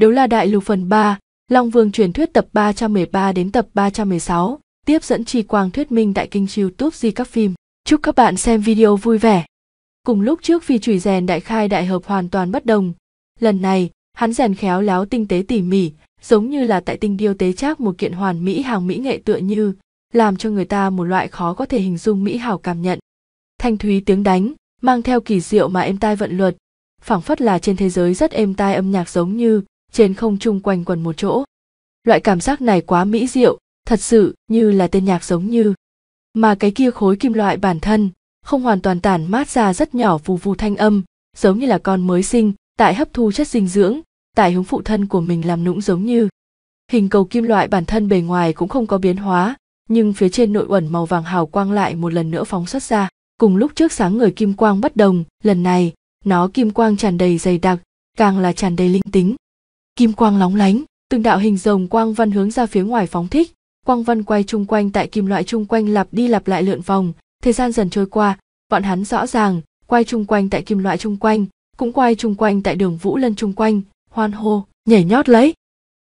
Đều là đại lục phần 3, Long Vương truyền thuyết tập 313 đến tập 316, tiếp dẫn chi quang thuyết minh tại kênh YouTube di các phim. Chúc các bạn xem video vui vẻ. Cùng lúc trước phi chủy rèn đại khai đại hợp hoàn toàn bất đồng, lần này hắn rèn khéo láo tinh tế tỉ mỉ, giống như là tại tinh điêu tế trác một kiện hoàn mỹ hàng mỹ nghệ tựa như, làm cho người ta một loại khó có thể hình dung mỹ hảo cảm nhận. Thanh thúy tiếng đánh, mang theo kỳ diệu mà êm tai vận luật, phảng phất là trên thế giới rất êm tai âm nhạc giống như, trên không trung quanh quần một chỗ loại cảm giác này quá mỹ diệu thật sự như là tên nhạc giống như mà cái kia khối kim loại bản thân không hoàn toàn tản mát ra rất nhỏ phù phù thanh âm giống như là con mới sinh tại hấp thu chất dinh dưỡng tại hướng phụ thân của mình làm nũng giống như hình cầu kim loại bản thân bề ngoài cũng không có biến hóa nhưng phía trên nội uẩn màu vàng hào quang lại một lần nữa phóng xuất ra cùng lúc trước sáng người kim quang bất đồng lần này nó kim quang tràn đầy dày đặc càng là tràn đầy linh tính kim quang lóng lánh từng đạo hình rồng quang văn hướng ra phía ngoài phóng thích quang văn quay chung quanh tại kim loại chung quanh lặp đi lặp lại lượn vòng thời gian dần trôi qua bọn hắn rõ ràng quay chung quanh tại kim loại chung quanh cũng quay chung quanh tại đường vũ lân chung quanh hoan hô nhảy nhót lấy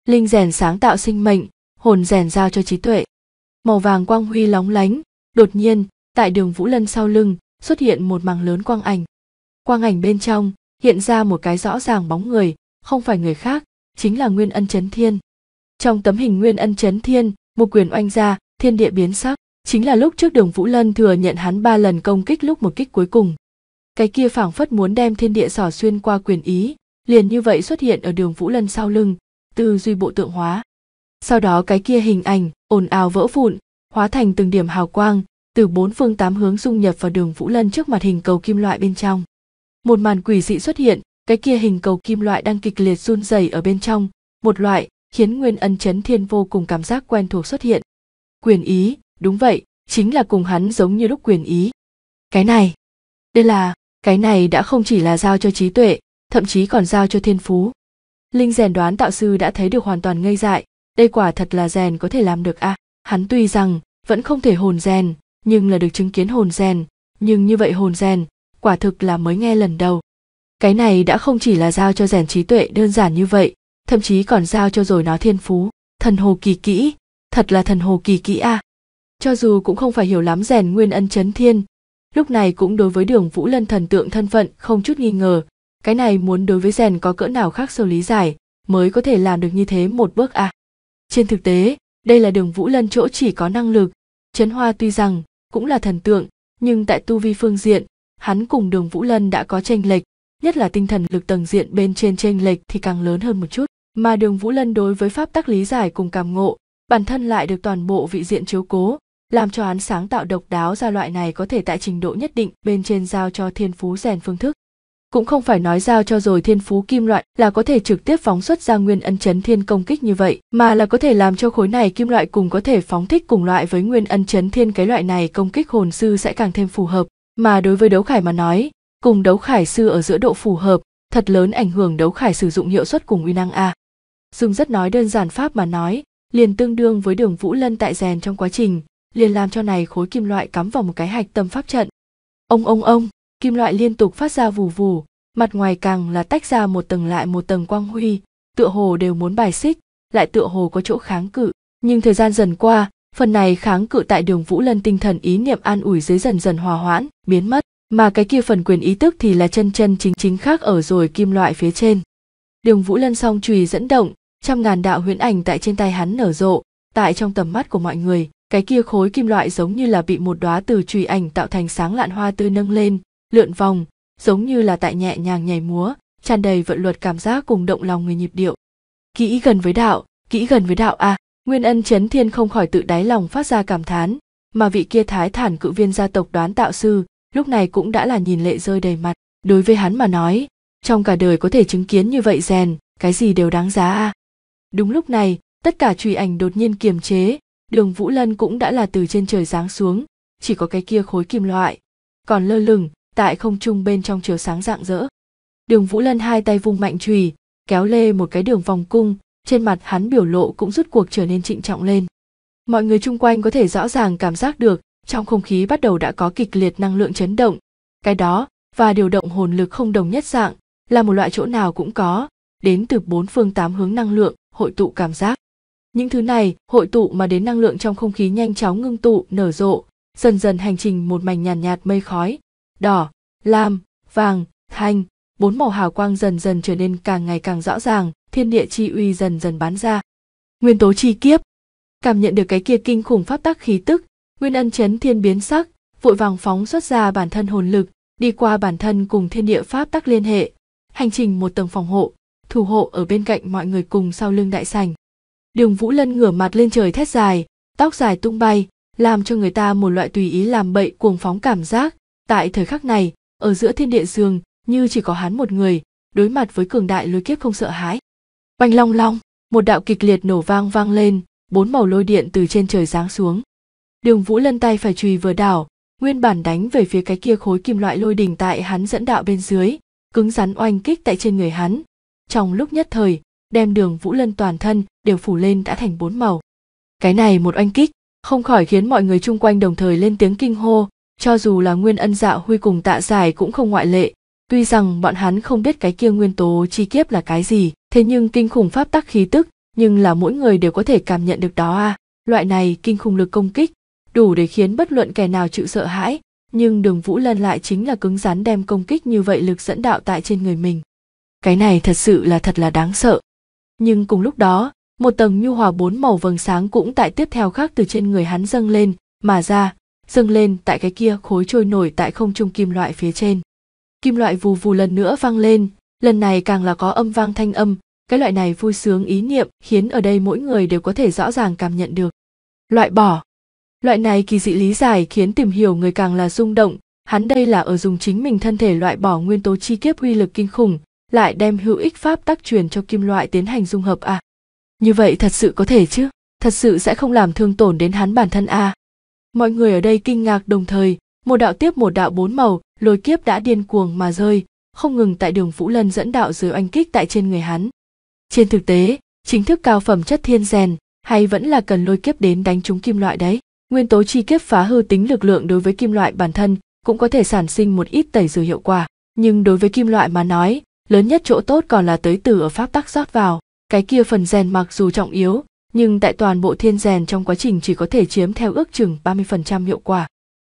linh rèn sáng tạo sinh mệnh hồn rèn giao cho trí tuệ màu vàng quang huy lóng lánh đột nhiên tại đường vũ lân sau lưng xuất hiện một mảng lớn quang ảnh quang ảnh bên trong hiện ra một cái rõ ràng bóng người không phải người khác chính là nguyên ân chấn thiên trong tấm hình nguyên ân chấn thiên một quyền oanh ra thiên địa biến sắc chính là lúc trước đường vũ lân thừa nhận hắn ba lần công kích lúc một kích cuối cùng cái kia phảng phất muốn đem thiên địa xỏ xuyên qua quyền ý liền như vậy xuất hiện ở đường vũ lân sau lưng tư duy bộ tượng hóa sau đó cái kia hình ảnh ồn ào vỡ vụn hóa thành từng điểm hào quang từ bốn phương tám hướng dung nhập vào đường vũ lân trước mặt hình cầu kim loại bên trong một màn quỷ dị xuất hiện cái kia hình cầu kim loại đang kịch liệt run rẩy ở bên trong một loại khiến nguyên ân chấn thiên vô cùng cảm giác quen thuộc xuất hiện quyền ý đúng vậy chính là cùng hắn giống như lúc quyền ý cái này đây là cái này đã không chỉ là giao cho trí tuệ thậm chí còn giao cho thiên phú linh rèn đoán tạo sư đã thấy được hoàn toàn ngây dại đây quả thật là rèn có thể làm được à hắn tuy rằng vẫn không thể hồn rèn nhưng là được chứng kiến hồn rèn nhưng như vậy hồn rèn quả thực là mới nghe lần đầu cái này đã không chỉ là giao cho rèn trí tuệ đơn giản như vậy thậm chí còn giao cho rồi nó thiên phú thần hồ kỳ kỹ thật là thần hồ kỳ kỹ a à. cho dù cũng không phải hiểu lắm rèn nguyên ân chấn thiên lúc này cũng đối với đường vũ lân thần tượng thân phận không chút nghi ngờ cái này muốn đối với rèn có cỡ nào khác sâu lý giải mới có thể làm được như thế một bước à trên thực tế đây là đường vũ lân chỗ chỉ có năng lực chấn hoa tuy rằng cũng là thần tượng nhưng tại tu vi phương diện hắn cùng đường vũ lân đã có tranh lệch nhất là tinh thần lực tầng diện bên trên chênh lệch thì càng lớn hơn một chút mà đường vũ lân đối với pháp tắc lý giải cùng cảm ngộ bản thân lại được toàn bộ vị diện chiếu cố làm cho hắn sáng tạo độc đáo ra loại này có thể tại trình độ nhất định bên trên giao cho thiên phú rèn phương thức cũng không phải nói giao cho rồi thiên phú kim loại là có thể trực tiếp phóng xuất ra nguyên ân chấn thiên công kích như vậy mà là có thể làm cho khối này kim loại cùng có thể phóng thích cùng loại với nguyên ân chấn thiên cái loại này công kích hồn sư sẽ càng thêm phù hợp mà đối với đấu khải mà nói cùng đấu khải sư ở giữa độ phù hợp thật lớn ảnh hưởng đấu khải sử dụng hiệu suất cùng uy năng a dùng rất nói đơn giản pháp mà nói liền tương đương với đường vũ lân tại rèn trong quá trình liền làm cho này khối kim loại cắm vào một cái hạch tâm pháp trận ông ông ông kim loại liên tục phát ra vù vù mặt ngoài càng là tách ra một tầng lại một tầng quang huy tựa hồ đều muốn bài xích lại tựa hồ có chỗ kháng cự nhưng thời gian dần qua phần này kháng cự tại đường vũ lân tinh thần ý niệm an ủi dưới dần dần hòa hoãn biến mất mà cái kia phần quyền ý tức thì là chân chân chính chính khác ở rồi kim loại phía trên đường vũ lân song chùy dẫn động trăm ngàn đạo huyễn ảnh tại trên tay hắn nở rộ tại trong tầm mắt của mọi người cái kia khối kim loại giống như là bị một đóa từ chùy ảnh tạo thành sáng lạn hoa tươi nâng lên lượn vòng giống như là tại nhẹ nhàng nhảy múa tràn đầy vận luật cảm giác cùng động lòng người nhịp điệu kỹ gần với đạo kỹ gần với đạo a à. nguyên ân chấn thiên không khỏi tự đáy lòng phát ra cảm thán mà vị kia thái thản cự viên gia tộc đoán tạo sư lúc này cũng đã là nhìn lệ rơi đầy mặt đối với hắn mà nói trong cả đời có thể chứng kiến như vậy rèn cái gì đều đáng giá à. đúng lúc này tất cả truy ảnh đột nhiên kiềm chế đường vũ lân cũng đã là từ trên trời giáng xuống chỉ có cái kia khối kim loại còn lơ lửng tại không trung bên trong chiều sáng rạng rỡ đường vũ lân hai tay vung mạnh chùy kéo lê một cái đường vòng cung trên mặt hắn biểu lộ cũng rút cuộc trở nên trịnh trọng lên mọi người chung quanh có thể rõ ràng cảm giác được trong không khí bắt đầu đã có kịch liệt năng lượng chấn động, cái đó và điều động hồn lực không đồng nhất dạng, là một loại chỗ nào cũng có, đến từ bốn phương tám hướng năng lượng, hội tụ cảm giác. Những thứ này, hội tụ mà đến năng lượng trong không khí nhanh chóng ngưng tụ, nở rộ, dần dần hành trình một mảnh nhàn nhạt, nhạt mây khói, đỏ, lam, vàng, thanh, bốn màu hào quang dần dần trở nên càng ngày càng rõ ràng, thiên địa chi uy dần dần bán ra. Nguyên tố chi kiếp. Cảm nhận được cái kia kinh khủng pháp tắc khí tức, Nguyên ân chấn thiên biến sắc, vội vàng phóng xuất ra bản thân hồn lực, đi qua bản thân cùng thiên địa pháp tắc liên hệ, hành trình một tầng phòng hộ, thủ hộ ở bên cạnh mọi người cùng sau lưng đại sảnh. Đường Vũ Lân ngửa mặt lên trời thét dài, tóc dài tung bay, làm cho người ta một loại tùy ý làm bậy cuồng phóng cảm giác. Tại thời khắc này, ở giữa thiên địa giường, như chỉ có hắn một người, đối mặt với cường đại lôi kiếp không sợ hãi. Oanh long long, một đạo kịch liệt nổ vang vang lên, bốn màu lôi điện từ trên trời giáng xuống. Đường Vũ Lân tay phải chùy vừa đảo, nguyên bản đánh về phía cái kia khối kim loại lôi đình tại hắn dẫn đạo bên dưới, cứng rắn oanh kích tại trên người hắn. Trong lúc nhất thời, đem đường Vũ Lân toàn thân đều phủ lên đã thành bốn màu. Cái này một oanh kích, không khỏi khiến mọi người chung quanh đồng thời lên tiếng kinh hô, cho dù là Nguyên Ân Dạ Huy cùng Tạ Giải cũng không ngoại lệ. Tuy rằng bọn hắn không biết cái kia nguyên tố chi kiếp là cái gì, thế nhưng kinh khủng pháp tắc khí tức, nhưng là mỗi người đều có thể cảm nhận được đó a. À. Loại này kinh khủng lực công kích, đủ để khiến bất luận kẻ nào chịu sợ hãi nhưng đường vũ lân lại chính là cứng rắn đem công kích như vậy lực dẫn đạo tại trên người mình cái này thật sự là thật là đáng sợ nhưng cùng lúc đó một tầng nhu hòa bốn màu vầng sáng cũng tại tiếp theo khác từ trên người hắn dâng lên mà ra dâng lên tại cái kia khối trôi nổi tại không trung kim loại phía trên kim loại vù vù lần nữa vang lên lần này càng là có âm vang thanh âm cái loại này vui sướng ý niệm khiến ở đây mỗi người đều có thể rõ ràng cảm nhận được loại bỏ Loại này kỳ dị lý giải khiến tìm hiểu người càng là rung động, hắn đây là ở dùng chính mình thân thể loại bỏ nguyên tố chi kiếp uy lực kinh khủng, lại đem hữu ích pháp tác truyền cho kim loại tiến hành dung hợp à. Như vậy thật sự có thể chứ, thật sự sẽ không làm thương tổn đến hắn bản thân à. Mọi người ở đây kinh ngạc đồng thời, một đạo tiếp một đạo bốn màu, lôi kiếp đã điên cuồng mà rơi, không ngừng tại đường Vũ Lân dẫn đạo dưới oanh kích tại trên người hắn. Trên thực tế, chính thức cao phẩm chất thiên rèn hay vẫn là cần lôi kiếp đến đánh trúng kim loại đấy nguyên tố chi kiếp phá hư tính lực lượng đối với kim loại bản thân cũng có thể sản sinh một ít tẩy rửa hiệu quả nhưng đối với kim loại mà nói lớn nhất chỗ tốt còn là tới từ ở pháp tắc rót vào cái kia phần rèn mặc dù trọng yếu nhưng tại toàn bộ thiên rèn trong quá trình chỉ có thể chiếm theo ước chừng 30% hiệu quả.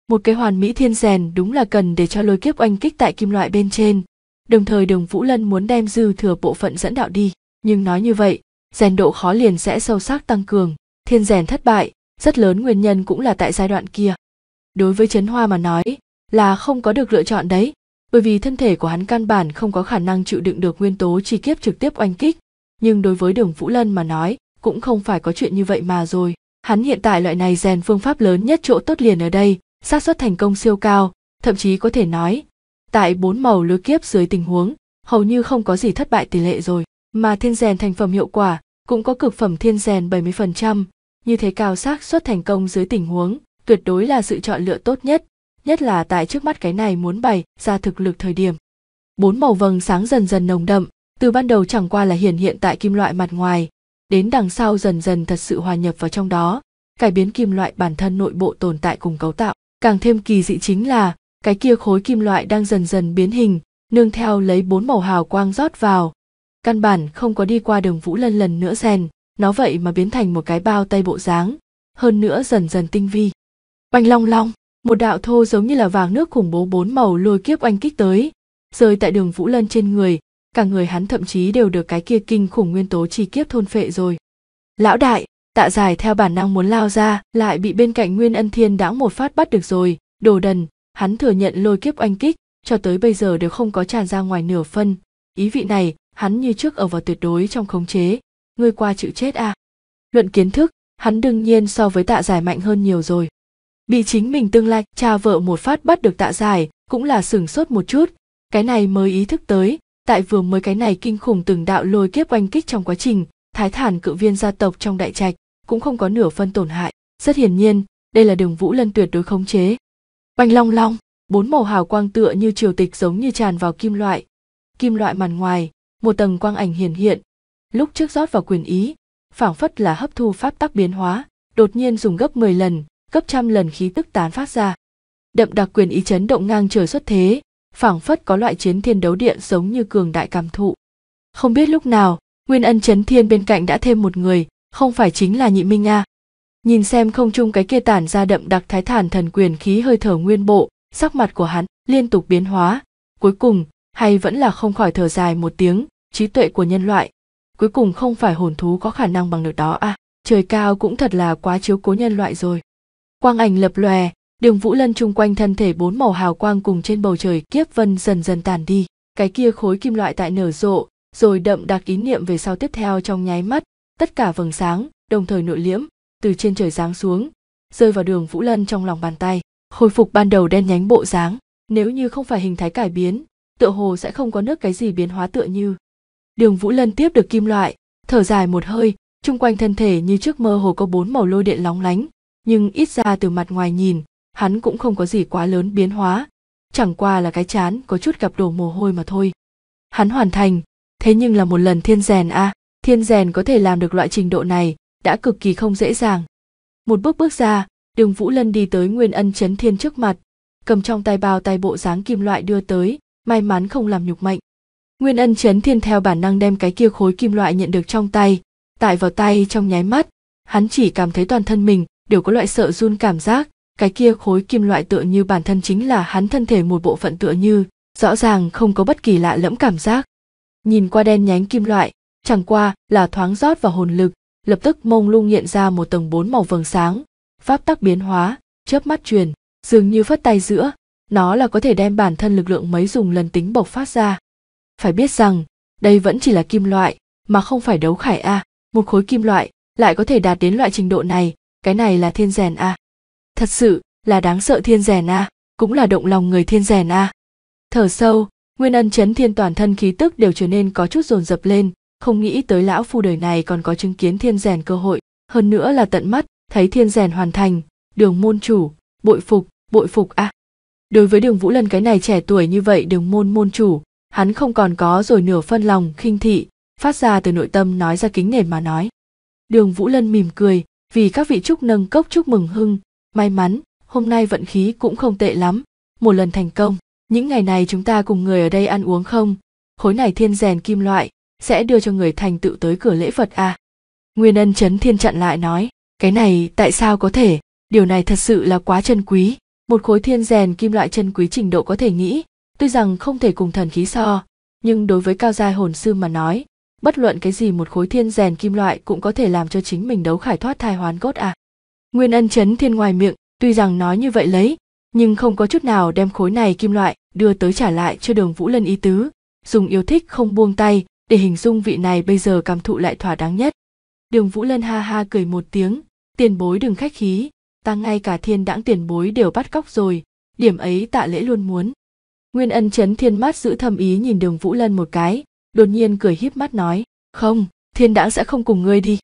Một cái hoàn mỹ thiên rèn đúng là cần để cho lôi kiếp oanh kích tại kim loại bên trên, đồng thời đường Vũ Lân muốn đem dư thừa bộ phận dẫn đạo đi, nhưng nói như vậy, rèn độ khó liền sẽ sâu sắc tăng cường, thiên rèn thất bại, rất lớn nguyên nhân cũng là tại giai đoạn kia đối với trấn hoa mà nói là không có được lựa chọn đấy bởi vì thân thể của hắn căn bản không có khả năng chịu đựng được nguyên tố chi kiếp trực tiếp oanh kích nhưng đối với đường vũ lân mà nói cũng không phải có chuyện như vậy mà rồi hắn hiện tại loại này rèn phương pháp lớn nhất chỗ tốt liền ở đây xác suất thành công siêu cao thậm chí có thể nói tại bốn màu lưới kiếp dưới tình huống hầu như không có gì thất bại tỷ lệ rồi mà thiên rèn thành phẩm hiệu quả cũng có cực phẩm thiên rèn 70%, như thế cao xác suất thành công dưới tình huống tuyệt đối là sự chọn lựa tốt nhất nhất là tại trước mắt cái này muốn bày ra thực lực thời điểm bốn màu vầng sáng dần dần nồng đậm từ ban đầu chẳng qua là hiển hiện tại kim loại mặt ngoài đến đằng sau dần dần thật sự hòa nhập vào trong đó cải biến kim loại bản thân nội bộ tồn tại cùng cấu tạo càng thêm kỳ dị chính là cái kia khối kim loại đang dần dần biến hình nương theo lấy bốn màu hào quang rót vào căn bản không có đi qua đường vũ lân lần nữa rèn nó vậy mà biến thành một cái bao tay bộ dáng hơn nữa dần dần tinh vi oanh long long một đạo thô giống như là vàng nước khủng bố bốn màu lôi kiếp oanh kích tới rơi tại đường vũ lân trên người cả người hắn thậm chí đều được cái kia kinh khủng nguyên tố chi kiếp thôn phệ rồi lão đại tạ giải theo bản năng muốn lao ra lại bị bên cạnh nguyên ân thiên đãng một phát bắt được rồi đồ đần hắn thừa nhận lôi kiếp oanh kích cho tới bây giờ đều không có tràn ra ngoài nửa phân ý vị này hắn như trước ở vào tuyệt đối trong khống chế ngươi qua chịu chết à luận kiến thức hắn đương nhiên so với tạ giải mạnh hơn nhiều rồi bị chính mình tương lai cha vợ một phát bắt được tạ giải cũng là sửng sốt một chút cái này mới ý thức tới tại vừa mới cái này kinh khủng từng đạo lôi kiếp oanh kích trong quá trình thái thản cự viên gia tộc trong đại trạch cũng không có nửa phân tổn hại rất hiển nhiên đây là đường vũ lân tuyệt đối khống chế oanh long long bốn màu hào quang tựa như triều tịch giống như tràn vào kim loại kim loại màn ngoài một tầng quang ảnh hiển hiện lúc trước rót vào quyền ý phảng phất là hấp thu pháp tắc biến hóa đột nhiên dùng gấp 10 lần gấp trăm lần khí tức tán phát ra đậm đặc quyền ý chấn động ngang trời xuất thế phảng phất có loại chiến thiên đấu địa giống như cường đại cảm thụ không biết lúc nào nguyên ân chấn thiên bên cạnh đã thêm một người không phải chính là nhị minh a nhìn xem không chung cái kia tản ra đậm đặc thái thản thần quyền khí hơi thở nguyên bộ sắc mặt của hắn liên tục biến hóa cuối cùng hay vẫn là không khỏi thở dài một tiếng trí tuệ của nhân loại cuối cùng không phải hồn thú có khả năng bằng được đó à trời cao cũng thật là quá chiếu cố nhân loại rồi quang ảnh lập lòe đường vũ lân chung quanh thân thể bốn màu hào quang cùng trên bầu trời kiếp vân dần dần tàn đi cái kia khối kim loại tại nở rộ rồi đậm đặc ý niệm về sau tiếp theo trong nháy mắt tất cả vầng sáng đồng thời nội liễm từ trên trời giáng xuống rơi vào đường vũ lân trong lòng bàn tay khôi phục ban đầu đen nhánh bộ dáng nếu như không phải hình thái cải biến tựa hồ sẽ không có nước cái gì biến hóa tựa như Đường Vũ Lân tiếp được kim loại, thở dài một hơi, chung quanh thân thể như trước mơ hồ có bốn màu lôi điện lóng lánh, nhưng ít ra từ mặt ngoài nhìn, hắn cũng không có gì quá lớn biến hóa, chẳng qua là cái chán có chút gặp đổ mồ hôi mà thôi. Hắn hoàn thành, thế nhưng là một lần thiên rèn a, à, thiên rèn có thể làm được loại trình độ này, đã cực kỳ không dễ dàng. Một bước bước ra, Đường Vũ Lân đi tới Nguyên Ân Chấn Thiên trước mặt, cầm trong tay bao tay bộ dáng kim loại đưa tới, may mắn không làm nhục mệnh. Nguyên ân chấn thiên theo bản năng đem cái kia khối kim loại nhận được trong tay, tại vào tay trong nháy mắt, hắn chỉ cảm thấy toàn thân mình đều có loại sợ run cảm giác, cái kia khối kim loại tựa như bản thân chính là hắn thân thể một bộ phận tựa như, rõ ràng không có bất kỳ lạ lẫm cảm giác. Nhìn qua đen nhánh kim loại, chẳng qua là thoáng rót vào hồn lực, lập tức mông lung hiện ra một tầng bốn màu vầng sáng, pháp tắc biến hóa, chớp mắt truyền, dường như phất tay giữa, nó là có thể đem bản thân lực lượng mấy dùng lần tính bộc phát ra phải biết rằng đây vẫn chỉ là kim loại mà không phải đấu khải a một khối kim loại lại có thể đạt đến loại trình độ này cái này là thiên rèn a thật sự là đáng sợ thiên rèn a cũng là động lòng người thiên rèn a thở sâu nguyên ân chấn thiên toàn thân khí tức đều trở nên có chút dồn dập lên không nghĩ tới lão phu đời này còn có chứng kiến thiên rèn cơ hội hơn nữa là tận mắt thấy thiên rèn hoàn thành đường môn chủ bội phục bội phục a à. đối với đường vũ lân cái này trẻ tuổi như vậy đường môn môn chủ hắn không còn có rồi nửa phân lòng khinh thị phát ra từ nội tâm nói ra kính nể mà nói đường vũ lân mỉm cười vì các vị chúc nâng cốc chúc mừng hưng may mắn hôm nay vận khí cũng không tệ lắm một lần thành công những ngày này chúng ta cùng người ở đây ăn uống không khối này thiên rèn kim loại sẽ đưa cho người thành tựu tới cửa lễ vật à nguyên ân chấn thiên chặn lại nói cái này tại sao có thể điều này thật sự là quá chân quý một khối thiên rèn kim loại chân quý trình độ có thể nghĩ tuy rằng không thể cùng thần khí so nhưng đối với cao giai hồn sư mà nói bất luận cái gì một khối thiên rèn kim loại cũng có thể làm cho chính mình đấu khải thoát thai hoán cốt à nguyên ân chấn thiên ngoài miệng tuy rằng nói như vậy lấy nhưng không có chút nào đem khối này kim loại đưa tới trả lại cho đường vũ lân y tứ dùng yêu thích không buông tay để hình dung vị này bây giờ cảm thụ lại thỏa đáng nhất đường vũ lân ha ha cười một tiếng tiền bối đừng khách khí ta ngay cả thiên đãng tiền bối đều bắt cóc rồi điểm ấy tạ lễ luôn muốn Nguyên ân chấn thiên mắt giữ thầm ý nhìn đường Vũ Lân một cái, đột nhiên cười híp mắt nói, không, thiên đãng sẽ không cùng ngươi đi.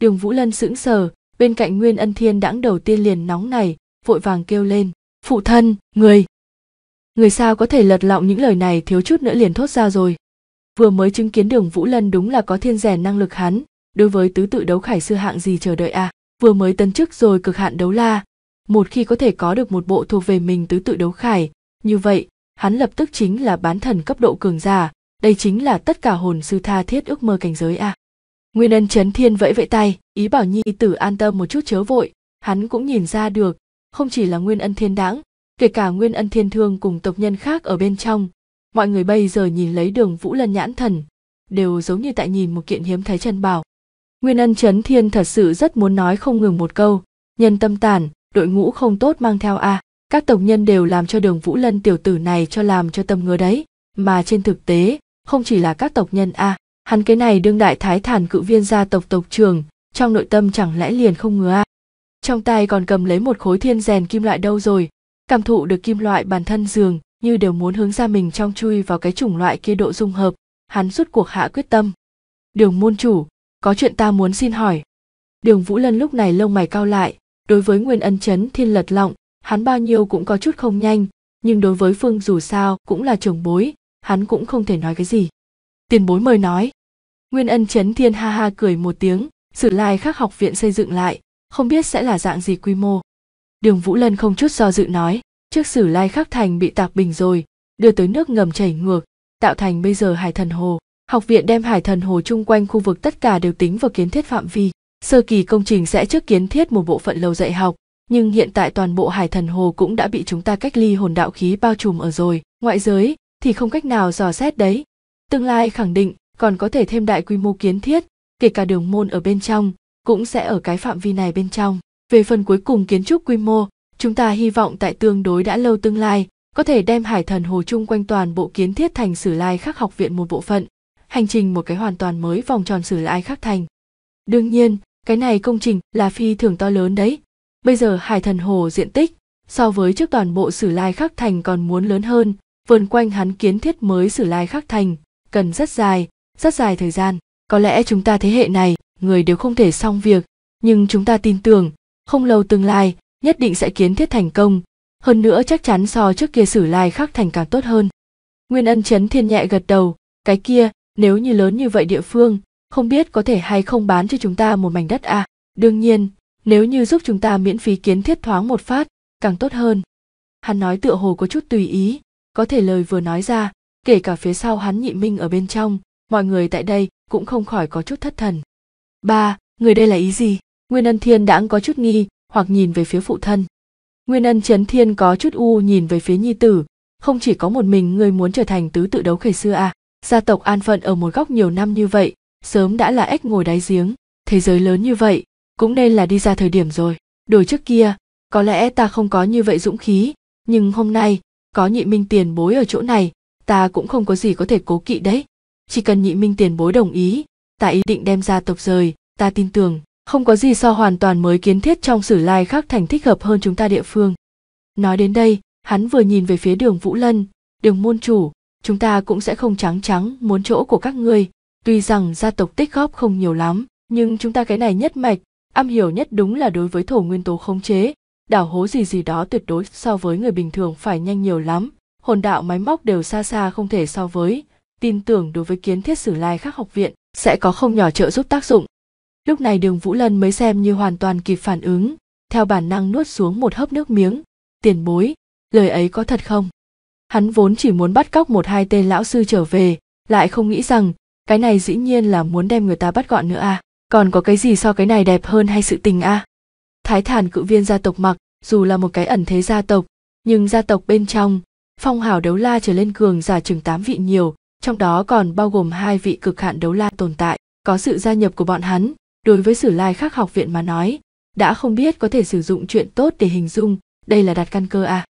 Đường Vũ Lân sững sờ, bên cạnh Nguyên ân thiên đãng đầu tiên liền nóng này, vội vàng kêu lên, phụ thân, người. Người sao có thể lật lọng những lời này thiếu chút nữa liền thốt ra rồi. Vừa mới chứng kiến đường Vũ Lân đúng là có thiên rèn năng lực hắn, đối với tứ tự đấu khải sư hạng gì chờ đợi à, vừa mới tấn chức rồi cực hạn đấu la. Một khi có thể có được một bộ thuộc về mình tứ tự đấu khải, như vậy hắn lập tức chính là bán thần cấp độ cường giả đây chính là tất cả hồn sư tha thiết ước mơ cảnh giới a à. nguyên ân chấn thiên vẫy vẫy tay ý bảo nhi tử an tâm một chút chớ vội hắn cũng nhìn ra được không chỉ là nguyên ân thiên đãng kể cả nguyên ân thiên thương cùng tộc nhân khác ở bên trong mọi người bây giờ nhìn lấy đường vũ lân nhãn thần đều giống như tại nhìn một kiện hiếm thấy chân bảo nguyên ân chấn thiên thật sự rất muốn nói không ngừng một câu nhân tâm tàn đội ngũ không tốt mang theo a à các tổng nhân đều làm cho đường vũ lân tiểu tử này cho làm cho tâm ngứa đấy mà trên thực tế không chỉ là các tộc nhân a à, hắn cái này đương đại thái thản cự viên gia tộc tộc trường trong nội tâm chẳng lẽ liền không ngứa a à. trong tay còn cầm lấy một khối thiên rèn kim loại đâu rồi cảm thụ được kim loại bản thân giường như đều muốn hướng ra mình trong chui vào cái chủng loại kia độ dung hợp hắn rút cuộc hạ quyết tâm đường môn chủ có chuyện ta muốn xin hỏi đường vũ lân lúc này lông mày cao lại đối với nguyên ân chấn thiên lật lọng hắn bao nhiêu cũng có chút không nhanh nhưng đối với phương dù sao cũng là trưởng bối hắn cũng không thể nói cái gì tiền bối mời nói nguyên ân chấn thiên ha ha cười một tiếng sử lai khắc học viện xây dựng lại không biết sẽ là dạng gì quy mô đường vũ lân không chút do dự nói trước sử lai khắc thành bị tạc bình rồi đưa tới nước ngầm chảy ngược tạo thành bây giờ hải thần hồ học viện đem hải thần hồ chung quanh khu vực tất cả đều tính vào kiến thiết phạm vi sơ kỳ công trình sẽ trước kiến thiết một bộ phận lầu dạy học nhưng hiện tại toàn bộ hải thần hồ cũng đã bị chúng ta cách ly hồn đạo khí bao trùm ở rồi ngoại giới thì không cách nào dò xét đấy tương lai khẳng định còn có thể thêm đại quy mô kiến thiết kể cả đường môn ở bên trong cũng sẽ ở cái phạm vi này bên trong về phần cuối cùng kiến trúc quy mô chúng ta hy vọng tại tương đối đã lâu tương lai có thể đem hải thần hồ chung quanh toàn bộ kiến thiết thành sử lai khắc học viện một bộ phận hành trình một cái hoàn toàn mới vòng tròn sử lai khắc thành đương nhiên cái này công trình là phi thường to lớn đấy Bây giờ Hải Thần Hồ diện tích so với trước toàn bộ Sử Lai Khắc Thành còn muốn lớn hơn, vườn quanh hắn kiến thiết mới Sử Lai Khắc Thành, cần rất dài, rất dài thời gian. Có lẽ chúng ta thế hệ này, người đều không thể xong việc, nhưng chúng ta tin tưởng, không lâu tương lai, nhất định sẽ kiến thiết thành công, hơn nữa chắc chắn so trước kia Sử Lai Khắc Thành càng tốt hơn. Nguyên Ân Chấn Thiên nhẹ gật đầu, cái kia, nếu như lớn như vậy địa phương, không biết có thể hay không bán cho chúng ta một mảnh đất à? Đương nhiên, nếu như giúp chúng ta miễn phí kiến thiết thoáng một phát càng tốt hơn hắn nói tựa hồ có chút tùy ý có thể lời vừa nói ra kể cả phía sau hắn nhị minh ở bên trong mọi người tại đây cũng không khỏi có chút thất thần ba người đây là ý gì nguyên ân thiên đãng có chút nghi hoặc nhìn về phía phụ thân nguyên ân trấn thiên có chút u nhìn về phía nhi tử không chỉ có một mình ngươi muốn trở thành tứ tự đấu khởi xưa à gia tộc an phận ở một góc nhiều năm như vậy sớm đã là ếch ngồi đáy giếng thế giới lớn như vậy cũng nên là đi ra thời điểm rồi đổi trước kia có lẽ ta không có như vậy dũng khí nhưng hôm nay có nhị minh tiền bối ở chỗ này ta cũng không có gì có thể cố kỵ đấy chỉ cần nhị minh tiền bối đồng ý ta ý định đem ra tộc rời ta tin tưởng không có gì so hoàn toàn mới kiến thiết trong sử lai khác thành thích hợp hơn chúng ta địa phương nói đến đây hắn vừa nhìn về phía đường vũ lân đường môn chủ chúng ta cũng sẽ không trắng trắng muốn chỗ của các ngươi tuy rằng gia tộc tích góp không nhiều lắm nhưng chúng ta cái này nhất mạch am hiểu nhất đúng là đối với thổ nguyên tố khống chế đảo hố gì gì đó tuyệt đối so với người bình thường phải nhanh nhiều lắm hồn đạo máy móc đều xa xa không thể so với tin tưởng đối với kiến thiết sử lai khác học viện sẽ có không nhỏ trợ giúp tác dụng lúc này đường vũ lân mới xem như hoàn toàn kịp phản ứng theo bản năng nuốt xuống một hớp nước miếng tiền bối lời ấy có thật không hắn vốn chỉ muốn bắt cóc một hai tên lão sư trở về lại không nghĩ rằng cái này dĩ nhiên là muốn đem người ta bắt gọn nữa à còn có cái gì so cái này đẹp hơn hay sự tình a à? thái thản cự viên gia tộc mặc dù là một cái ẩn thế gia tộc nhưng gia tộc bên trong phong hào đấu la trở lên cường giả chừng tám vị nhiều trong đó còn bao gồm hai vị cực hạn đấu la tồn tại có sự gia nhập của bọn hắn đối với sử lai khắc học viện mà nói đã không biết có thể sử dụng chuyện tốt để hình dung đây là đặt căn cơ à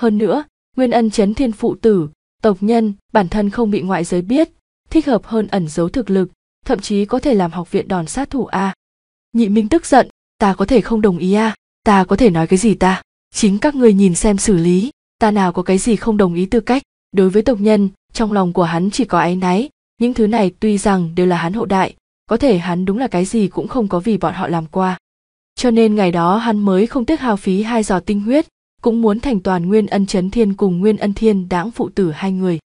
hơn nữa nguyên ân chấn thiên phụ tử tộc nhân bản thân không bị ngoại giới biết thích hợp hơn ẩn giấu thực lực thậm chí có thể làm học viện đòn sát thủ a nhị minh tức giận ta có thể không đồng ý a ta có thể nói cái gì ta chính các người nhìn xem xử lý ta nào có cái gì không đồng ý tư cách đối với tộc nhân trong lòng của hắn chỉ có áy náy những thứ này tuy rằng đều là hắn hậu đại có thể hắn đúng là cái gì cũng không có vì bọn họ làm qua cho nên ngày đó hắn mới không tiếc hao phí hai giò tinh huyết cũng muốn thành toàn nguyên ân chấn thiên cùng nguyên ân thiên đãng phụ tử hai người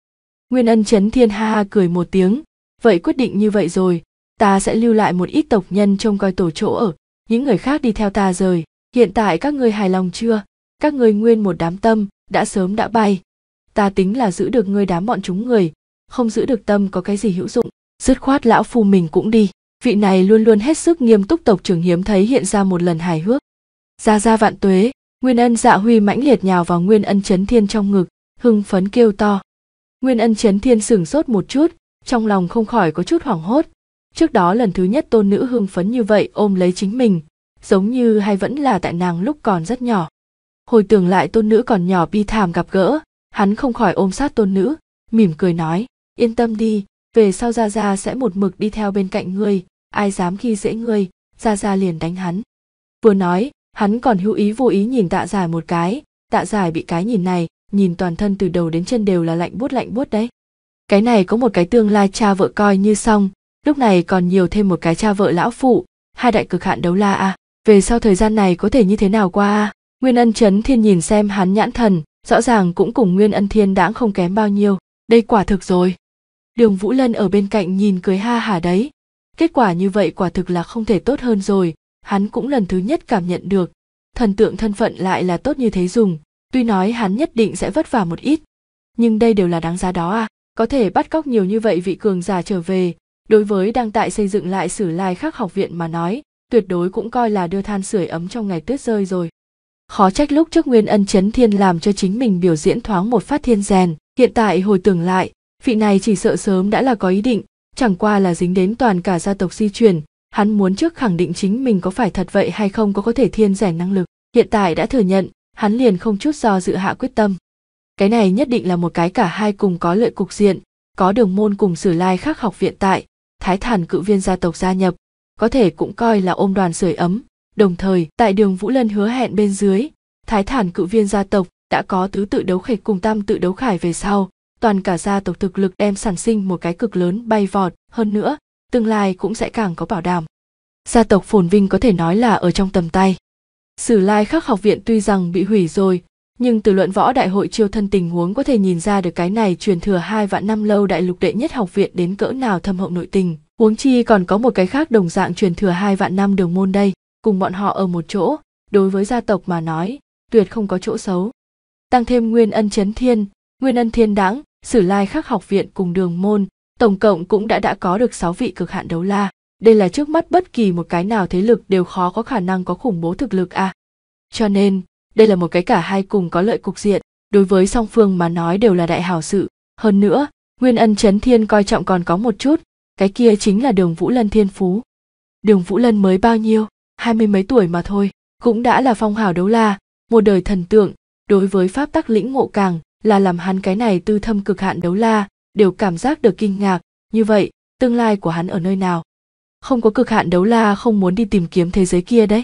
nguyên ân chấn thiên ha ha cười một tiếng vậy quyết định như vậy rồi ta sẽ lưu lại một ít tộc nhân trông coi tổ chỗ ở những người khác đi theo ta rời hiện tại các ngươi hài lòng chưa các ngươi nguyên một đám tâm đã sớm đã bay ta tính là giữ được ngươi đám bọn chúng người không giữ được tâm có cái gì hữu dụng dứt khoát lão phu mình cũng đi vị này luôn luôn hết sức nghiêm túc tộc trưởng hiếm thấy hiện ra một lần hài hước ra ra vạn tuế nguyên ân dạ huy mãnh liệt nhào vào nguyên ân chấn thiên trong ngực hưng phấn kêu to nguyên ân chấn thiên sửng sốt một chút trong lòng không khỏi có chút hoảng hốt trước đó lần thứ nhất tôn nữ hưng phấn như vậy ôm lấy chính mình giống như hay vẫn là tại nàng lúc còn rất nhỏ hồi tưởng lại tôn nữ còn nhỏ bi thảm gặp gỡ hắn không khỏi ôm sát tôn nữ mỉm cười nói yên tâm đi về sau gia gia sẽ một mực đi theo bên cạnh ngươi ai dám khi dễ ngươi gia gia liền đánh hắn vừa nói hắn còn hữu ý vô ý nhìn tạ giải một cái tạ giải bị cái nhìn này nhìn toàn thân từ đầu đến chân đều là lạnh buốt lạnh buốt đấy cái này có một cái tương lai cha vợ coi như xong lúc này còn nhiều thêm một cái cha vợ lão phụ hai đại cực hạn đấu la à về sau thời gian này có thể như thế nào qua à nguyên ân trấn thiên nhìn xem hắn nhãn thần rõ ràng cũng cùng nguyên ân thiên đãng không kém bao nhiêu đây quả thực rồi đường vũ lân ở bên cạnh nhìn cười ha hả đấy kết quả như vậy quả thực là không thể tốt hơn rồi hắn cũng lần thứ nhất cảm nhận được thần tượng thân phận lại là tốt như thế dùng tuy nói hắn nhất định sẽ vất vả một ít nhưng đây đều là đáng giá đó à có thể bắt cóc nhiều như vậy vị cường giả trở về đối với đang tại xây dựng lại sử lai khắc học viện mà nói tuyệt đối cũng coi là đưa than sưởi ấm trong ngày tuyết rơi rồi khó trách lúc trước nguyên ân chấn thiên làm cho chính mình biểu diễn thoáng một phát thiên rèn hiện tại hồi tưởng lại vị này chỉ sợ sớm đã là có ý định chẳng qua là dính đến toàn cả gia tộc di truyền hắn muốn trước khẳng định chính mình có phải thật vậy hay không có có thể thiên rèn năng lực hiện tại đã thừa nhận hắn liền không chút do dự hạ quyết tâm cái này nhất định là một cái cả hai cùng có lợi cục diện có đường môn cùng sử lai khắc học viện tại thái thản cự viên gia tộc gia nhập có thể cũng coi là ôm đoàn sưởi ấm đồng thời tại đường vũ lân hứa hẹn bên dưới thái thản cự viên gia tộc đã có tứ tự đấu khải cùng tam tự đấu khải về sau toàn cả gia tộc thực lực đem sản sinh một cái cực lớn bay vọt hơn nữa tương lai cũng sẽ càng có bảo đảm gia tộc phồn vinh có thể nói là ở trong tầm tay sử lai khắc học viện tuy rằng bị hủy rồi nhưng từ luận võ đại hội chiêu thân tình huống có thể nhìn ra được cái này truyền thừa hai vạn năm lâu đại lục đệ nhất học viện đến cỡ nào thâm hậu nội tình huống chi còn có một cái khác đồng dạng truyền thừa hai vạn năm đường môn đây cùng bọn họ ở một chỗ đối với gia tộc mà nói tuyệt không có chỗ xấu tăng thêm nguyên ân chấn thiên nguyên ân thiên đãng sử lai khắc học viện cùng đường môn tổng cộng cũng đã đã có được sáu vị cực hạn đấu la đây là trước mắt bất kỳ một cái nào thế lực đều khó có khả năng có khủng bố thực lực à cho nên đây là một cái cả hai cùng có lợi cục diện đối với song phương mà nói đều là đại hảo sự hơn nữa nguyên ân chấn thiên coi trọng còn có một chút cái kia chính là đường vũ lân thiên phú đường vũ lân mới bao nhiêu hai mươi mấy tuổi mà thôi cũng đã là phong hào đấu la một đời thần tượng đối với pháp tắc lĩnh ngộ càng là làm hắn cái này tư thâm cực hạn đấu la đều cảm giác được kinh ngạc như vậy tương lai của hắn ở nơi nào không có cực hạn đấu la không muốn đi tìm kiếm thế giới kia đấy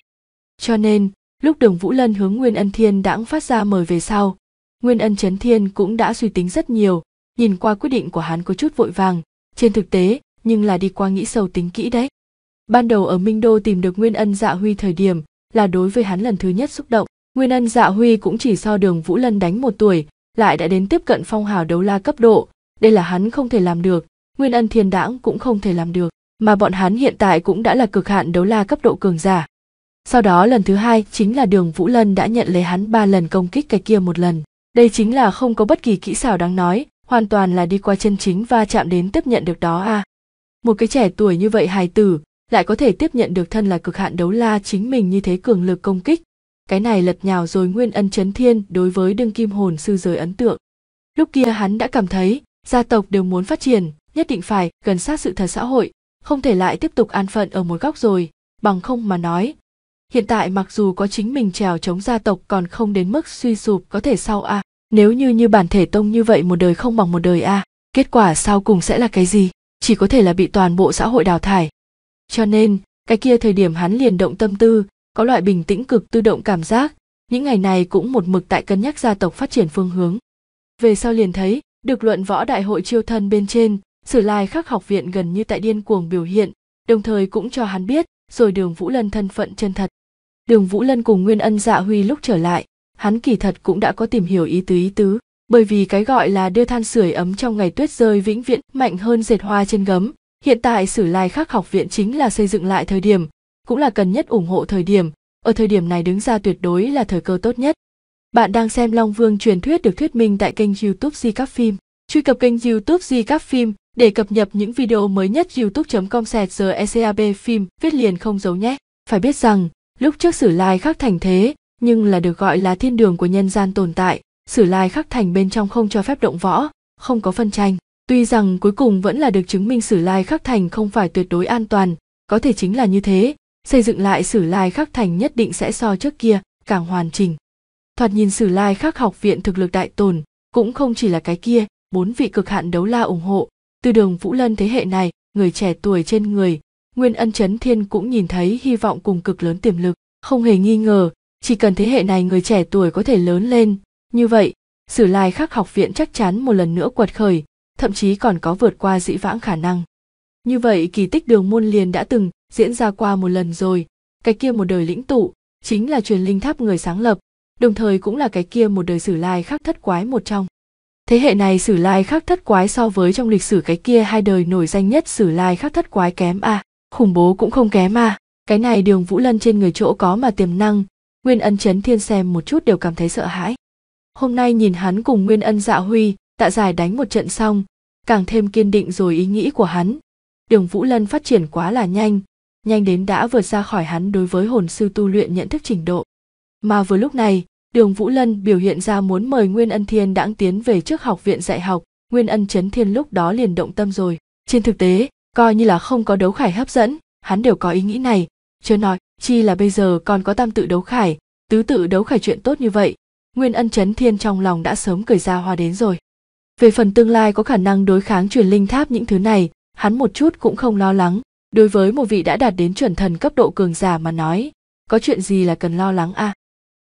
cho nên lúc đường vũ lân hướng nguyên ân thiên đãng phát ra mời về sau nguyên ân trấn thiên cũng đã suy tính rất nhiều nhìn qua quyết định của hắn có chút vội vàng trên thực tế nhưng là đi qua nghĩ sâu tính kỹ đấy ban đầu ở minh đô tìm được nguyên ân dạ huy thời điểm là đối với hắn lần thứ nhất xúc động nguyên ân dạ huy cũng chỉ so đường vũ lân đánh một tuổi lại đã đến tiếp cận phong hào đấu la cấp độ đây là hắn không thể làm được nguyên ân thiên đãng cũng không thể làm được mà bọn hắn hiện tại cũng đã là cực hạn đấu la cấp độ cường giả sau đó lần thứ hai chính là đường Vũ Lân đã nhận lấy hắn ba lần công kích cái kia một lần. Đây chính là không có bất kỳ kỹ xảo đáng nói, hoàn toàn là đi qua chân chính va chạm đến tiếp nhận được đó à. Một cái trẻ tuổi như vậy hài tử, lại có thể tiếp nhận được thân là cực hạn đấu la chính mình như thế cường lực công kích. Cái này lật nhào rồi nguyên ân chấn thiên đối với đương kim hồn sư giới ấn tượng. Lúc kia hắn đã cảm thấy, gia tộc đều muốn phát triển, nhất định phải gần sát sự thật xã hội, không thể lại tiếp tục an phận ở một góc rồi, bằng không mà nói, hiện tại mặc dù có chính mình trèo chống gia tộc còn không đến mức suy sụp có thể sau a à? nếu như như bản thể tông như vậy một đời không bằng một đời a à? kết quả sau cùng sẽ là cái gì chỉ có thể là bị toàn bộ xã hội đào thải cho nên cái kia thời điểm hắn liền động tâm tư có loại bình tĩnh cực tư động cảm giác những ngày này cũng một mực tại cân nhắc gia tộc phát triển phương hướng về sau liền thấy được luận võ đại hội chiêu thân bên trên sử lai khắc học viện gần như tại điên cuồng biểu hiện đồng thời cũng cho hắn biết rồi đường vũ lân thân phận chân thật đường vũ lân cùng nguyên ân dạ huy lúc trở lại hắn kỳ thật cũng đã có tìm hiểu ý tứ ý tứ bởi vì cái gọi là đưa than sưởi ấm trong ngày tuyết rơi vĩnh viễn mạnh hơn dệt hoa trên gấm hiện tại sử lai khắc học viện chính là xây dựng lại thời điểm cũng là cần nhất ủng hộ thời điểm ở thời điểm này đứng ra tuyệt đối là thời cơ tốt nhất bạn đang xem long vương truyền thuyết được thuyết minh tại kênh youtube di các phim truy cập kênh youtube di các phim để cập nhật những video mới nhất youtube.com sẹt giờ ECAB phim viết liền không giấu nhé. Phải biết rằng, lúc trước Sử Lai khắc thành thế, nhưng là được gọi là thiên đường của nhân gian tồn tại. Sử Lai khắc thành bên trong không cho phép động võ, không có phân tranh. Tuy rằng cuối cùng vẫn là được chứng minh Sử Lai khắc thành không phải tuyệt đối an toàn, có thể chính là như thế, xây dựng lại Sử Lai khắc thành nhất định sẽ so trước kia càng hoàn chỉnh. Thoạt nhìn Sử Lai khắc học viện thực lực đại tồn, cũng không chỉ là cái kia, bốn vị cực hạn đấu la ủng hộ, từ đường vũ lân thế hệ này người trẻ tuổi trên người nguyên ân chấn thiên cũng nhìn thấy hy vọng cùng cực lớn tiềm lực không hề nghi ngờ chỉ cần thế hệ này người trẻ tuổi có thể lớn lên như vậy sử lai khắc học viện chắc chắn một lần nữa quật khởi thậm chí còn có vượt qua dĩ vãng khả năng như vậy kỳ tích đường môn liền đã từng diễn ra qua một lần rồi cái kia một đời lĩnh tụ chính là truyền linh tháp người sáng lập đồng thời cũng là cái kia một đời sử lai khắc thất quái một trong thế hệ này sử lai khắc thất quái so với trong lịch sử cái kia hai đời nổi danh nhất sử lai khắc thất quái kém à khủng bố cũng không kém à cái này đường vũ lân trên người chỗ có mà tiềm năng nguyên ân chấn thiên xem một chút đều cảm thấy sợ hãi hôm nay nhìn hắn cùng nguyên ân dạ huy tạ giải đánh một trận xong càng thêm kiên định rồi ý nghĩ của hắn đường vũ lân phát triển quá là nhanh nhanh đến đã vượt ra khỏi hắn đối với hồn sư tu luyện nhận thức trình độ mà vừa lúc này Đường Vũ Lân biểu hiện ra muốn mời Nguyên Ân Thiên đãng tiến về trước học viện dạy học, Nguyên Ân Chấn Thiên lúc đó liền động tâm rồi. Trên thực tế, coi như là không có đấu khải hấp dẫn, hắn đều có ý nghĩ này, chưa nói chi là bây giờ còn có tam tự đấu khải, tứ tự đấu khải chuyện tốt như vậy, Nguyên Ân Chấn Thiên trong lòng đã sớm cười ra hoa đến rồi. Về phần tương lai có khả năng đối kháng truyền linh tháp những thứ này, hắn một chút cũng không lo lắng, đối với một vị đã đạt đến chuẩn thần cấp độ cường giả mà nói, có chuyện gì là cần lo lắng a? À?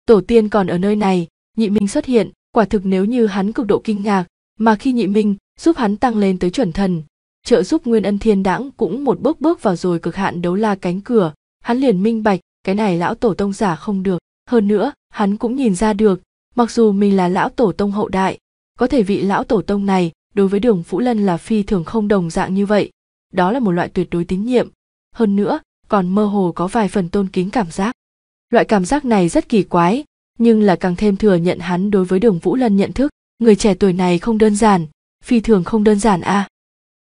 tổ tiên còn ở nơi này nhị minh xuất hiện quả thực nếu như hắn cực độ kinh ngạc mà khi nhị minh giúp hắn tăng lên tới chuẩn thần trợ giúp nguyên ân thiên đãng cũng một bước bước vào rồi cực hạn đấu la cánh cửa hắn liền minh bạch cái này lão tổ tông giả không được hơn nữa hắn cũng nhìn ra được mặc dù mình là lão tổ tông hậu đại có thể vị lão tổ tông này đối với đường vũ lân là phi thường không đồng dạng như vậy đó là một loại tuyệt đối tín nhiệm hơn nữa còn mơ hồ có vài phần tôn kính cảm giác Loại cảm giác này rất kỳ quái, nhưng là càng thêm thừa nhận hắn đối với Đường Vũ Lân nhận thức, người trẻ tuổi này không đơn giản, phi thường không đơn giản à.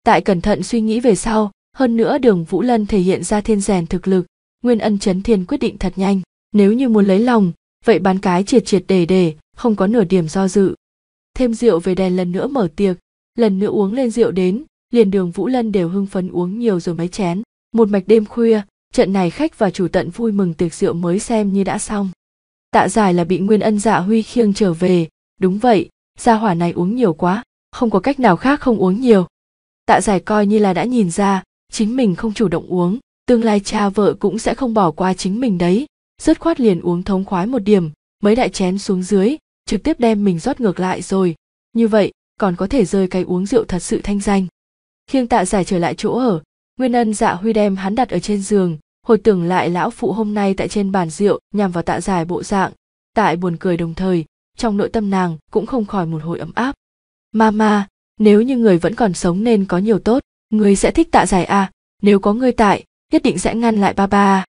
Tại cẩn thận suy nghĩ về sau, hơn nữa Đường Vũ Lân thể hiện ra thiên rèn thực lực, Nguyên Ân Chấn Thiên quyết định thật nhanh, nếu như muốn lấy lòng, vậy bán cái triệt triệt để để, không có nửa điểm do dự. Thêm rượu về đèn lần nữa mở tiệc, lần nữa uống lên rượu đến, liền Đường Vũ Lân đều hưng phấn uống nhiều rồi mấy chén, một mạch đêm khuya, trận này khách và chủ tận vui mừng tiệc rượu mới xem như đã xong tạ giải là bị nguyên ân dạ huy khiêng trở về đúng vậy gia hỏa này uống nhiều quá không có cách nào khác không uống nhiều tạ giải coi như là đã nhìn ra chính mình không chủ động uống tương lai cha vợ cũng sẽ không bỏ qua chính mình đấy dứt khoát liền uống thống khoái một điểm mấy đại chén xuống dưới trực tiếp đem mình rót ngược lại rồi như vậy còn có thể rơi cái uống rượu thật sự thanh danh khiêng tạ giải trở lại chỗ ở nguyên ân dạ huy đem hắn đặt ở trên giường hồi tưởng lại lão phụ hôm nay tại trên bàn rượu nhằm vào tạ giải bộ dạng tại buồn cười đồng thời trong nội tâm nàng cũng không khỏi một hồi ấm áp mama nếu như người vẫn còn sống nên có nhiều tốt người sẽ thích tạ giải à nếu có người tại nhất định sẽ ngăn lại ba ba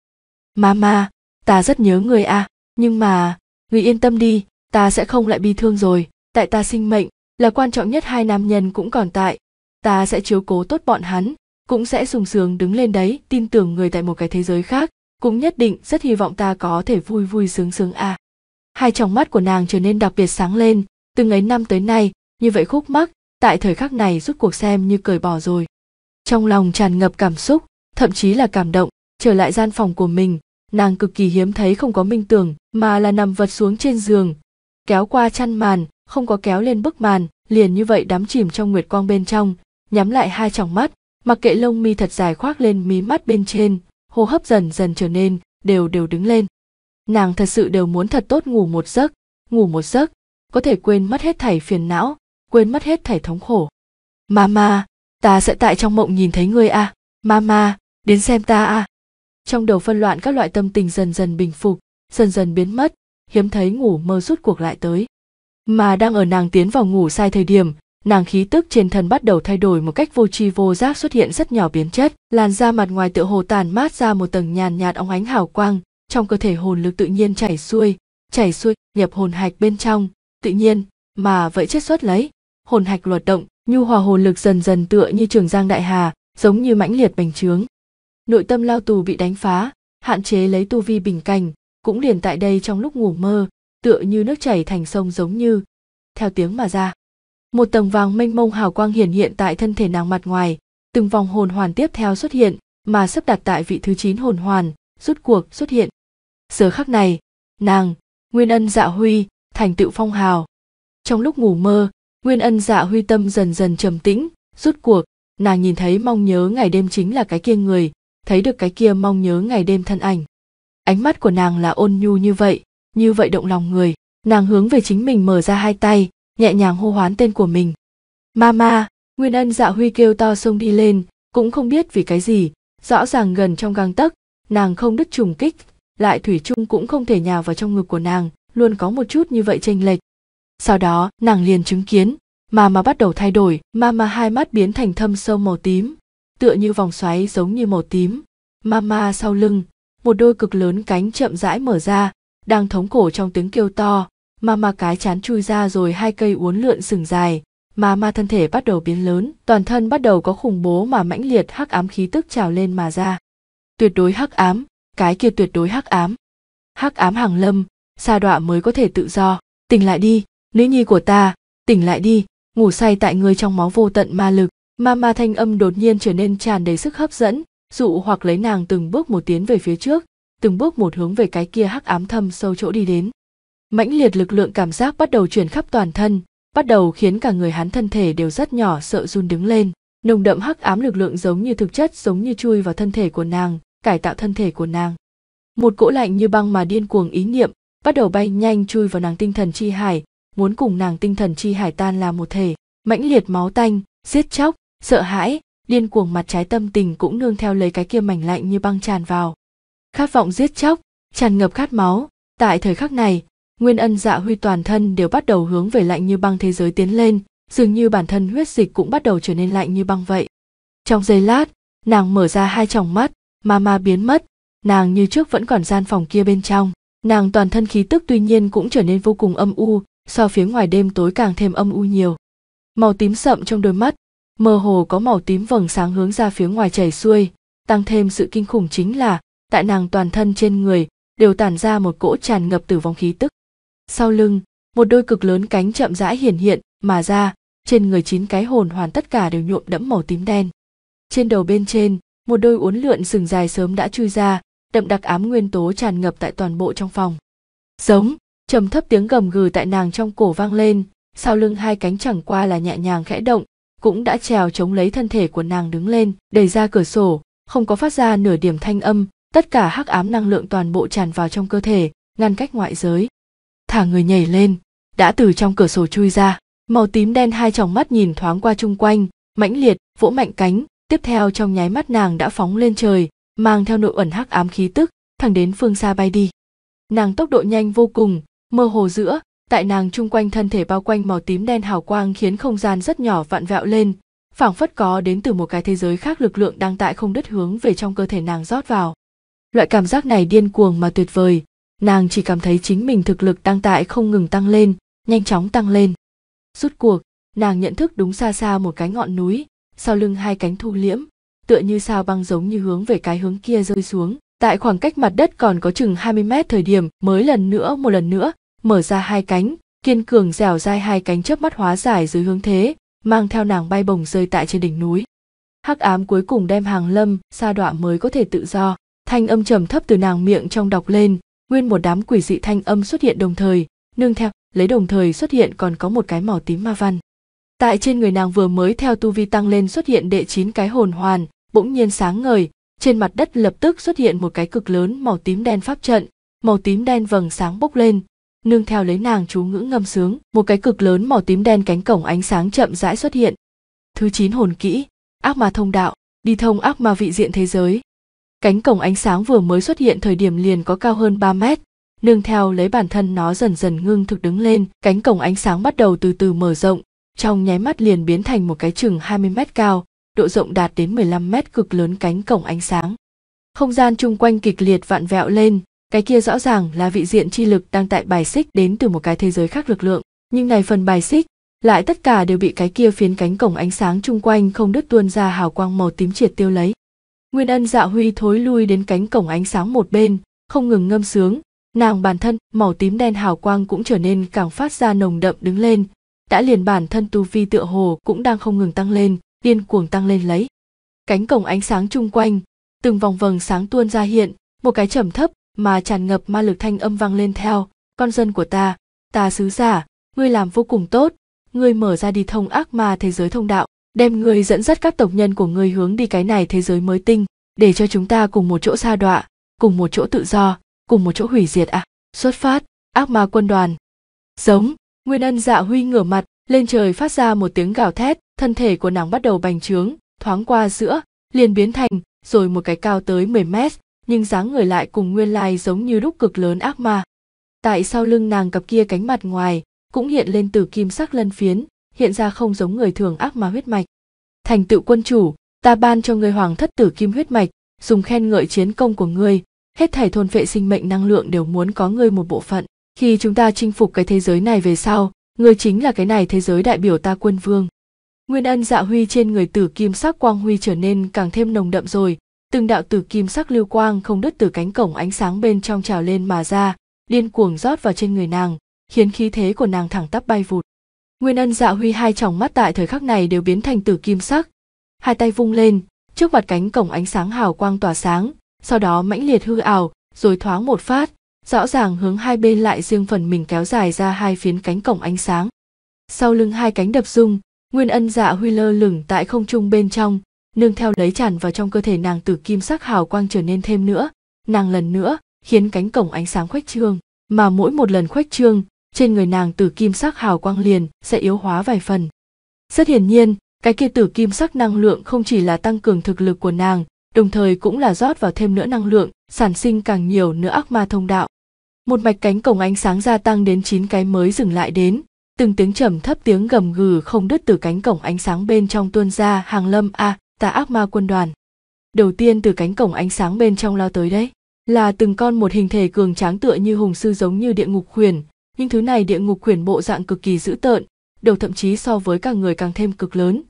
mama à. ta rất nhớ người à nhưng mà người yên tâm đi ta sẽ không lại bi thương rồi tại ta sinh mệnh là quan trọng nhất hai nam nhân cũng còn tại ta sẽ chiếu cố tốt bọn hắn cũng sẽ sung sướng đứng lên đấy tin tưởng người tại một cái thế giới khác cũng nhất định rất hy vọng ta có thể vui vui sướng sướng à hai tròng mắt của nàng trở nên đặc biệt sáng lên từ ấy năm tới nay như vậy khúc mắc tại thời khắc này rút cuộc xem như cởi bỏ rồi trong lòng tràn ngập cảm xúc thậm chí là cảm động trở lại gian phòng của mình nàng cực kỳ hiếm thấy không có minh tưởng mà là nằm vật xuống trên giường kéo qua chăn màn không có kéo lên bức màn liền như vậy đắm chìm trong nguyệt quang bên trong nhắm lại hai tròng mắt mặc kệ lông mi thật dài khoác lên mí mắt bên trên hô hấp dần dần trở nên đều đều đứng lên nàng thật sự đều muốn thật tốt ngủ một giấc ngủ một giấc có thể quên mất hết thảy phiền não quên mất hết thảy thống khổ mama ta sẽ tại trong mộng nhìn thấy ngươi à mama đến xem ta à trong đầu phân loạn các loại tâm tình dần dần bình phục dần dần biến mất hiếm thấy ngủ mơ rút cuộc lại tới mà đang ở nàng tiến vào ngủ sai thời điểm nàng khí tức trên thân bắt đầu thay đổi một cách vô tri vô giác xuất hiện rất nhỏ biến chất làn da mặt ngoài tựa hồ tàn mát ra một tầng nhàn nhạt óng ánh hào quang trong cơ thể hồn lực tự nhiên chảy xuôi chảy xuôi nhập hồn hạch bên trong tự nhiên mà vậy chết xuất lấy hồn hạch luật động nhu hòa hồn lực dần dần tựa như trường giang đại hà giống như mãnh liệt bành trướng nội tâm lao tù bị đánh phá hạn chế lấy tu vi bình cảnh cũng liền tại đây trong lúc ngủ mơ tựa như nước chảy thành sông giống như theo tiếng mà ra một tầng vàng mênh mông hào quang hiển hiện tại thân thể nàng mặt ngoài từng vòng hồn hoàn tiếp theo xuất hiện mà sắp đặt tại vị thứ chín hồn hoàn rút cuộc xuất hiện giờ khắc này nàng nguyên ân dạ huy thành tựu phong hào trong lúc ngủ mơ nguyên ân dạ huy tâm dần dần trầm tĩnh rút cuộc nàng nhìn thấy mong nhớ ngày đêm chính là cái kia người thấy được cái kia mong nhớ ngày đêm thân ảnh ánh mắt của nàng là ôn nhu như vậy như vậy động lòng người nàng hướng về chính mình mở ra hai tay nhẹ nhàng hô hoán tên của mình mama nguyên ân dạ huy kêu to xông đi lên cũng không biết vì cái gì rõ ràng gần trong gang tấc nàng không đứt trùng kích lại thủy chung cũng không thể nhào vào trong ngực của nàng luôn có một chút như vậy chênh lệch sau đó nàng liền chứng kiến mà mà bắt đầu thay đổi mà mà hai mắt biến thành thâm sâu màu tím tựa như vòng xoáy giống như màu tím mà mà sau lưng một đôi cực lớn cánh chậm rãi mở ra đang thống cổ trong tiếng kêu to ma ma cái chán chui ra rồi hai cây uốn lượn sừng dài mà ma thân thể bắt đầu biến lớn toàn thân bắt đầu có khủng bố mà mãnh liệt hắc ám khí tức trào lên mà ra tuyệt đối hắc ám cái kia tuyệt đối hắc ám hắc ám hàng lâm sa đọa mới có thể tự do tỉnh lại đi nữ nhi của ta tỉnh lại đi ngủ say tại người trong máu vô tận ma lực ma ma thanh âm đột nhiên trở nên tràn đầy sức hấp dẫn dụ hoặc lấy nàng từng bước một tiến về phía trước từng bước một hướng về cái kia hắc ám thâm sâu chỗ đi đến mãnh liệt lực lượng cảm giác bắt đầu chuyển khắp toàn thân bắt đầu khiến cả người hắn thân thể đều rất nhỏ sợ run đứng lên nồng đậm hắc ám lực lượng giống như thực chất giống như chui vào thân thể của nàng cải tạo thân thể của nàng một cỗ lạnh như băng mà điên cuồng ý niệm bắt đầu bay nhanh chui vào nàng tinh thần chi hải muốn cùng nàng tinh thần chi hải tan là một thể mãnh liệt máu tanh giết chóc sợ hãi điên cuồng mặt trái tâm tình cũng nương theo lấy cái kia mảnh lạnh như băng tràn vào khát vọng giết chóc tràn ngập khát máu tại thời khắc này nguyên ân dạ huy toàn thân đều bắt đầu hướng về lạnh như băng thế giới tiến lên dường như bản thân huyết dịch cũng bắt đầu trở nên lạnh như băng vậy trong giây lát nàng mở ra hai tròng mắt ma ma biến mất nàng như trước vẫn còn gian phòng kia bên trong nàng toàn thân khí tức tuy nhiên cũng trở nên vô cùng âm u so phía ngoài đêm tối càng thêm âm u nhiều màu tím sậm trong đôi mắt mơ hồ có màu tím vầng sáng hướng ra phía ngoài chảy xuôi tăng thêm sự kinh khủng chính là tại nàng toàn thân trên người đều tản ra một cỗ tràn ngập tử vong khí tức sau lưng một đôi cực lớn cánh chậm rãi hiển hiện mà ra trên người chín cái hồn hoàn tất cả đều nhuộm đẫm màu tím đen trên đầu bên trên một đôi uốn lượn sừng dài sớm đã chui ra đậm đặc ám nguyên tố tràn ngập tại toàn bộ trong phòng giống trầm thấp tiếng gầm gừ tại nàng trong cổ vang lên sau lưng hai cánh chẳng qua là nhẹ nhàng khẽ động cũng đã trèo chống lấy thân thể của nàng đứng lên đẩy ra cửa sổ không có phát ra nửa điểm thanh âm tất cả hắc ám năng lượng toàn bộ tràn vào trong cơ thể ngăn cách ngoại giới thả người nhảy lên đã từ trong cửa sổ chui ra màu tím đen hai tròng mắt nhìn thoáng qua chung quanh mãnh liệt vỗ mạnh cánh tiếp theo trong nháy mắt nàng đã phóng lên trời mang theo nội ẩn hắc ám khí tức thẳng đến phương xa bay đi nàng tốc độ nhanh vô cùng mơ hồ giữa tại nàng chung quanh thân thể bao quanh màu tím đen hào quang khiến không gian rất nhỏ vặn vẹo lên phảng phất có đến từ một cái thế giới khác lực lượng đang tại không đứt hướng về trong cơ thể nàng rót vào loại cảm giác này điên cuồng mà tuyệt vời nàng chỉ cảm thấy chính mình thực lực tăng tại không ngừng tăng lên nhanh chóng tăng lên rút cuộc nàng nhận thức đúng xa xa một cái ngọn núi sau lưng hai cánh thu liễm tựa như sao băng giống như hướng về cái hướng kia rơi xuống tại khoảng cách mặt đất còn có chừng 20 mét thời điểm mới lần nữa một lần nữa mở ra hai cánh kiên cường dẻo dai hai cánh chớp mắt hóa giải dưới hướng thế mang theo nàng bay bổng rơi tại trên đỉnh núi hắc ám cuối cùng đem hàng lâm sa đọa mới có thể tự do thanh âm trầm thấp từ nàng miệng trong đọc lên nguyên một đám quỷ dị thanh âm xuất hiện đồng thời nương theo lấy đồng thời xuất hiện còn có một cái màu tím ma văn tại trên người nàng vừa mới theo tu vi tăng lên xuất hiện đệ chín cái hồn hoàn bỗng nhiên sáng ngời trên mặt đất lập tức xuất hiện một cái cực lớn màu tím đen pháp trận màu tím đen vầng sáng bốc lên nương theo lấy nàng chú ngữ ngâm sướng một cái cực lớn màu tím đen cánh cổng ánh sáng chậm rãi xuất hiện thứ chín hồn kỹ ác ma thông đạo đi thông ác ma vị diện thế giới Cánh cổng ánh sáng vừa mới xuất hiện thời điểm liền có cao hơn 3 mét, nương theo lấy bản thân nó dần dần ngưng thực đứng lên, cánh cổng ánh sáng bắt đầu từ từ mở rộng, trong nháy mắt liền biến thành một cái chừng 20 mét cao, độ rộng đạt đến 15 mét cực lớn cánh cổng ánh sáng. Không gian chung quanh kịch liệt vạn vẹo lên, cái kia rõ ràng là vị diện chi lực đang tại bài xích đến từ một cái thế giới khác lực lượng, nhưng này phần bài xích lại tất cả đều bị cái kia phiến cánh cổng ánh sáng chung quanh không đứt tuôn ra hào quang màu tím triệt tiêu lấy nguyên ân dạ huy thối lui đến cánh cổng ánh sáng một bên không ngừng ngâm sướng nàng bản thân màu tím đen hào quang cũng trở nên càng phát ra nồng đậm đứng lên đã liền bản thân tu vi tựa hồ cũng đang không ngừng tăng lên điên cuồng tăng lên lấy cánh cổng ánh sáng chung quanh từng vòng vầng sáng tuôn ra hiện một cái trầm thấp mà tràn ngập ma lực thanh âm vang lên theo con dân của ta ta sứ giả ngươi làm vô cùng tốt ngươi mở ra đi thông ác ma thế giới thông đạo đem người dẫn dắt các tộc nhân của người hướng đi cái này thế giới mới tinh để cho chúng ta cùng một chỗ sa đọa cùng một chỗ tự do cùng một chỗ hủy diệt à xuất phát ác ma quân đoàn giống nguyên ân dạ huy ngửa mặt lên trời phát ra một tiếng gào thét thân thể của nàng bắt đầu bành trướng thoáng qua giữa liền biến thành rồi một cái cao tới 10 mét nhưng dáng người lại cùng nguyên lai giống như đúc cực lớn ác ma tại sau lưng nàng cặp kia cánh mặt ngoài cũng hiện lên từ kim sắc lân phiến hiện ra không giống người thường ác ma huyết mạch. Thành tựu quân chủ, ta ban cho người hoàng thất tử kim huyết mạch, dùng khen ngợi chiến công của ngươi, hết thảy thôn vệ sinh mệnh năng lượng đều muốn có ngươi một bộ phận. Khi chúng ta chinh phục cái thế giới này về sau, ngươi chính là cái này thế giới đại biểu ta quân vương. Nguyên ân dạ huy trên người tử kim sắc quang huy trở nên càng thêm nồng đậm rồi, từng đạo tử kim sắc lưu quang không đứt từ cánh cổng ánh sáng bên trong trào lên mà ra, điên cuồng rót vào trên người nàng, khiến khí thế của nàng thẳng tắp bay vụt nguyên ân dạ huy hai tròng mắt tại thời khắc này đều biến thành tử kim sắc hai tay vung lên trước mặt cánh cổng ánh sáng hào quang tỏa sáng sau đó mãnh liệt hư ảo rồi thoáng một phát rõ ràng hướng hai bên lại riêng phần mình kéo dài ra hai phiến cánh cổng ánh sáng sau lưng hai cánh đập rung nguyên ân dạ huy lơ lửng tại không trung bên trong nương theo lấy tràn vào trong cơ thể nàng tử kim sắc hào quang trở nên thêm nữa nàng lần nữa khiến cánh cổng ánh sáng khuếch trương mà mỗi một lần khuếch trương trên người nàng tử kim sắc hào quang liền sẽ yếu hóa vài phần. Rất hiển nhiên, cái kia tử kim sắc năng lượng không chỉ là tăng cường thực lực của nàng, đồng thời cũng là rót vào thêm nữa năng lượng, sản sinh càng nhiều nữa ác ma thông đạo. Một mạch cánh cổng ánh sáng gia tăng đến 9 cái mới dừng lại đến, từng tiếng trầm thấp tiếng gầm gừ không đứt từ cánh cổng ánh sáng bên trong tuôn ra hàng lâm a à, tà ác ma quân đoàn. Đầu tiên từ cánh cổng ánh sáng bên trong lao tới đấy, là từng con một hình thể cường tráng tựa như hùng sư giống như địa ngục khuyển, nhưng thứ này địa ngục quyển bộ dạng cực kỳ dữ tợn đầu thậm chí so với càng người càng thêm cực lớn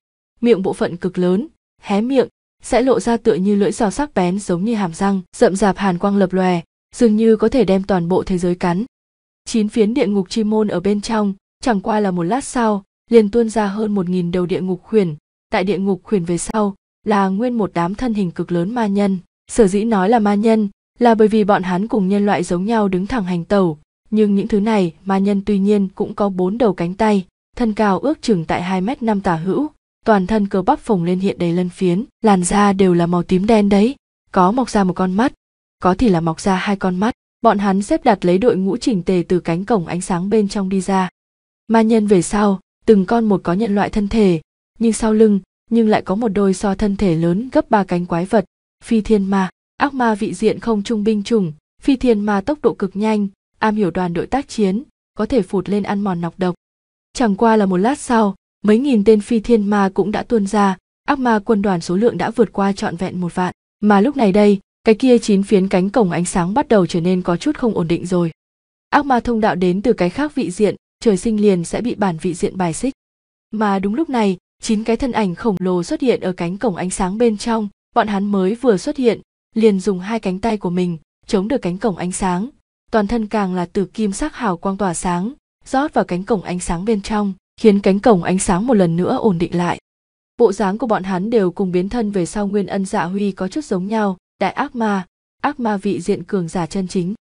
miệng bộ phận cực lớn hé miệng sẽ lộ ra tựa như lưỡi dao sắc bén giống như hàm răng rậm rạp hàn quang lập lòe dường như có thể đem toàn bộ thế giới cắn chín phiến địa ngục chi môn ở bên trong chẳng qua là một lát sau liền tuôn ra hơn một nghìn đầu địa ngục khuyển tại địa ngục khuyển về sau là nguyên một đám thân hình cực lớn ma nhân sở dĩ nói là ma nhân là bởi vì bọn hắn cùng nhân loại giống nhau đứng thẳng hành tẩu nhưng những thứ này ma nhân tuy nhiên cũng có bốn đầu cánh tay thân cao ước chừng tại hai mét năm tả hữu toàn thân cơ bắp phồng lên hiện đầy lân phiến làn da đều là màu tím đen đấy có mọc ra một con mắt có thì là mọc ra hai con mắt bọn hắn xếp đặt lấy đội ngũ chỉnh tề từ cánh cổng ánh sáng bên trong đi ra ma nhân về sau từng con một có nhận loại thân thể nhưng sau lưng nhưng lại có một đôi so thân thể lớn gấp ba cánh quái vật phi thiên ma ác ma vị diện không trung binh chủng phi thiên ma tốc độ cực nhanh am hiểu đoàn đội tác chiến có thể phụt lên ăn mòn nọc độc chẳng qua là một lát sau mấy nghìn tên phi thiên ma cũng đã tuôn ra ác ma quân đoàn số lượng đã vượt qua trọn vẹn một vạn mà lúc này đây cái kia chín phiến cánh cổng ánh sáng bắt đầu trở nên có chút không ổn định rồi ác ma thông đạo đến từ cái khác vị diện trời sinh liền sẽ bị bản vị diện bài xích mà đúng lúc này chín cái thân ảnh khổng lồ xuất hiện ở cánh cổng ánh sáng bên trong bọn hắn mới vừa xuất hiện liền dùng hai cánh tay của mình chống được cánh cổng ánh sáng toàn thân càng là từ kim sắc hào quang tỏa sáng, rót vào cánh cổng ánh sáng bên trong, khiến cánh cổng ánh sáng một lần nữa ổn định lại. Bộ dáng của bọn hắn đều cùng biến thân về sau Nguyên Ân Dạ Huy có chút giống nhau, đại ác ma, ác ma vị diện cường giả chân chính.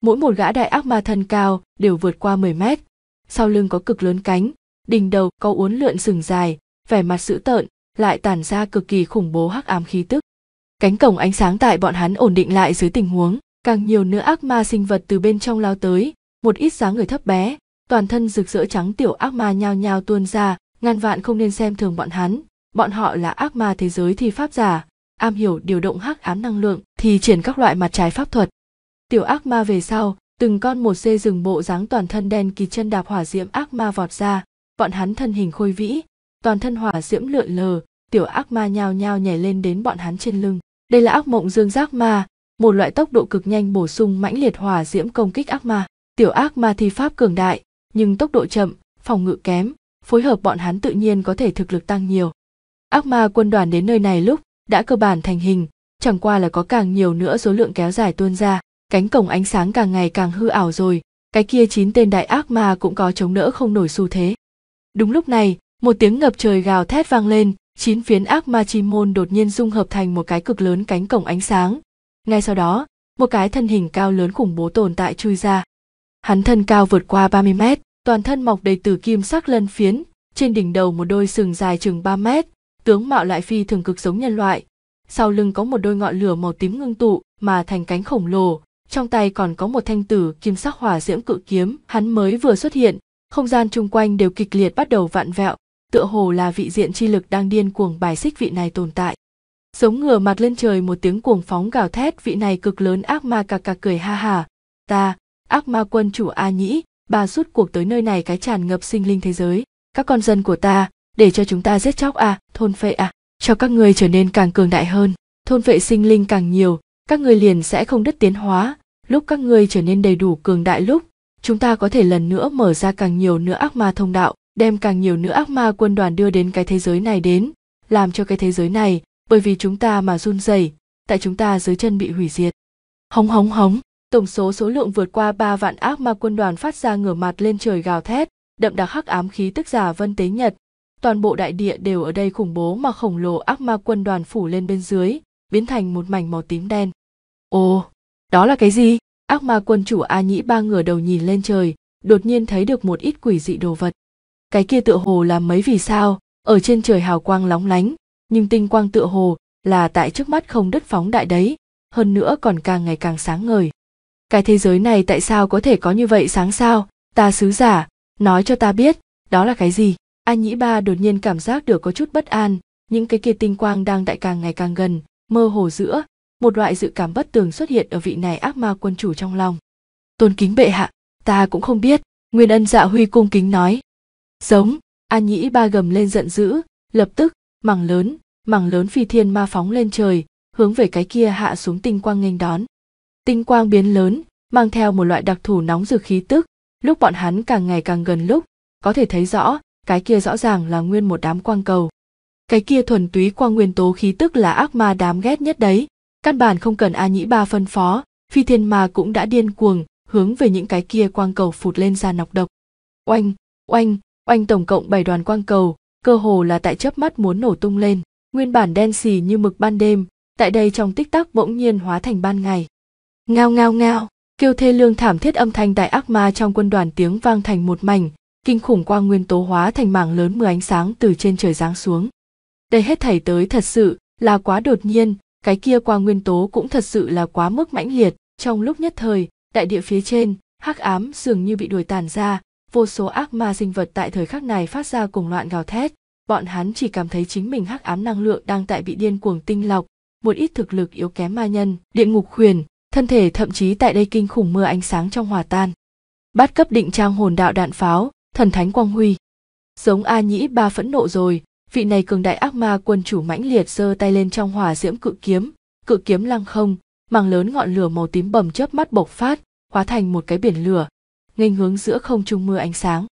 Mỗi một gã đại ác ma thân cao đều vượt qua 10 mét, sau lưng có cực lớn cánh, đỉnh đầu có uốn lượn sừng dài, vẻ mặt dữ tợn, lại tản ra cực kỳ khủng bố hắc ám khí tức. Cánh cổng ánh sáng tại bọn hắn ổn định lại dưới tình huống, càng nhiều nữa ác ma sinh vật từ bên trong lao tới một ít dáng người thấp bé toàn thân rực rỡ trắng tiểu ác ma nhao nhao tuôn ra ngàn vạn không nên xem thường bọn hắn bọn họ là ác ma thế giới thì pháp giả am hiểu điều động hắc ám năng lượng thì triển các loại mặt trái pháp thuật tiểu ác ma về sau từng con một xê rừng bộ dáng toàn thân đen kỳ chân đạp hỏa diễm ác ma vọt ra bọn hắn thân hình khôi vĩ toàn thân hỏa diễm lượn lờ tiểu ác ma nhao nhao nhảy lên đến bọn hắn trên lưng đây là ác mộng dương giác ma một loại tốc độ cực nhanh bổ sung mãnh liệt hòa diễm công kích ác ma tiểu ác ma thi pháp cường đại nhưng tốc độ chậm phòng ngự kém phối hợp bọn hắn tự nhiên có thể thực lực tăng nhiều ác ma quân đoàn đến nơi này lúc đã cơ bản thành hình chẳng qua là có càng nhiều nữa số lượng kéo dài tuôn ra cánh cổng ánh sáng càng ngày càng hư ảo rồi cái kia chín tên đại ác ma cũng có chống đỡ không nổi xu thế đúng lúc này một tiếng ngập trời gào thét vang lên chín phiến ác ma chi môn đột nhiên dung hợp thành một cái cực lớn cánh cổng ánh sáng ngay sau đó một cái thân hình cao lớn khủng bố tồn tại chui ra hắn thân cao vượt qua 30 mét toàn thân mọc đầy tử kim sắc lân phiến trên đỉnh đầu một đôi sừng dài chừng 3 mét tướng mạo lại phi thường cực giống nhân loại sau lưng có một đôi ngọn lửa màu tím ngưng tụ mà thành cánh khổng lồ trong tay còn có một thanh tử kim sắc hỏa diễm cự kiếm hắn mới vừa xuất hiện không gian chung quanh đều kịch liệt bắt đầu vặn vẹo tựa hồ là vị diện chi lực đang điên cuồng bài xích vị này tồn tại Sống ngửa mặt lên trời một tiếng cuồng phóng gào thét vị này cực lớn ác ma cà cà cười ha hả. Ta, ác ma quân chủ A Nhĩ, bà rút cuộc tới nơi này cái tràn ngập sinh linh thế giới. Các con dân của ta, để cho chúng ta giết chóc à, thôn phệ à, cho các ngươi trở nên càng cường đại hơn. Thôn vệ sinh linh càng nhiều, các ngươi liền sẽ không đứt tiến hóa. Lúc các ngươi trở nên đầy đủ cường đại lúc, chúng ta có thể lần nữa mở ra càng nhiều nữa ác ma thông đạo, đem càng nhiều nữa ác ma quân đoàn đưa đến cái thế giới này đến, làm cho cái thế giới này bởi vì chúng ta mà run rẩy tại chúng ta dưới chân bị hủy diệt hống hống hống tổng số số lượng vượt qua ba vạn ác ma quân đoàn phát ra ngửa mặt lên trời gào thét đậm đặc hắc ám khí tức giả vân tế nhật toàn bộ đại địa đều ở đây khủng bố mà khổng lồ ác ma quân đoàn phủ lên bên dưới biến thành một mảnh màu tím đen ồ đó là cái gì ác ma quân chủ a nhĩ ba ngửa đầu nhìn lên trời đột nhiên thấy được một ít quỷ dị đồ vật cái kia tựa hồ là mấy vì sao ở trên trời hào quang lóng lánh nhưng tinh quang tựa hồ là tại trước mắt không đứt phóng đại đấy hơn nữa còn càng ngày càng sáng ngời cái thế giới này tại sao có thể có như vậy sáng sao ta sứ giả nói cho ta biết đó là cái gì a nhĩ ba đột nhiên cảm giác được có chút bất an những cái kia tinh quang đang đại càng ngày càng gần mơ hồ giữa một loại dự cảm bất tường xuất hiện ở vị này ác ma quân chủ trong lòng tôn kính bệ hạ ta cũng không biết nguyên ân dạ huy cung kính nói giống a nhĩ ba gầm lên giận dữ lập tức mảng lớn mảng lớn phi thiên ma phóng lên trời hướng về cái kia hạ xuống tinh quang nghênh đón tinh quang biến lớn mang theo một loại đặc thù nóng rực khí tức lúc bọn hắn càng ngày càng gần lúc có thể thấy rõ cái kia rõ ràng là nguyên một đám quang cầu cái kia thuần túy quang nguyên tố khí tức là ác ma đám ghét nhất đấy căn bản không cần a nhĩ ba phân phó phi thiên ma cũng đã điên cuồng hướng về những cái kia quang cầu phụt lên ra nọc độc oanh oanh oanh tổng cộng bảy đoàn quang cầu cơ hồ là tại chớp mắt muốn nổ tung lên nguyên bản đen xì như mực ban đêm tại đây trong tích tắc bỗng nhiên hóa thành ban ngày ngao ngao ngao kêu thê lương thảm thiết âm thanh tại ác ma trong quân đoàn tiếng vang thành một mảnh kinh khủng quang nguyên tố hóa thành mảng lớn mưa ánh sáng từ trên trời giáng xuống đây hết thảy tới thật sự là quá đột nhiên cái kia quang nguyên tố cũng thật sự là quá mức mãnh liệt trong lúc nhất thời đại địa phía trên hắc ám dường như bị đuổi tàn ra vô số ác ma sinh vật tại thời khắc này phát ra cùng loạn gào thét bọn hắn chỉ cảm thấy chính mình hắc ám năng lượng đang tại bị điên cuồng tinh lọc một ít thực lực yếu kém ma nhân địa ngục khuyển thân thể thậm chí tại đây kinh khủng mưa ánh sáng trong hòa tan bát cấp định trang hồn đạo đạn pháo thần thánh quang huy giống a nhĩ ba phẫn nộ rồi vị này cường đại ác ma quân chủ mãnh liệt giơ tay lên trong hỏa diễm cự kiếm cự kiếm lăng không màng lớn ngọn lửa màu tím bầm chớp mắt bộc phát hóa thành một cái biển lửa nghênh hướng giữa không trung mưa ánh sáng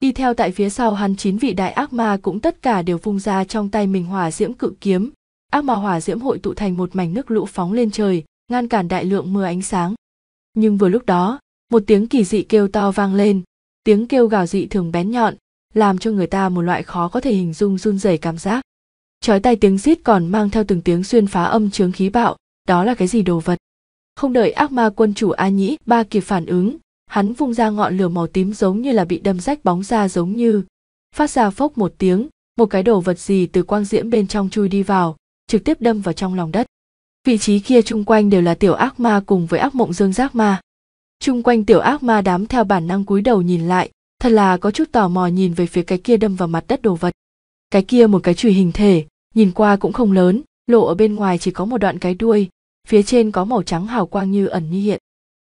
đi theo tại phía sau hắn chín vị đại ác ma cũng tất cả đều vung ra trong tay mình hỏa diễm cự kiếm ác ma hỏa diễm hội tụ thành một mảnh nước lũ phóng lên trời ngăn cản đại lượng mưa ánh sáng nhưng vừa lúc đó một tiếng kỳ dị kêu to vang lên tiếng kêu gào dị thường bén nhọn làm cho người ta một loại khó có thể hình dung run rẩy cảm giác chói tay tiếng rít còn mang theo từng tiếng xuyên phá âm chướng khí bạo đó là cái gì đồ vật không đợi ác ma quân chủ a nhĩ ba kịp phản ứng hắn vung ra ngọn lửa màu tím giống như là bị đâm rách bóng ra giống như phát ra phốc một tiếng một cái đồ vật gì từ quang diễm bên trong chui đi vào trực tiếp đâm vào trong lòng đất vị trí kia chung quanh đều là tiểu ác ma cùng với ác mộng dương giác ma chung quanh tiểu ác ma đám theo bản năng cúi đầu nhìn lại thật là có chút tò mò nhìn về phía cái kia đâm vào mặt đất đồ vật cái kia một cái chùy hình thể nhìn qua cũng không lớn lộ ở bên ngoài chỉ có một đoạn cái đuôi phía trên có màu trắng hào quang như ẩn như hiện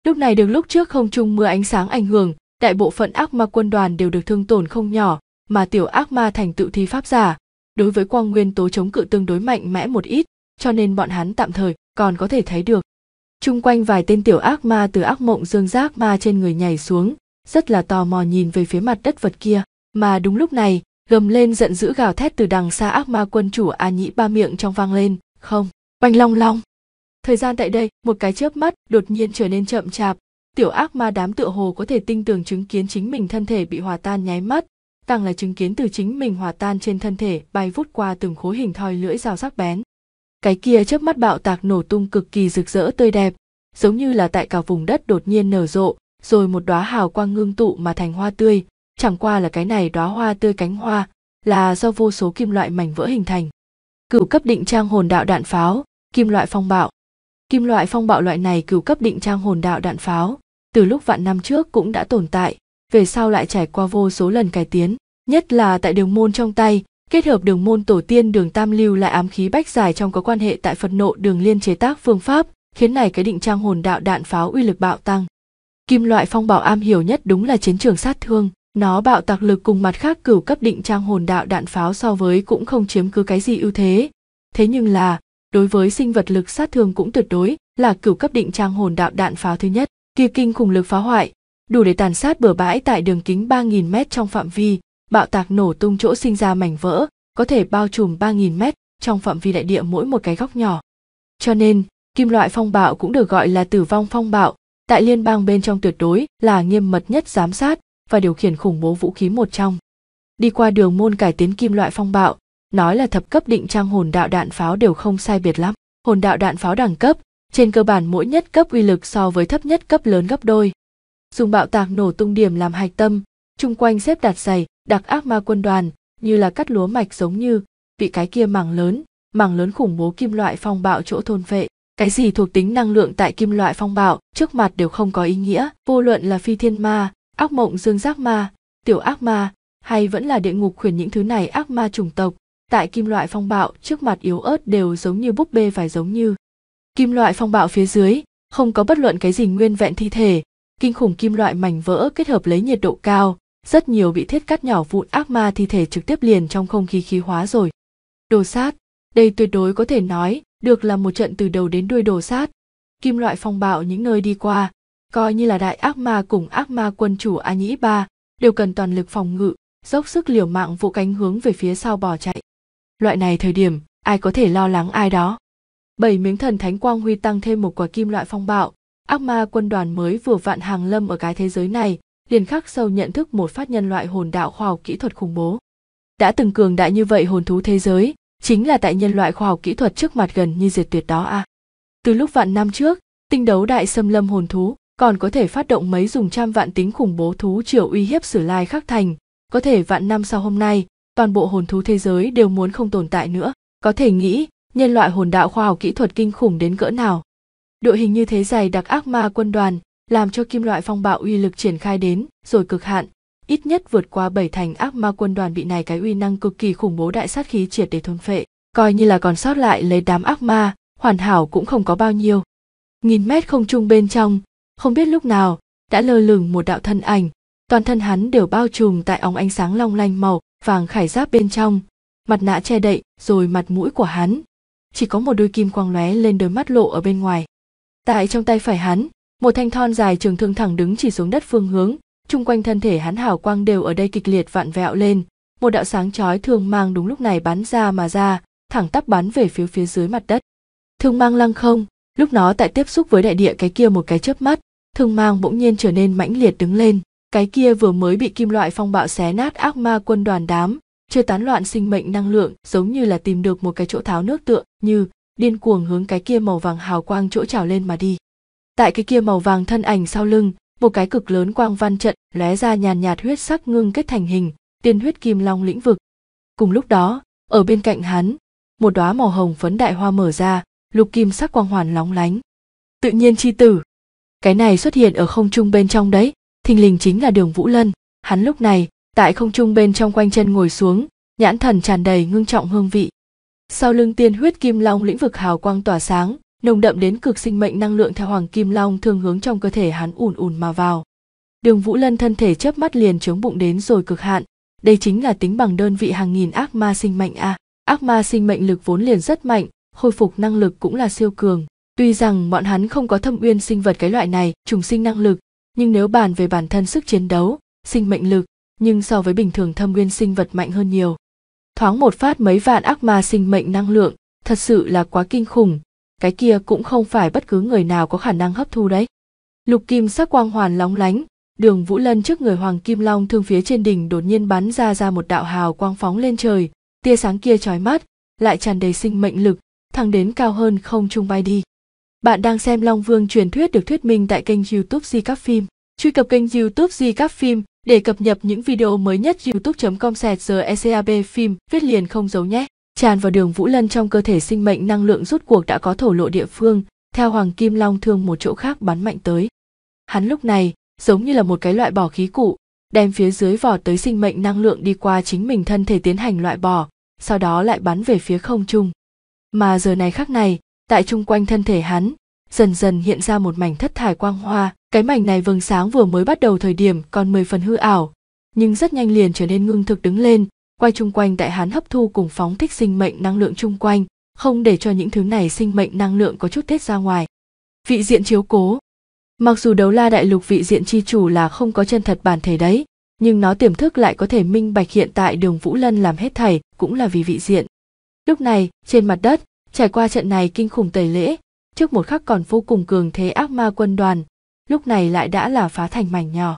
Lúc này được lúc trước không trung mưa ánh sáng ảnh hưởng, đại bộ phận ác ma quân đoàn đều được thương tổn không nhỏ, mà tiểu ác ma thành tựu thi pháp giả. Đối với quang nguyên tố chống cự tương đối mạnh mẽ một ít, cho nên bọn hắn tạm thời còn có thể thấy được. Trung quanh vài tên tiểu ác ma từ ác mộng dương giác ma trên người nhảy xuống, rất là tò mò nhìn về phía mặt đất vật kia, mà đúng lúc này, gầm lên giận dữ gào thét từ đằng xa ác ma quân chủ A Nhĩ ba miệng trong vang lên, không, bành long long thời gian tại đây một cái chớp mắt đột nhiên trở nên chậm chạp tiểu ác ma đám tựa hồ có thể tinh tường chứng kiến chính mình thân thể bị hòa tan nháy mắt càng là chứng kiến từ chính mình hòa tan trên thân thể bay vút qua từng khối hình thoi lưỡi dao sắc bén cái kia chớp mắt bạo tạc nổ tung cực kỳ rực rỡ tươi đẹp giống như là tại cả vùng đất đột nhiên nở rộ rồi một đóa hào quang ngưng tụ mà thành hoa tươi chẳng qua là cái này đóa hoa tươi cánh hoa là do vô số kim loại mảnh vỡ hình thành cửu cấp định trang hồn đạo đạn pháo kim loại phong bạo Kim loại phong bạo loại này cửu cấp định trang hồn đạo đạn pháo, từ lúc vạn năm trước cũng đã tồn tại, về sau lại trải qua vô số lần cải tiến, nhất là tại đường môn trong tay, kết hợp đường môn tổ tiên đường tam lưu lại ám khí bách giải trong có quan hệ tại Phật nộ đường liên chế tác phương pháp, khiến này cái định trang hồn đạo đạn pháo uy lực bạo tăng. Kim loại phong bạo am hiểu nhất đúng là chiến trường sát thương, nó bạo tạc lực cùng mặt khác cửu cấp định trang hồn đạo đạn pháo so với cũng không chiếm cứ cái gì ưu thế. Thế nhưng là, đối với sinh vật lực sát thương cũng tuyệt đối là cửu cấp định trang hồn đạo đạn pháo thứ nhất kia kinh khủng lực phá hoại đủ để tàn sát bừa bãi tại đường kính ba nghìn mét trong phạm vi bạo tạc nổ tung chỗ sinh ra mảnh vỡ có thể bao trùm ba nghìn mét trong phạm vi đại địa mỗi một cái góc nhỏ cho nên kim loại phong bạo cũng được gọi là tử vong phong bạo tại liên bang bên trong tuyệt đối là nghiêm mật nhất giám sát và điều khiển khủng bố vũ khí một trong đi qua đường môn cải tiến kim loại phong bạo nói là thập cấp định trang hồn đạo đạn pháo đều không sai biệt lắm hồn đạo đạn pháo đẳng cấp trên cơ bản mỗi nhất cấp uy lực so với thấp nhất cấp lớn gấp đôi dùng bạo tạc nổ tung điểm làm hạch tâm chung quanh xếp đặt dày đặc ác ma quân đoàn như là cắt lúa mạch giống như bị cái kia mảng lớn mảng lớn khủng bố kim loại phong bạo chỗ thôn vệ cái gì thuộc tính năng lượng tại kim loại phong bạo trước mặt đều không có ý nghĩa vô luận là phi thiên ma ác mộng dương giác ma tiểu ác ma hay vẫn là địa ngục khuyển những thứ này ác ma chủng tộc tại kim loại phong bạo trước mặt yếu ớt đều giống như búp bê phải giống như kim loại phong bạo phía dưới không có bất luận cái gì nguyên vẹn thi thể kinh khủng kim loại mảnh vỡ kết hợp lấy nhiệt độ cao rất nhiều bị thiết cắt nhỏ vụn ác ma thi thể trực tiếp liền trong không khí khí hóa rồi đồ sát đây tuyệt đối có thể nói được là một trận từ đầu đến đuôi đồ sát kim loại phong bạo những nơi đi qua coi như là đại ác ma cùng ác ma quân chủ a nhĩ ba đều cần toàn lực phòng ngự dốc sức liều mạng vụ cánh hướng về phía sau bỏ chạy loại này thời điểm ai có thể lo lắng ai đó bảy miếng thần thánh quang huy tăng thêm một quả kim loại phong bạo ác ma quân đoàn mới vừa vạn hàng lâm ở cái thế giới này liền khắc sâu nhận thức một phát nhân loại hồn đạo khoa học kỹ thuật khủng bố đã từng cường đại như vậy hồn thú thế giới chính là tại nhân loại khoa học kỹ thuật trước mặt gần như diệt tuyệt đó à từ lúc vạn năm trước tinh đấu đại xâm lâm hồn thú còn có thể phát động mấy dùng trăm vạn tính khủng bố thú triều uy hiếp sử lai khắc thành có thể vạn năm sau hôm nay toàn bộ hồn thú thế giới đều muốn không tồn tại nữa có thể nghĩ nhân loại hồn đạo khoa học kỹ thuật kinh khủng đến cỡ nào đội hình như thế dày đặc ác ma quân đoàn làm cho kim loại phong bạo uy lực triển khai đến rồi cực hạn ít nhất vượt qua bảy thành ác ma quân đoàn bị này cái uy năng cực kỳ khủng bố đại sát khí triệt để thôn phệ coi như là còn sót lại lấy đám ác ma hoàn hảo cũng không có bao nhiêu nghìn mét không trung bên trong không biết lúc nào đã lơ lửng một đạo thân ảnh toàn thân hắn đều bao trùm tại ống ánh sáng long lanh màu vàng khải giáp bên trong mặt nạ che đậy rồi mặt mũi của hắn chỉ có một đôi kim quang lóe lên đôi mắt lộ ở bên ngoài tại trong tay phải hắn một thanh thon dài trường thương thẳng đứng chỉ xuống đất phương hướng chung quanh thân thể hắn hào quang đều ở đây kịch liệt vạn vẹo lên một đạo sáng chói thương mang đúng lúc này bắn ra mà ra thẳng tắp bắn về phía phía dưới mặt đất thương mang lăng không lúc nó tại tiếp xúc với đại địa cái kia một cái chớp mắt thương mang bỗng nhiên trở nên mãnh liệt đứng lên cái kia vừa mới bị kim loại phong bạo xé nát ác ma quân đoàn đám chưa tán loạn sinh mệnh năng lượng giống như là tìm được một cái chỗ tháo nước tựa như điên cuồng hướng cái kia màu vàng hào quang chỗ trào lên mà đi tại cái kia màu vàng thân ảnh sau lưng một cái cực lớn quang văn trận lóe ra nhàn nhạt huyết sắc ngưng kết thành hình tiên huyết kim long lĩnh vực cùng lúc đó ở bên cạnh hắn một đóa màu hồng phấn đại hoa mở ra lục kim sắc quang hoàn lóng lánh tự nhiên chi tử cái này xuất hiện ở không trung bên trong đấy thình lình chính là đường vũ lân hắn lúc này tại không trung bên trong quanh chân ngồi xuống nhãn thần tràn đầy ngưng trọng hương vị sau lưng tiên huyết kim long lĩnh vực hào quang tỏa sáng nồng đậm đến cực sinh mệnh năng lượng theo hoàng kim long thường hướng trong cơ thể hắn ùn ùn mà vào đường vũ lân thân thể chớp mắt liền chống bụng đến rồi cực hạn đây chính là tính bằng đơn vị hàng nghìn ác ma sinh mệnh a à. ác ma sinh mệnh lực vốn liền rất mạnh khôi phục năng lực cũng là siêu cường tuy rằng bọn hắn không có thâm uyên sinh vật cái loại này trùng sinh năng lực nhưng nếu bàn về bản thân sức chiến đấu sinh mệnh lực nhưng so với bình thường thâm nguyên sinh vật mạnh hơn nhiều thoáng một phát mấy vạn ác ma sinh mệnh năng lượng thật sự là quá kinh khủng cái kia cũng không phải bất cứ người nào có khả năng hấp thu đấy lục kim sắc quang hoàn lóng lánh đường vũ lân trước người hoàng kim long thương phía trên đỉnh đột nhiên bắn ra ra một đạo hào quang phóng lên trời tia sáng kia trói mắt lại tràn đầy sinh mệnh lực thẳng đến cao hơn không trung bay đi bạn đang xem Long Vương truyền thuyết được thuyết minh tại kênh YouTube Di Các Phim. Truy cập kênh YouTube Di Các Phim để cập nhật những video mới nhất youtube.com sẹt phim viết liền không giấu nhé. Tràn vào đường Vũ Lân trong cơ thể sinh mệnh năng lượng rút cuộc đã có thổ lộ địa phương, theo Hoàng Kim Long thương một chỗ khác bắn mạnh tới. Hắn lúc này, giống như là một cái loại bỏ khí cụ, đem phía dưới vỏ tới sinh mệnh năng lượng đi qua chính mình thân thể tiến hành loại bỏ, sau đó lại bắn về phía không trung. Mà giờ này khác này, tại chung quanh thân thể hắn dần dần hiện ra một mảnh thất thải quang hoa cái mảnh này vầng sáng vừa mới bắt đầu thời điểm còn mười phần hư ảo nhưng rất nhanh liền trở nên ngưng thực đứng lên quay chung quanh tại hắn hấp thu cùng phóng thích sinh mệnh năng lượng chung quanh không để cho những thứ này sinh mệnh năng lượng có chút tiết ra ngoài vị diện chiếu cố mặc dù đấu la đại lục vị diện chi chủ là không có chân thật bản thể đấy nhưng nó tiềm thức lại có thể minh bạch hiện tại đường vũ lân làm hết thảy cũng là vì vị diện lúc này trên mặt đất Trải qua trận này kinh khủng tẩy lễ, trước một khắc còn vô cùng cường thế ác ma quân đoàn, lúc này lại đã là phá thành mảnh nhỏ.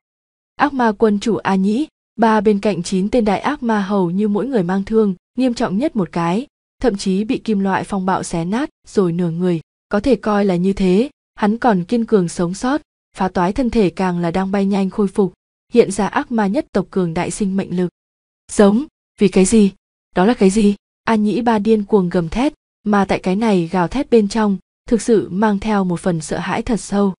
Ác ma quân chủ A Nhĩ, ba bên cạnh chín tên đại ác ma hầu như mỗi người mang thương, nghiêm trọng nhất một cái, thậm chí bị kim loại phong bạo xé nát rồi nửa người, có thể coi là như thế, hắn còn kiên cường sống sót, phá toái thân thể càng là đang bay nhanh khôi phục, hiện ra ác ma nhất tộc cường đại sinh mệnh lực. Sống, vì cái gì? Đó là cái gì? A Nhĩ ba điên cuồng gầm thét, mà tại cái này gào thét bên trong thực sự mang theo một phần sợ hãi thật sâu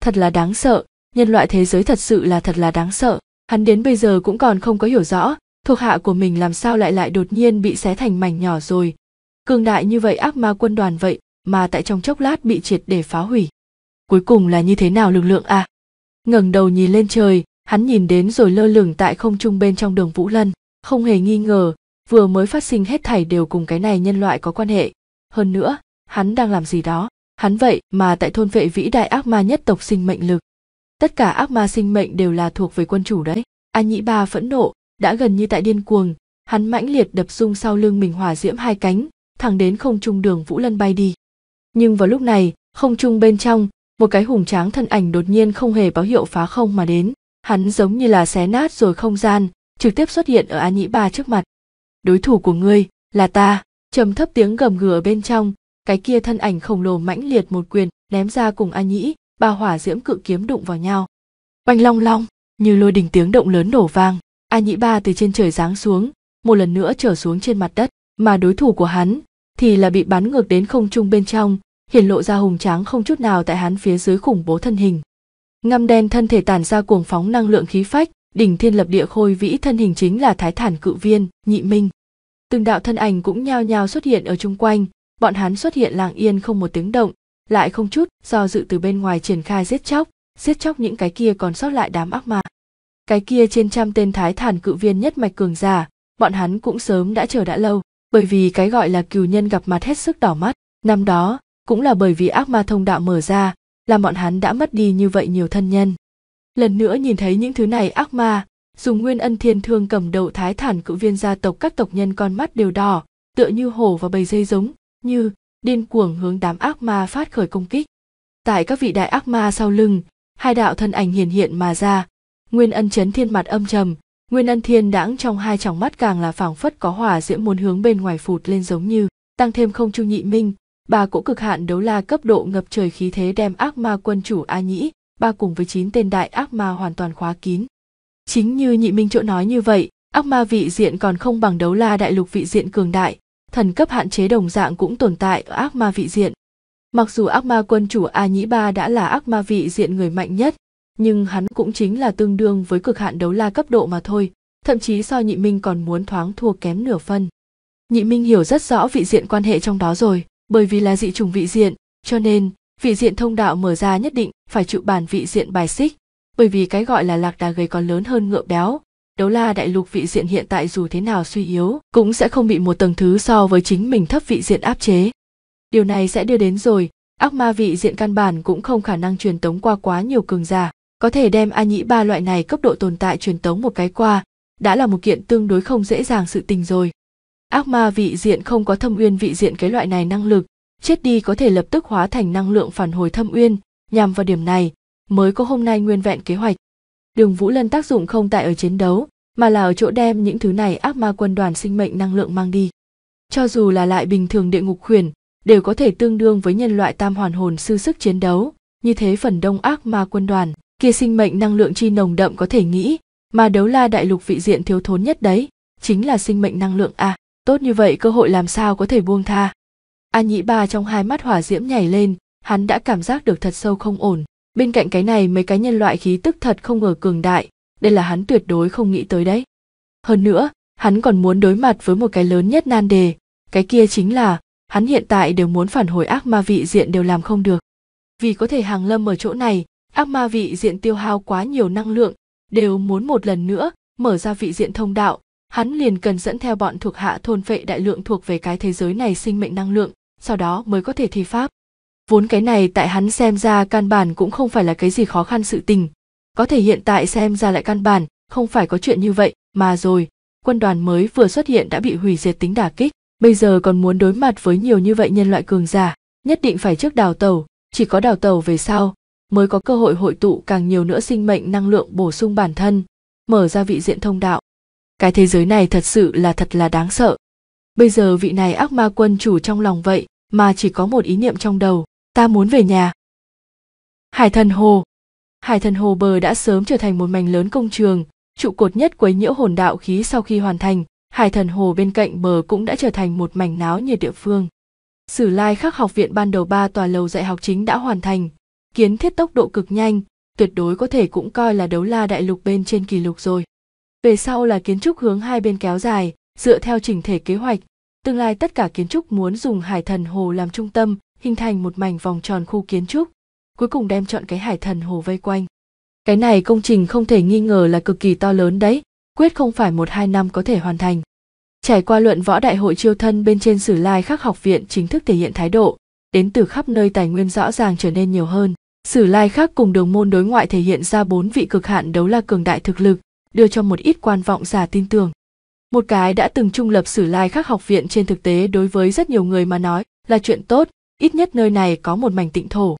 thật là đáng sợ nhân loại thế giới thật sự là thật là đáng sợ hắn đến bây giờ cũng còn không có hiểu rõ thuộc hạ của mình làm sao lại lại đột nhiên bị xé thành mảnh nhỏ rồi cường đại như vậy ác ma quân đoàn vậy mà tại trong chốc lát bị triệt để phá hủy cuối cùng là như thế nào lực lượng à ngẩng đầu nhìn lên trời hắn nhìn đến rồi lơ lửng tại không trung bên trong đường vũ lân không hề nghi ngờ vừa mới phát sinh hết thảy đều cùng cái này nhân loại có quan hệ hơn nữa hắn đang làm gì đó hắn vậy mà tại thôn vệ vĩ đại ác ma nhất tộc sinh mệnh lực tất cả ác ma sinh mệnh đều là thuộc về quân chủ đấy a nhĩ ba phẫn nộ đã gần như tại điên cuồng hắn mãnh liệt đập rung sau lưng mình hòa diễm hai cánh thẳng đến không trung đường vũ lân bay đi nhưng vào lúc này không trung bên trong một cái hùng tráng thân ảnh đột nhiên không hề báo hiệu phá không mà đến hắn giống như là xé nát rồi không gian trực tiếp xuất hiện ở a nhĩ ba trước mặt đối thủ của ngươi là ta trầm thấp tiếng gầm gừ ở bên trong cái kia thân ảnh khổng lồ mãnh liệt một quyền ném ra cùng a nhĩ ba hỏa diễm cự kiếm đụng vào nhau oanh long long như lôi đình tiếng động lớn nổ vang a nhĩ ba từ trên trời giáng xuống một lần nữa trở xuống trên mặt đất mà đối thủ của hắn thì là bị bắn ngược đến không trung bên trong hiển lộ ra hùng tráng không chút nào tại hắn phía dưới khủng bố thân hình ngăm đen thân thể tản ra cuồng phóng năng lượng khí phách đỉnh thiên lập địa khôi vĩ thân hình chính là thái thản cự viên nhị minh từng đạo thân ảnh cũng nhao nhao xuất hiện ở chung quanh bọn hắn xuất hiện lặng yên không một tiếng động lại không chút do dự từ bên ngoài triển khai giết chóc giết chóc những cái kia còn sót lại đám ác ma cái kia trên trăm tên thái thản cự viên nhất mạch cường giả bọn hắn cũng sớm đã chờ đã lâu bởi vì cái gọi là cừu nhân gặp mặt hết sức đỏ mắt năm đó cũng là bởi vì ác ma thông đạo mở ra làm bọn hắn đã mất đi như vậy nhiều thân nhân lần nữa nhìn thấy những thứ này ác ma dùng nguyên ân thiên thương cầm đầu thái thản cự viên gia tộc các tộc nhân con mắt đều đỏ tựa như hổ và bầy dây giống như điên cuồng hướng đám ác ma phát khởi công kích tại các vị đại ác ma sau lưng hai đạo thân ảnh hiển hiện mà ra nguyên ân chấn thiên mặt âm trầm nguyên ân thiên đãng trong hai tròng mắt càng là phảng phất có hỏa diễm muốn hướng bên ngoài phụt lên giống như tăng thêm không trung nhị minh bà cỗ cực hạn đấu la cấp độ ngập trời khí thế đem ác ma quân chủ a nhĩ ba cùng với chín tên đại ác ma hoàn toàn khóa kín chính như nhị minh chỗ nói như vậy ác ma vị diện còn không bằng đấu la đại lục vị diện cường đại thần cấp hạn chế đồng dạng cũng tồn tại ở ác ma vị diện mặc dù ác ma quân chủ a nhĩ ba đã là ác ma vị diện người mạnh nhất nhưng hắn cũng chính là tương đương với cực hạn đấu la cấp độ mà thôi thậm chí so nhị minh còn muốn thoáng thua kém nửa phân nhị minh hiểu rất rõ vị diện quan hệ trong đó rồi bởi vì là dị chủng vị diện cho nên vị diện thông đạo mở ra nhất định phải chịu bản vị diện bài xích bởi vì cái gọi là lạc đà gầy còn lớn hơn ngựa béo đấu la đại lục vị diện hiện tại dù thế nào suy yếu cũng sẽ không bị một tầng thứ so với chính mình thấp vị diện áp chế điều này sẽ đưa đến rồi ác ma vị diện căn bản cũng không khả năng truyền tống qua quá nhiều cường giả có thể đem a nhĩ ba loại này cấp độ tồn tại truyền tống một cái qua đã là một kiện tương đối không dễ dàng sự tình rồi ác ma vị diện không có thâm uyên vị diện cái loại này năng lực chết đi có thể lập tức hóa thành năng lượng phản hồi thâm uyên nhằm vào điểm này mới có hôm nay nguyên vẹn kế hoạch đường vũ lân tác dụng không tại ở chiến đấu mà là ở chỗ đem những thứ này ác ma quân đoàn sinh mệnh năng lượng mang đi cho dù là lại bình thường địa ngục khuyển đều có thể tương đương với nhân loại tam hoàn hồn sư sức chiến đấu như thế phần đông ác ma quân đoàn kia sinh mệnh năng lượng chi nồng đậm có thể nghĩ mà đấu la đại lục vị diện thiếu thốn nhất đấy chính là sinh mệnh năng lượng à tốt như vậy cơ hội làm sao có thể buông tha a nhĩ ba trong hai mắt hỏa diễm nhảy lên hắn đã cảm giác được thật sâu không ổn bên cạnh cái này mấy cái nhân loại khí tức thật không ngờ cường đại đây là hắn tuyệt đối không nghĩ tới đấy hơn nữa hắn còn muốn đối mặt với một cái lớn nhất nan đề cái kia chính là hắn hiện tại đều muốn phản hồi ác ma vị diện đều làm không được vì có thể hàng lâm ở chỗ này ác ma vị diện tiêu hao quá nhiều năng lượng đều muốn một lần nữa mở ra vị diện thông đạo hắn liền cần dẫn theo bọn thuộc hạ thôn phệ đại lượng thuộc về cái thế giới này sinh mệnh năng lượng sau đó mới có thể thi pháp vốn cái này tại hắn xem ra căn bản cũng không phải là cái gì khó khăn sự tình có thể hiện tại xem ra lại căn bản không phải có chuyện như vậy mà rồi quân đoàn mới vừa xuất hiện đã bị hủy diệt tính đả kích bây giờ còn muốn đối mặt với nhiều như vậy nhân loại cường giả nhất định phải trước đào tàu chỉ có đào tàu về sau mới có cơ hội hội tụ càng nhiều nữa sinh mệnh năng lượng bổ sung bản thân mở ra vị diện thông đạo cái thế giới này thật sự là thật là đáng sợ bây giờ vị này ác ma quân chủ trong lòng vậy mà chỉ có một ý niệm trong đầu ta muốn về nhà hải thần hồ hải thần hồ bờ đã sớm trở thành một mảnh lớn công trường trụ cột nhất quấy nhiễu hồn đạo khí sau khi hoàn thành hải thần hồ bên cạnh bờ cũng đã trở thành một mảnh náo nhiệt địa phương sử lai khắc học viện ban đầu ba tòa lầu dạy học chính đã hoàn thành kiến thiết tốc độ cực nhanh tuyệt đối có thể cũng coi là đấu la đại lục bên trên kỷ lục rồi về sau là kiến trúc hướng hai bên kéo dài dựa theo trình thể kế hoạch tương lai tất cả kiến trúc muốn dùng hải thần hồ làm trung tâm hình thành một mảnh vòng tròn khu kiến trúc cuối cùng đem chọn cái hải thần hồ vây quanh cái này công trình không thể nghi ngờ là cực kỳ to lớn đấy quyết không phải một hai năm có thể hoàn thành trải qua luận võ đại hội chiêu thân bên trên sử lai khắc học viện chính thức thể hiện thái độ đến từ khắp nơi tài nguyên rõ ràng trở nên nhiều hơn sử lai khắc cùng đường môn đối ngoại thể hiện ra bốn vị cực hạn đấu la cường đại thực lực đưa cho một ít quan vọng giả tin tưởng một cái đã từng trung lập sử lai khác học viện trên thực tế đối với rất nhiều người mà nói là chuyện tốt ít nhất nơi này có một mảnh tịnh thổ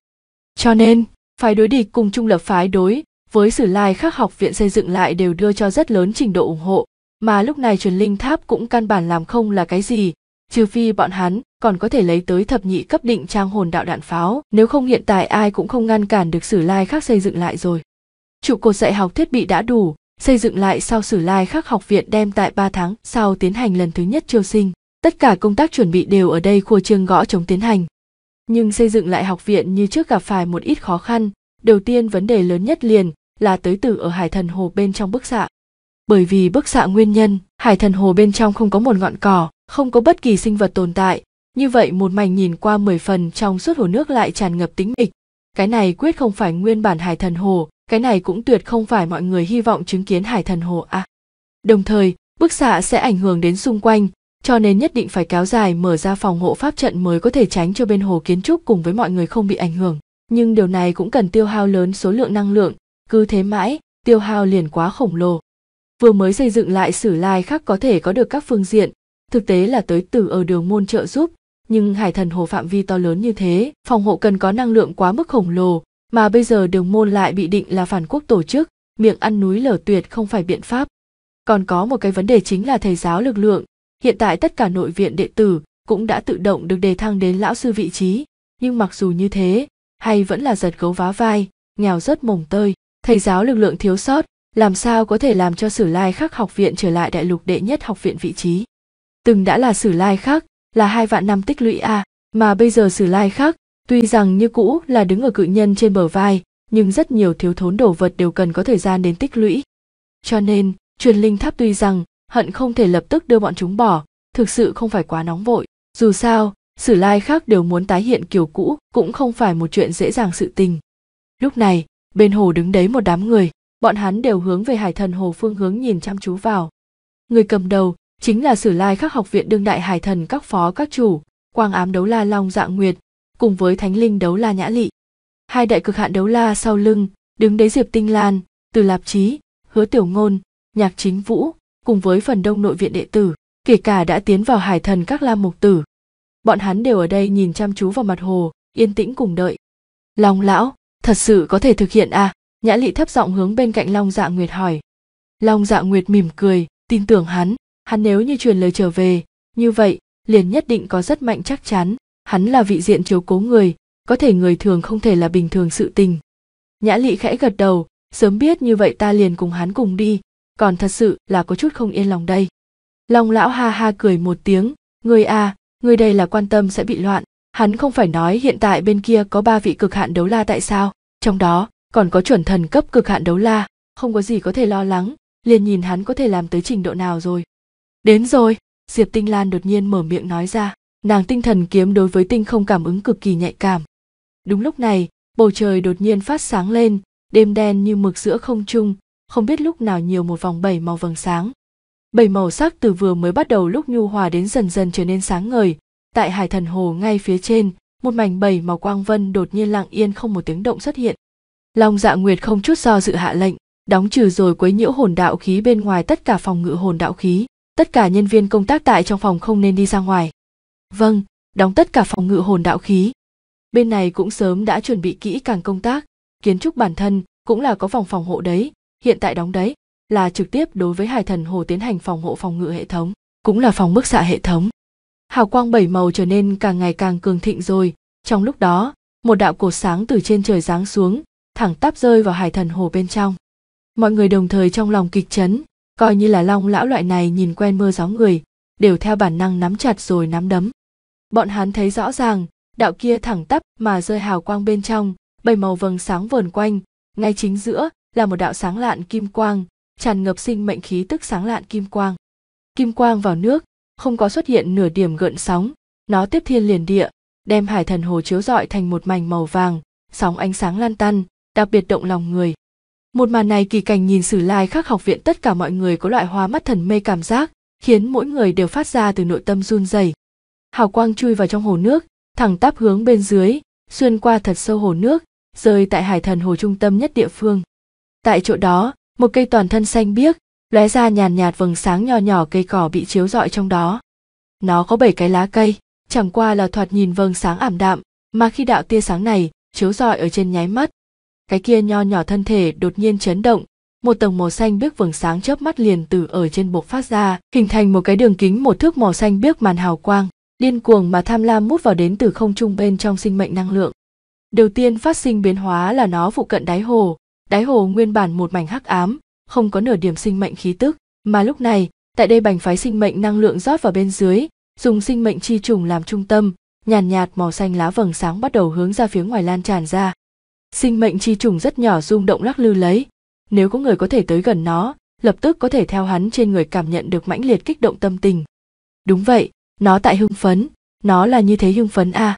cho nên phái đối địch cùng trung lập phái đối với sử lai khác học viện xây dựng lại đều đưa cho rất lớn trình độ ủng hộ mà lúc này truyền linh tháp cũng căn bản làm không là cái gì trừ phi bọn hắn còn có thể lấy tới thập nhị cấp định trang hồn đạo đạn pháo nếu không hiện tại ai cũng không ngăn cản được sử lai khác xây dựng lại rồi trụ cột dạy học thiết bị đã đủ xây dựng lại sau Sử Lai Khắc học viện đem tại 3 tháng sau tiến hành lần thứ nhất triêu sinh. Tất cả công tác chuẩn bị đều ở đây khua trương gõ chống tiến hành. Nhưng xây dựng lại học viện như trước gặp phải một ít khó khăn, đầu tiên vấn đề lớn nhất liền là tới từ ở Hải Thần Hồ bên trong bức xạ. Bởi vì bức xạ nguyên nhân, Hải Thần Hồ bên trong không có một ngọn cỏ, không có bất kỳ sinh vật tồn tại, như vậy một mảnh nhìn qua 10 phần trong suốt hồ nước lại tràn ngập tính mịch. Cái này quyết không phải nguyên bản Hải Thần Hồ, cái này cũng tuyệt không phải mọi người hy vọng chứng kiến hải thần hồ à. Đồng thời, bức xạ sẽ ảnh hưởng đến xung quanh, cho nên nhất định phải kéo dài mở ra phòng hộ pháp trận mới có thể tránh cho bên hồ kiến trúc cùng với mọi người không bị ảnh hưởng. Nhưng điều này cũng cần tiêu hao lớn số lượng năng lượng, cứ thế mãi, tiêu hao liền quá khổng lồ. Vừa mới xây dựng lại sử lai khác có thể có được các phương diện, thực tế là tới từ ở đường môn trợ giúp, nhưng hải thần hồ phạm vi to lớn như thế, phòng hộ cần có năng lượng quá mức khổng lồ, mà bây giờ đường môn lại bị định là phản quốc tổ chức miệng ăn núi lở tuyệt không phải biện pháp còn có một cái vấn đề chính là thầy giáo lực lượng hiện tại tất cả nội viện đệ tử cũng đã tự động được đề thăng đến lão sư vị trí nhưng mặc dù như thế hay vẫn là giật gấu vá vai nghèo rất mồng tơi thầy giáo lực lượng thiếu sót làm sao có thể làm cho sử lai khắc học viện trở lại đại lục đệ nhất học viện vị trí từng đã là sử lai khắc là hai vạn năm tích lũy a à, mà bây giờ sử lai khắc Tuy rằng như cũ là đứng ở cự nhân trên bờ vai, nhưng rất nhiều thiếu thốn đồ vật đều cần có thời gian đến tích lũy. Cho nên, truyền linh tháp tuy rằng hận không thể lập tức đưa bọn chúng bỏ, thực sự không phải quá nóng vội. Dù sao, sử lai khác đều muốn tái hiện kiểu cũ cũng không phải một chuyện dễ dàng sự tình. Lúc này, bên hồ đứng đấy một đám người, bọn hắn đều hướng về hải thần hồ phương hướng nhìn chăm chú vào. Người cầm đầu chính là sử lai các học viện đương đại hải thần các phó các chủ, quang ám đấu la long dạng nguyệt, cùng với thánh linh đấu la nhã lị hai đại cực hạn đấu la sau lưng đứng đấy diệp tinh lan từ lạp chí hứa tiểu ngôn nhạc chính vũ cùng với phần đông nội viện đệ tử kể cả đã tiến vào hải thần các la mục tử bọn hắn đều ở đây nhìn chăm chú vào mặt hồ yên tĩnh cùng đợi long lão thật sự có thể thực hiện à nhã lị thấp giọng hướng bên cạnh long dạ nguyệt hỏi long dạ nguyệt mỉm cười tin tưởng hắn hắn nếu như truyền lời trở về như vậy liền nhất định có rất mạnh chắc chắn hắn là vị diện chiếu cố người có thể người thường không thể là bình thường sự tình nhã lị khẽ gật đầu sớm biết như vậy ta liền cùng hắn cùng đi còn thật sự là có chút không yên lòng đây long lão ha ha cười một tiếng người à người đây là quan tâm sẽ bị loạn hắn không phải nói hiện tại bên kia có ba vị cực hạn đấu la tại sao trong đó còn có chuẩn thần cấp cực hạn đấu la không có gì có thể lo lắng liền nhìn hắn có thể làm tới trình độ nào rồi đến rồi diệp tinh lan đột nhiên mở miệng nói ra nàng tinh thần kiếm đối với tinh không cảm ứng cực kỳ nhạy cảm đúng lúc này bầu trời đột nhiên phát sáng lên đêm đen như mực giữa không trung không biết lúc nào nhiều một vòng bảy màu vầng sáng bảy màu sắc từ vừa mới bắt đầu lúc nhu hòa đến dần dần trở nên sáng ngời tại hải thần hồ ngay phía trên một mảnh bảy màu quang vân đột nhiên lặng yên không một tiếng động xuất hiện long dạ nguyệt không chút do dự hạ lệnh đóng trừ rồi quấy nhiễu hồn đạo khí bên ngoài tất cả phòng ngự hồn đạo khí tất cả nhân viên công tác tại trong phòng không nên đi ra ngoài vâng đóng tất cả phòng ngự hồn đạo khí bên này cũng sớm đã chuẩn bị kỹ càng công tác kiến trúc bản thân cũng là có vòng phòng hộ đấy hiện tại đóng đấy là trực tiếp đối với hải thần hồ tiến hành phòng hộ phòng ngự hệ thống cũng là phòng bức xạ hệ thống hào quang bảy màu trở nên càng ngày càng cường thịnh rồi trong lúc đó một đạo cột sáng từ trên trời giáng xuống thẳng tắp rơi vào hải thần hồ bên trong mọi người đồng thời trong lòng kịch chấn coi như là long lão loại này nhìn quen mưa gió người đều theo bản năng nắm chặt rồi nắm đấm bọn hắn thấy rõ ràng đạo kia thẳng tắp mà rơi hào quang bên trong bảy màu vầng sáng vờn quanh ngay chính giữa là một đạo sáng lạn kim quang tràn ngập sinh mệnh khí tức sáng lạn kim quang kim quang vào nước không có xuất hiện nửa điểm gợn sóng nó tiếp thiên liền địa đem hải thần hồ chiếu rọi thành một mảnh màu vàng sóng ánh sáng lan tăn đặc biệt động lòng người một màn này kỳ cảnh nhìn sử lai khắc học viện tất cả mọi người có loại hoa mắt thần mê cảm giác khiến mỗi người đều phát ra từ nội tâm run rẩy hào quang chui vào trong hồ nước thẳng tắp hướng bên dưới xuyên qua thật sâu hồ nước rơi tại hải thần hồ trung tâm nhất địa phương tại chỗ đó một cây toàn thân xanh biếc lóe ra nhàn nhạt vầng sáng nho nhỏ cây cỏ bị chiếu rọi trong đó nó có bảy cái lá cây chẳng qua là thoạt nhìn vầng sáng ảm đạm mà khi đạo tia sáng này chiếu rọi ở trên nháy mắt cái kia nho nhỏ thân thể đột nhiên chấn động một tầng màu xanh biếc vầng sáng chớp mắt liền từ ở trên bộc phát ra hình thành một cái đường kính một thước màu xanh biếc màn hào quang điên cuồng mà tham lam mút vào đến từ không trung bên trong sinh mệnh năng lượng. Đầu tiên phát sinh biến hóa là nó phụ cận đáy hồ, đáy hồ nguyên bản một mảnh hắc ám, không có nửa điểm sinh mệnh khí tức, mà lúc này, tại đây bành phái sinh mệnh năng lượng rót vào bên dưới, dùng sinh mệnh chi trùng làm trung tâm, nhàn nhạt, nhạt màu xanh lá vầng sáng bắt đầu hướng ra phía ngoài lan tràn ra. Sinh mệnh chi trùng rất nhỏ rung động lắc lư lấy, nếu có người có thể tới gần nó, lập tức có thể theo hắn trên người cảm nhận được mãnh liệt kích động tâm tình. Đúng vậy, nó tại hưng phấn nó là như thế hưng phấn à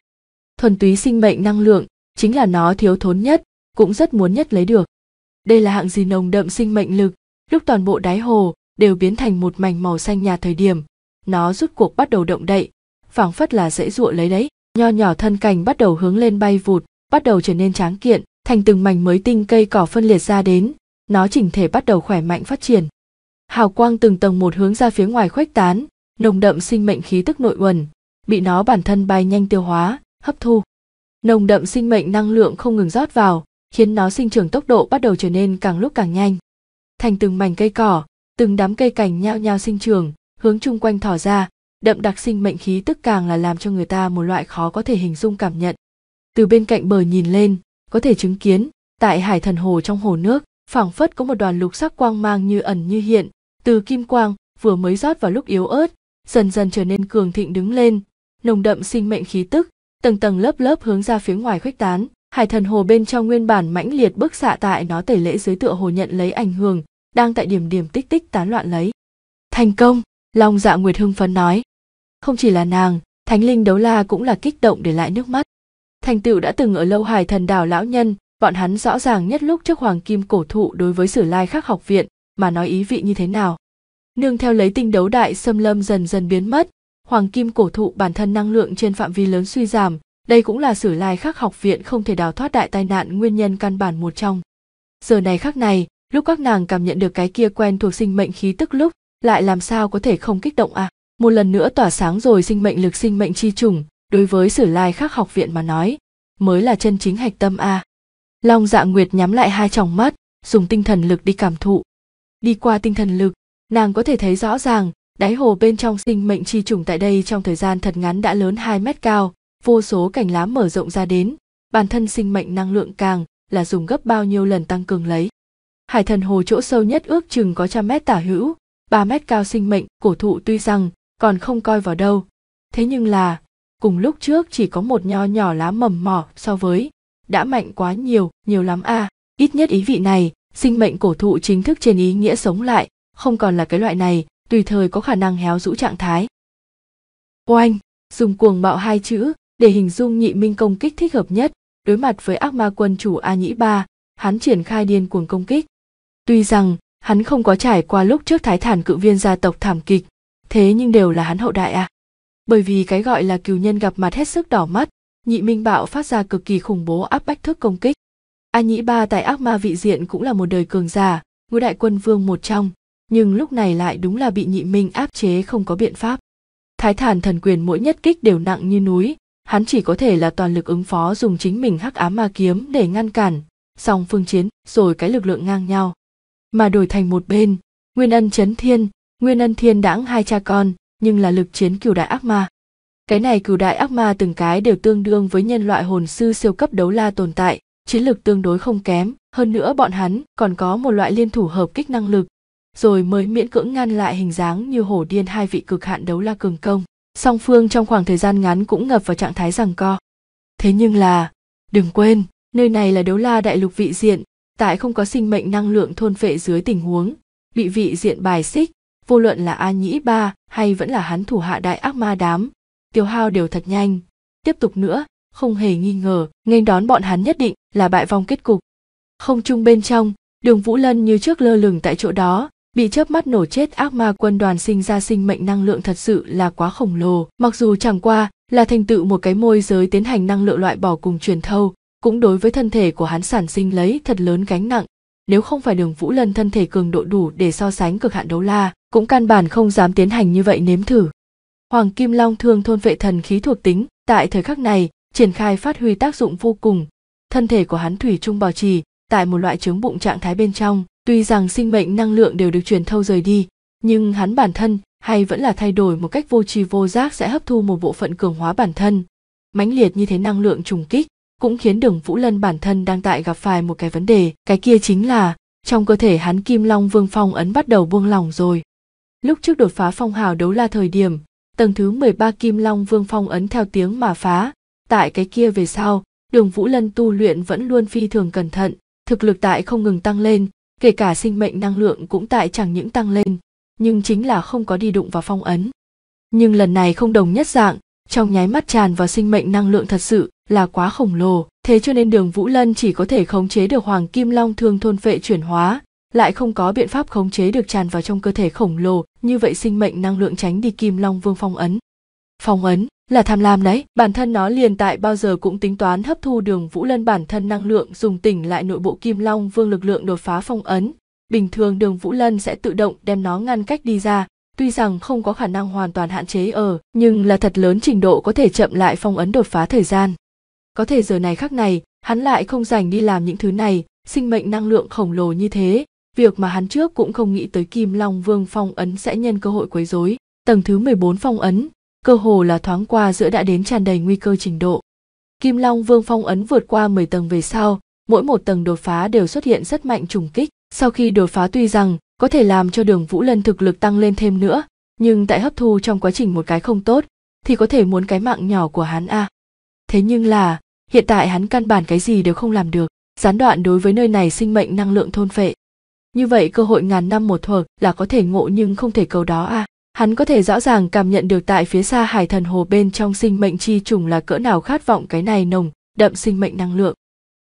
thuần túy sinh mệnh năng lượng chính là nó thiếu thốn nhất cũng rất muốn nhất lấy được đây là hạng gì nồng đậm sinh mệnh lực lúc toàn bộ đáy hồ đều biến thành một mảnh màu xanh nhà thời điểm nó rút cuộc bắt đầu động đậy phảng phất là dễ dụa lấy đấy nho nhỏ thân cành bắt đầu hướng lên bay vụt bắt đầu trở nên tráng kiện thành từng mảnh mới tinh cây cỏ phân liệt ra đến nó chỉnh thể bắt đầu khỏe mạnh phát triển hào quang từng tầng một hướng ra phía ngoài khuếch tán nồng đậm sinh mệnh khí tức nội uẩn bị nó bản thân bay nhanh tiêu hóa hấp thu nồng đậm sinh mệnh năng lượng không ngừng rót vào khiến nó sinh trưởng tốc độ bắt đầu trở nên càng lúc càng nhanh thành từng mảnh cây cỏ từng đám cây cành nhao nhao sinh trưởng hướng chung quanh thỏ ra đậm đặc sinh mệnh khí tức càng là làm cho người ta một loại khó có thể hình dung cảm nhận từ bên cạnh bờ nhìn lên có thể chứng kiến tại hải thần hồ trong hồ nước phảng phất có một đoàn lục sắc quang mang như ẩn như hiện từ kim quang vừa mới rót vào lúc yếu ớt dần dần trở nên cường thịnh đứng lên nồng đậm sinh mệnh khí tức tầng tầng lớp lớp hướng ra phía ngoài khuếch tán hải thần hồ bên trong nguyên bản mãnh liệt bức xạ tại nó tẩy lễ dưới tựa hồ nhận lấy ảnh hưởng đang tại điểm điểm tích tích tán loạn lấy thành công long dạ nguyệt hưng phấn nói không chỉ là nàng thánh linh đấu la cũng là kích động để lại nước mắt thành tựu đã từng ở lâu hải thần đảo lão nhân bọn hắn rõ ràng nhất lúc trước hoàng kim cổ thụ đối với sử lai khắc học viện mà nói ý vị như thế nào nương theo lấy tinh đấu đại xâm lâm dần dần biến mất hoàng kim cổ thụ bản thân năng lượng trên phạm vi lớn suy giảm đây cũng là sử lai khắc học viện không thể đào thoát đại tai nạn nguyên nhân căn bản một trong giờ này khắc này lúc các nàng cảm nhận được cái kia quen thuộc sinh mệnh khí tức lúc lại làm sao có thể không kích động à một lần nữa tỏa sáng rồi sinh mệnh lực sinh mệnh chi trùng đối với sử lai khắc học viện mà nói mới là chân chính hạch tâm a à? long dạ nguyệt nhắm lại hai tròng mắt dùng tinh thần lực đi cảm thụ đi qua tinh thần lực Nàng có thể thấy rõ ràng, đáy hồ bên trong sinh mệnh chi trùng tại đây trong thời gian thật ngắn đã lớn 2 mét cao, vô số cành lá mở rộng ra đến, bản thân sinh mệnh năng lượng càng là dùng gấp bao nhiêu lần tăng cường lấy. Hải thần hồ chỗ sâu nhất ước chừng có trăm mét tả hữu, 3 mét cao sinh mệnh, cổ thụ tuy rằng còn không coi vào đâu. Thế nhưng là, cùng lúc trước chỉ có một nho nhỏ lá mầm mỏ so với, đã mạnh quá nhiều, nhiều lắm a. À. Ít nhất ý vị này, sinh mệnh cổ thụ chính thức trên ý nghĩa sống lại, không còn là cái loại này tùy thời có khả năng héo rũ trạng thái oanh dùng cuồng bạo hai chữ để hình dung nhị minh công kích thích hợp nhất đối mặt với ác ma quân chủ a nhĩ ba hắn triển khai điên cuồng công kích tuy rằng hắn không có trải qua lúc trước thái thản cự viên gia tộc thảm kịch thế nhưng đều là hắn hậu đại à bởi vì cái gọi là cừu nhân gặp mặt hết sức đỏ mắt nhị minh bạo phát ra cực kỳ khủng bố áp bách thức công kích a nhĩ ba tại ác ma vị diện cũng là một đời cường giả ngũ đại quân vương một trong nhưng lúc này lại đúng là bị nhị minh áp chế không có biện pháp thái thản thần quyền mỗi nhất kích đều nặng như núi hắn chỉ có thể là toàn lực ứng phó dùng chính mình hắc ám ma kiếm để ngăn cản song phương chiến rồi cái lực lượng ngang nhau mà đổi thành một bên nguyên ân chấn thiên nguyên ân thiên đãng hai cha con nhưng là lực chiến cửu đại ác ma cái này cửu đại ác ma từng cái đều tương đương với nhân loại hồn sư siêu cấp đấu la tồn tại chiến lực tương đối không kém hơn nữa bọn hắn còn có một loại liên thủ hợp kích năng lực rồi mới miễn cưỡng ngăn lại hình dáng như hổ điên hai vị cực hạn đấu la cường công song phương trong khoảng thời gian ngắn cũng ngập vào trạng thái rằng co thế nhưng là đừng quên nơi này là đấu la đại lục vị diện tại không có sinh mệnh năng lượng thôn phệ dưới tình huống bị vị diện bài xích vô luận là a nhĩ ba hay vẫn là hắn thủ hạ đại ác ma đám tiêu hao đều thật nhanh tiếp tục nữa không hề nghi ngờ nghênh đón bọn hắn nhất định là bại vong kết cục không chung bên trong đường vũ lân như trước lơ lửng tại chỗ đó bị chớp mắt nổ chết ác ma quân đoàn sinh ra sinh mệnh năng lượng thật sự là quá khổng lồ mặc dù chẳng qua là thành tựu một cái môi giới tiến hành năng lượng loại bỏ cùng truyền thâu cũng đối với thân thể của hắn sản sinh lấy thật lớn gánh nặng nếu không phải đường vũ lân thân thể cường độ đủ để so sánh cực hạn đấu la cũng căn bản không dám tiến hành như vậy nếm thử hoàng kim long thương thôn vệ thần khí thuộc tính tại thời khắc này triển khai phát huy tác dụng vô cùng thân thể của hắn thủy chung bảo trì tại một loại trướng bụng trạng thái bên trong tuy rằng sinh mệnh năng lượng đều được truyền thâu rời đi nhưng hắn bản thân hay vẫn là thay đổi một cách vô tri vô giác sẽ hấp thu một bộ phận cường hóa bản thân mãnh liệt như thế năng lượng trùng kích cũng khiến đường vũ lân bản thân đang tại gặp phải một cái vấn đề cái kia chính là trong cơ thể hắn kim long vương phong ấn bắt đầu buông lỏng rồi lúc trước đột phá phong hào đấu la thời điểm tầng thứ 13 kim long vương phong ấn theo tiếng mà phá tại cái kia về sau đường vũ lân tu luyện vẫn luôn phi thường cẩn thận thực lực tại không ngừng tăng lên kể cả sinh mệnh năng lượng cũng tại chẳng những tăng lên nhưng chính là không có đi đụng vào phong ấn nhưng lần này không đồng nhất dạng trong nháy mắt tràn vào sinh mệnh năng lượng thật sự là quá khổng lồ thế cho nên đường vũ lân chỉ có thể khống chế được hoàng kim long thương thôn phệ chuyển hóa lại không có biện pháp khống chế được tràn vào trong cơ thể khổng lồ như vậy sinh mệnh năng lượng tránh đi kim long vương phong ấn phong ấn là tham lam đấy bản thân nó liền tại bao giờ cũng tính toán hấp thu đường vũ lân bản thân năng lượng dùng tỉnh lại nội bộ kim long vương lực lượng đột phá phong ấn bình thường đường vũ lân sẽ tự động đem nó ngăn cách đi ra tuy rằng không có khả năng hoàn toàn hạn chế ở nhưng là thật lớn trình độ có thể chậm lại phong ấn đột phá thời gian có thể giờ này khác này hắn lại không dành đi làm những thứ này sinh mệnh năng lượng khổng lồ như thế việc mà hắn trước cũng không nghĩ tới kim long vương phong ấn sẽ nhân cơ hội quấy rối tầng thứ 14 phong ấn cơ hồ là thoáng qua giữa đã đến tràn đầy nguy cơ trình độ. Kim Long Vương phong ấn vượt qua 10 tầng về sau, mỗi một tầng đột phá đều xuất hiện rất mạnh trùng kích, sau khi đột phá tuy rằng có thể làm cho Đường Vũ Lân thực lực tăng lên thêm nữa, nhưng tại hấp thu trong quá trình một cái không tốt thì có thể muốn cái mạng nhỏ của hắn a. À. Thế nhưng là, hiện tại hắn căn bản cái gì đều không làm được, gián đoạn đối với nơi này sinh mệnh năng lượng thôn phệ. Như vậy cơ hội ngàn năm một thuộc là có thể ngộ nhưng không thể cầu đó a. À hắn có thể rõ ràng cảm nhận được tại phía xa hải thần hồ bên trong sinh mệnh chi trùng là cỡ nào khát vọng cái này nồng đậm sinh mệnh năng lượng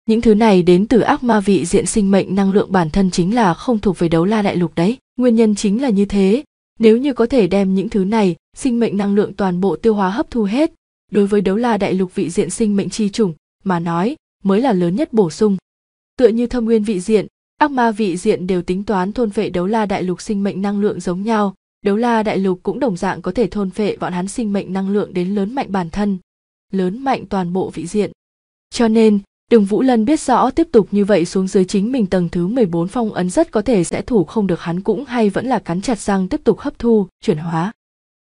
những thứ này đến từ ác ma vị diện sinh mệnh năng lượng bản thân chính là không thuộc về đấu la đại lục đấy nguyên nhân chính là như thế nếu như có thể đem những thứ này sinh mệnh năng lượng toàn bộ tiêu hóa hấp thu hết đối với đấu la đại lục vị diện sinh mệnh chi trùng mà nói mới là lớn nhất bổ sung tựa như thâm nguyên vị diện ác ma vị diện đều tính toán thôn vệ đấu la đại lục sinh mệnh năng lượng giống nhau Đấu la đại lục cũng đồng dạng có thể thôn phệ bọn hắn sinh mệnh năng lượng đến lớn mạnh bản thân, lớn mạnh toàn bộ vị diện. Cho nên, Đường Vũ Lân biết rõ tiếp tục như vậy xuống dưới chính mình tầng thứ 14 phong ấn rất có thể sẽ thủ không được hắn cũng hay vẫn là cắn chặt răng tiếp tục hấp thu, chuyển hóa.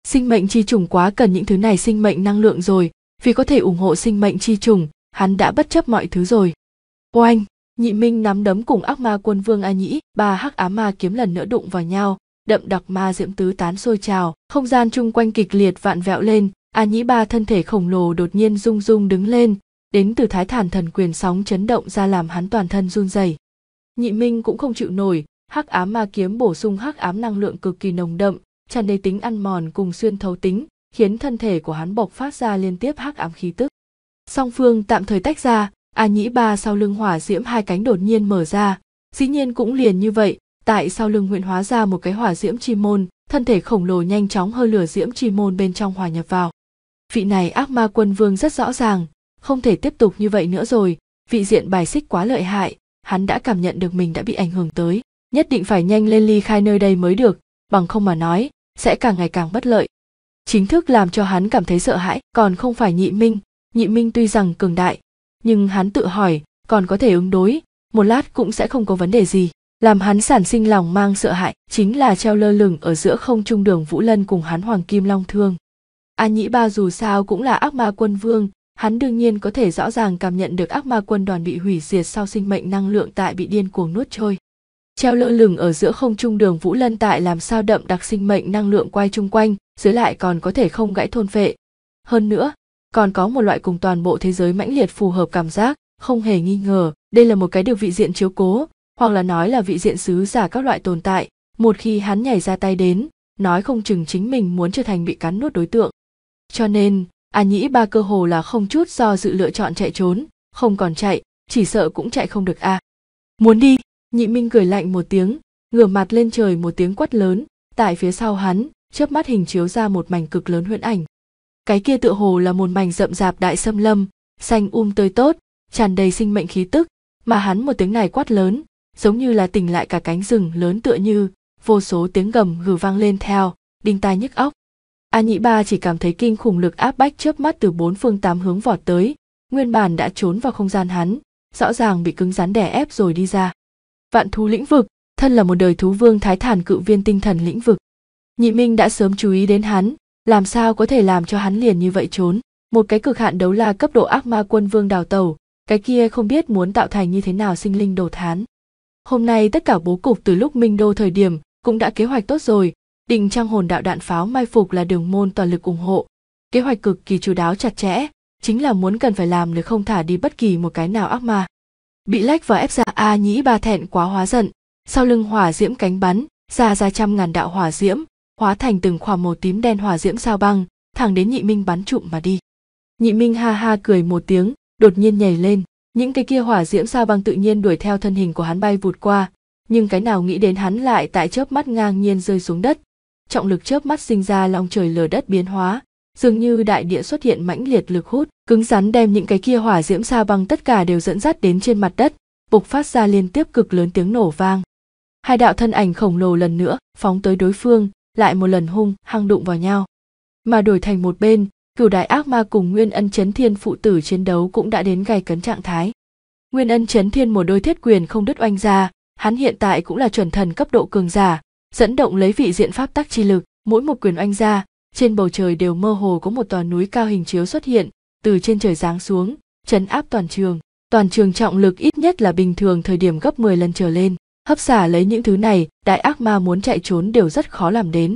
Sinh mệnh chi trùng quá cần những thứ này sinh mệnh năng lượng rồi, vì có thể ủng hộ sinh mệnh chi trùng, hắn đã bất chấp mọi thứ rồi. Oanh, nhị minh nắm đấm cùng ác ma quân vương A Nhĩ, ba hắc á ma kiếm lần nữa đụng vào nhau, đậm đặc ma diễm tứ tán sôi trào không gian chung quanh kịch liệt vạn vẹo lên a nhĩ ba thân thể khổng lồ đột nhiên rung rung đứng lên đến từ thái thản thần quyền sóng chấn động ra làm hắn toàn thân run rẩy nhị minh cũng không chịu nổi hắc ám ma kiếm bổ sung hắc ám năng lượng cực kỳ nồng đậm tràn đầy tính ăn mòn cùng xuyên thấu tính khiến thân thể của hắn bộc phát ra liên tiếp hắc ám khí tức song phương tạm thời tách ra a nhĩ ba sau lưng hỏa diễm hai cánh đột nhiên mở ra dĩ nhiên cũng liền như vậy tại sao lưng huyện hóa ra một cái hỏa diễm chi môn thân thể khổng lồ nhanh chóng hơi lửa diễm chi môn bên trong hòa nhập vào vị này ác ma quân vương rất rõ ràng không thể tiếp tục như vậy nữa rồi vị diện bài xích quá lợi hại hắn đã cảm nhận được mình đã bị ảnh hưởng tới nhất định phải nhanh lên ly khai nơi đây mới được bằng không mà nói sẽ càng ngày càng bất lợi chính thức làm cho hắn cảm thấy sợ hãi còn không phải nhị minh nhị minh tuy rằng cường đại nhưng hắn tự hỏi còn có thể ứng đối một lát cũng sẽ không có vấn đề gì làm hắn sản sinh lòng mang sợ hãi chính là treo lơ lửng ở giữa không trung đường vũ lân cùng hắn hoàng kim long thương an nhĩ ba dù sao cũng là ác ma quân vương hắn đương nhiên có thể rõ ràng cảm nhận được ác ma quân đoàn bị hủy diệt sau sinh mệnh năng lượng tại bị điên cuồng nuốt trôi treo lơ lửng ở giữa không trung đường vũ lân tại làm sao đậm đặc sinh mệnh năng lượng quay chung quanh dưới lại còn có thể không gãy thôn phệ hơn nữa còn có một loại cùng toàn bộ thế giới mãnh liệt phù hợp cảm giác không hề nghi ngờ đây là một cái điều vị diện chiếu cố hoặc là nói là vị diện sứ giả các loại tồn tại một khi hắn nhảy ra tay đến nói không chừng chính mình muốn trở thành bị cắn nuốt đối tượng cho nên a à nhĩ ba cơ hồ là không chút do dự lựa chọn chạy trốn không còn chạy chỉ sợ cũng chạy không được a à. muốn đi nhị minh cười lạnh một tiếng ngửa mặt lên trời một tiếng quát lớn tại phía sau hắn chớp mắt hình chiếu ra một mảnh cực lớn huyễn ảnh cái kia tựa hồ là một mảnh rậm rạp đại xâm lâm xanh um tươi tốt tràn đầy sinh mệnh khí tức mà hắn một tiếng này quát lớn giống như là tỉnh lại cả cánh rừng lớn tựa như vô số tiếng gầm gừ vang lên theo đinh tai nhức óc a nhĩ ba chỉ cảm thấy kinh khủng lực áp bách chớp mắt từ bốn phương tám hướng vọt tới nguyên bản đã trốn vào không gian hắn rõ ràng bị cứng rắn đè ép rồi đi ra vạn thú lĩnh vực thân là một đời thú vương thái thản cự viên tinh thần lĩnh vực nhị minh đã sớm chú ý đến hắn làm sao có thể làm cho hắn liền như vậy trốn một cái cực hạn đấu la cấp độ ác ma quân vương đào tẩu cái kia không biết muốn tạo thành như thế nào sinh linh đồ thán Hôm nay tất cả bố cục từ lúc Minh Đô thời điểm cũng đã kế hoạch tốt rồi, đình trang hồn đạo đạn pháo mai phục là đường môn toàn lực ủng hộ. Kế hoạch cực kỳ chú đáo chặt chẽ, chính là muốn cần phải làm để không thả đi bất kỳ một cái nào ác ma. Bị lách và ép ra dạ A nhĩ ba thẹn quá hóa giận, sau lưng hỏa diễm cánh bắn, ra ra trăm ngàn đạo hỏa diễm, hóa thành từng khoảng màu tím đen hỏa diễm sao băng, thẳng đến nhị minh bắn trụm mà đi. Nhị minh ha ha cười một tiếng, đột nhiên nhảy lên, những cái kia hỏa diễm sao băng tự nhiên đuổi theo thân hình của hắn bay vụt qua nhưng cái nào nghĩ đến hắn lại tại chớp mắt ngang nhiên rơi xuống đất trọng lực chớp mắt sinh ra lòng trời lở đất biến hóa dường như đại địa xuất hiện mãnh liệt lực hút cứng rắn đem những cái kia hỏa diễm sao băng tất cả đều dẫn dắt đến trên mặt đất bộc phát ra liên tiếp cực lớn tiếng nổ vang hai đạo thân ảnh khổng lồ lần nữa phóng tới đối phương lại một lần hung hăng đụng vào nhau mà đổi thành một bên cửu đại ác ma cùng nguyên ân chấn thiên phụ tử chiến đấu cũng đã đến gay cấn trạng thái nguyên ân chấn thiên một đôi thiết quyền không đứt oanh ra hắn hiện tại cũng là chuẩn thần cấp độ cường giả dẫn động lấy vị diện pháp tắc chi lực mỗi một quyền oanh ra trên bầu trời đều mơ hồ có một tòa núi cao hình chiếu xuất hiện từ trên trời giáng xuống chấn áp toàn trường toàn trường trọng lực ít nhất là bình thường thời điểm gấp 10 lần trở lên hấp xả lấy những thứ này đại ác ma muốn chạy trốn đều rất khó làm đến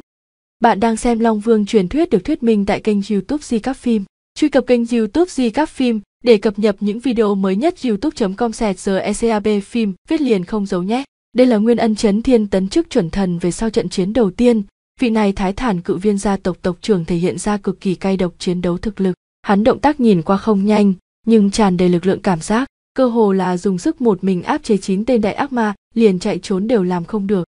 bạn đang xem Long Vương truyền thuyết được thuyết minh tại kênh YouTube Di Các Phim. Truy cập kênh YouTube Di Các Phim để cập nhật những video mới nhất youtube.com sẹt giờ ECAB phim viết liền không giấu nhé. Đây là nguyên ân chấn thiên tấn chức chuẩn thần về sau trận chiến đầu tiên. Vị này thái thản cự viên gia tộc tộc trưởng thể hiện ra cực kỳ cay độc chiến đấu thực lực. Hắn động tác nhìn qua không nhanh, nhưng tràn đầy lực lượng cảm giác, cơ hồ là dùng sức một mình áp chế chín tên đại ác ma, liền chạy trốn đều làm không được.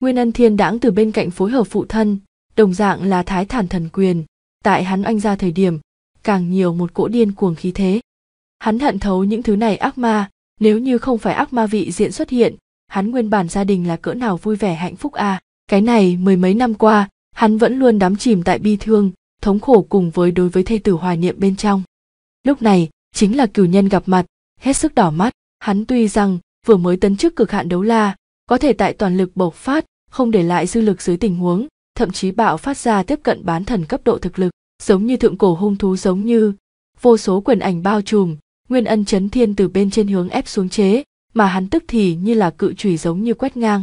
Nguyên ân thiên đãng từ bên cạnh phối hợp phụ thân, đồng dạng là thái thản thần quyền tại hắn oanh ra thời điểm càng nhiều một cỗ điên cuồng khí thế hắn hận thấu những thứ này ác ma nếu như không phải ác ma vị diện xuất hiện hắn nguyên bản gia đình là cỡ nào vui vẻ hạnh phúc à cái này mười mấy năm qua hắn vẫn luôn đắm chìm tại bi thương thống khổ cùng với đối với thê tử hoài niệm bên trong lúc này chính là cửu nhân gặp mặt hết sức đỏ mắt hắn tuy rằng vừa mới tấn chức cực hạn đấu la có thể tại toàn lực bộc phát không để lại dư lực dưới tình huống thậm chí bạo phát ra tiếp cận bán thần cấp độ thực lực giống như thượng cổ hung thú giống như vô số quyền ảnh bao trùm nguyên ân chấn thiên từ bên trên hướng ép xuống chế mà hắn tức thì như là cự chùy giống như quét ngang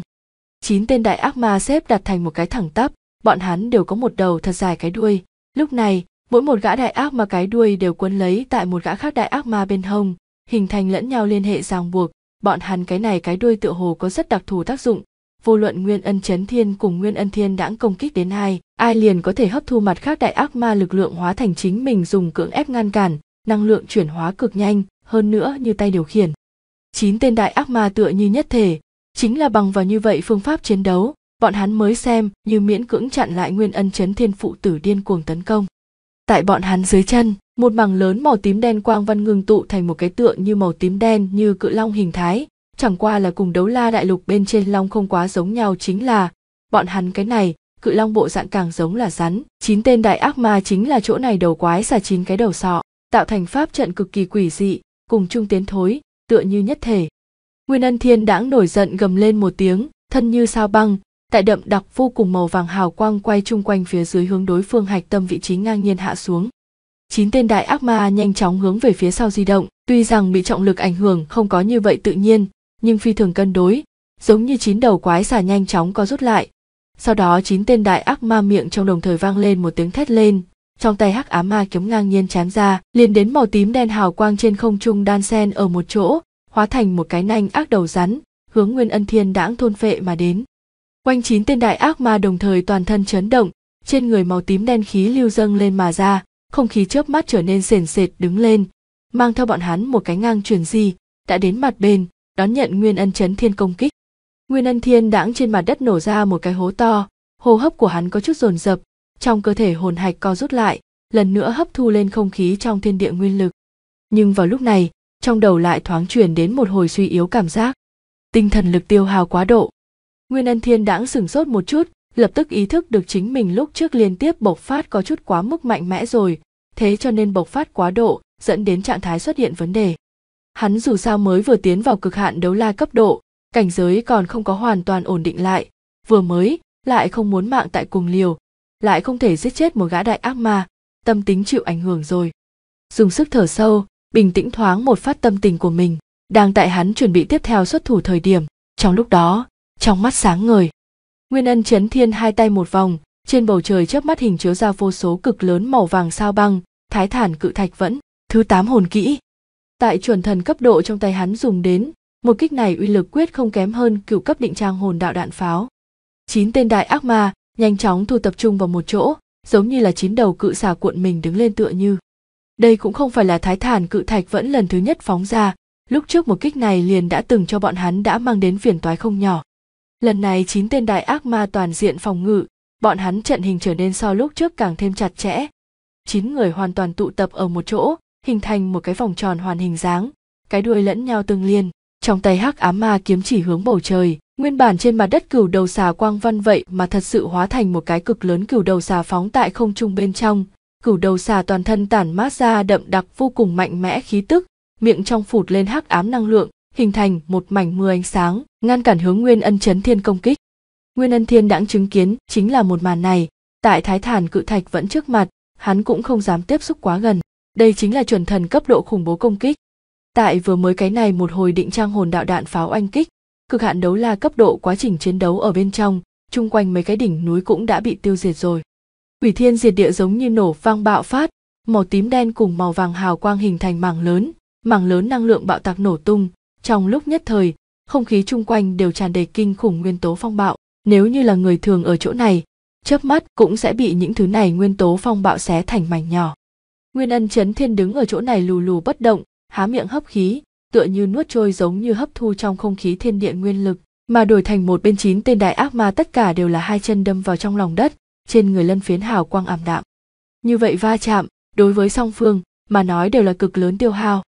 chín tên đại ác ma xếp đặt thành một cái thẳng tắp bọn hắn đều có một đầu thật dài cái đuôi lúc này mỗi một gã đại ác ma cái đuôi đều quấn lấy tại một gã khác đại ác ma bên hông hình thành lẫn nhau liên hệ ràng buộc bọn hắn cái này cái đuôi tựa hồ có rất đặc thù tác dụng vô luận nguyên ân chấn thiên cùng nguyên ân thiên đãng công kích đến ai ai liền có thể hấp thu mặt khác đại ác ma lực lượng hóa thành chính mình dùng cưỡng ép ngăn cản năng lượng chuyển hóa cực nhanh hơn nữa như tay điều khiển chín tên đại ác ma tựa như nhất thể chính là bằng vào như vậy phương pháp chiến đấu bọn hắn mới xem như miễn cưỡng chặn lại nguyên ân chấn thiên phụ tử điên cuồng tấn công tại bọn hắn dưới chân một mảng lớn màu tím đen quang văn ngưng tụ thành một cái tượng như màu tím đen như cự long hình thái chẳng qua là cùng đấu la đại lục bên trên long không quá giống nhau chính là bọn hắn cái này cự long bộ dạng càng giống là rắn chín tên đại ác ma chính là chỗ này đầu quái xà chín cái đầu sọ tạo thành pháp trận cực kỳ quỷ dị cùng chung tiến thối tựa như nhất thể nguyên ân thiên đãng nổi giận gầm lên một tiếng thân như sao băng tại đậm đặc vô cùng màu vàng hào quang quay chung quanh phía dưới hướng đối phương hạch tâm vị trí ngang nhiên hạ xuống chín tên đại ác ma nhanh chóng hướng về phía sau di động tuy rằng bị trọng lực ảnh hưởng không có như vậy tự nhiên nhưng phi thường cân đối, giống như chín đầu quái xà nhanh chóng co rút lại. Sau đó chín tên đại ác ma miệng trong đồng thời vang lên một tiếng thét lên, trong tay hắc ám ma kiếm ngang nhiên chém ra, liền đến màu tím đen hào quang trên không trung đan sen ở một chỗ, hóa thành một cái nanh ác đầu rắn, hướng Nguyên Ân Thiên đãng thôn phệ mà đến. Quanh chín tên đại ác ma đồng thời toàn thân chấn động, trên người màu tím đen khí lưu dâng lên mà ra, không khí chớp mắt trở nên sền sệt đứng lên, mang theo bọn hắn một cái ngang chuyển di, đã đến mặt bên, đón nhận nguyên ân chấn thiên công kích nguyên ân thiên đãng trên mặt đất nổ ra một cái hố to hô hấp của hắn có chút dồn dập trong cơ thể hồn hạch co rút lại lần nữa hấp thu lên không khí trong thiên địa nguyên lực nhưng vào lúc này trong đầu lại thoáng truyền đến một hồi suy yếu cảm giác tinh thần lực tiêu hào quá độ nguyên ân thiên đãng sửng sốt một chút lập tức ý thức được chính mình lúc trước liên tiếp bộc phát có chút quá mức mạnh mẽ rồi thế cho nên bộc phát quá độ dẫn đến trạng thái xuất hiện vấn đề hắn dù sao mới vừa tiến vào cực hạn đấu la cấp độ cảnh giới còn không có hoàn toàn ổn định lại vừa mới lại không muốn mạng tại cùng liều lại không thể giết chết một gã đại ác ma tâm tính chịu ảnh hưởng rồi dùng sức thở sâu bình tĩnh thoáng một phát tâm tình của mình đang tại hắn chuẩn bị tiếp theo xuất thủ thời điểm trong lúc đó trong mắt sáng ngời nguyên ân chấn thiên hai tay một vòng trên bầu trời chớp mắt hình chiếu ra vô số cực lớn màu vàng sao băng thái thản cự thạch vẫn thứ tám hồn kỹ tại chuẩn thần cấp độ trong tay hắn dùng đến một kích này uy lực quyết không kém hơn cửu cấp định trang hồn đạo đạn pháo chín tên đại ác ma nhanh chóng thu tập trung vào một chỗ giống như là chín đầu cự xà cuộn mình đứng lên tựa như đây cũng không phải là thái thản cự thạch vẫn lần thứ nhất phóng ra lúc trước một kích này liền đã từng cho bọn hắn đã mang đến phiền toái không nhỏ lần này chín tên đại ác ma toàn diện phòng ngự bọn hắn trận hình trở nên so lúc trước càng thêm chặt chẽ chín người hoàn toàn tụ tập ở một chỗ hình thành một cái vòng tròn hoàn hình dáng cái đuôi lẫn nhau tương liên trong tay hắc ám ma kiếm chỉ hướng bầu trời nguyên bản trên mặt đất cửu đầu xà quang văn vậy mà thật sự hóa thành một cái cực lớn cửu đầu xà phóng tại không trung bên trong cửu đầu xà toàn thân tản mát ra đậm đặc vô cùng mạnh mẽ khí tức miệng trong phụt lên hắc ám năng lượng hình thành một mảnh mưa ánh sáng ngăn cản hướng nguyên ân chấn thiên công kích nguyên ân thiên đãng chứng kiến chính là một màn này tại thái thản cự thạch vẫn trước mặt hắn cũng không dám tiếp xúc quá gần đây chính là chuẩn thần cấp độ khủng bố công kích tại vừa mới cái này một hồi định trang hồn đạo đạn pháo anh kích cực hạn đấu la cấp độ quá trình chiến đấu ở bên trong chung quanh mấy cái đỉnh núi cũng đã bị tiêu diệt rồi quỷ thiên diệt địa giống như nổ vang bạo phát màu tím đen cùng màu vàng hào quang hình thành mảng lớn mảng lớn năng lượng bạo tạc nổ tung trong lúc nhất thời không khí chung quanh đều tràn đầy kinh khủng nguyên tố phong bạo nếu như là người thường ở chỗ này chớp mắt cũng sẽ bị những thứ này nguyên tố phong bạo xé thành mảnh nhỏ nguyên ân chấn thiên đứng ở chỗ này lù lù bất động há miệng hấp khí tựa như nuốt trôi giống như hấp thu trong không khí thiên địa nguyên lực mà đổi thành một bên chín tên đại ác ma tất cả đều là hai chân đâm vào trong lòng đất trên người lân phiến hào quang ảm đạm như vậy va chạm đối với song phương mà nói đều là cực lớn tiêu hao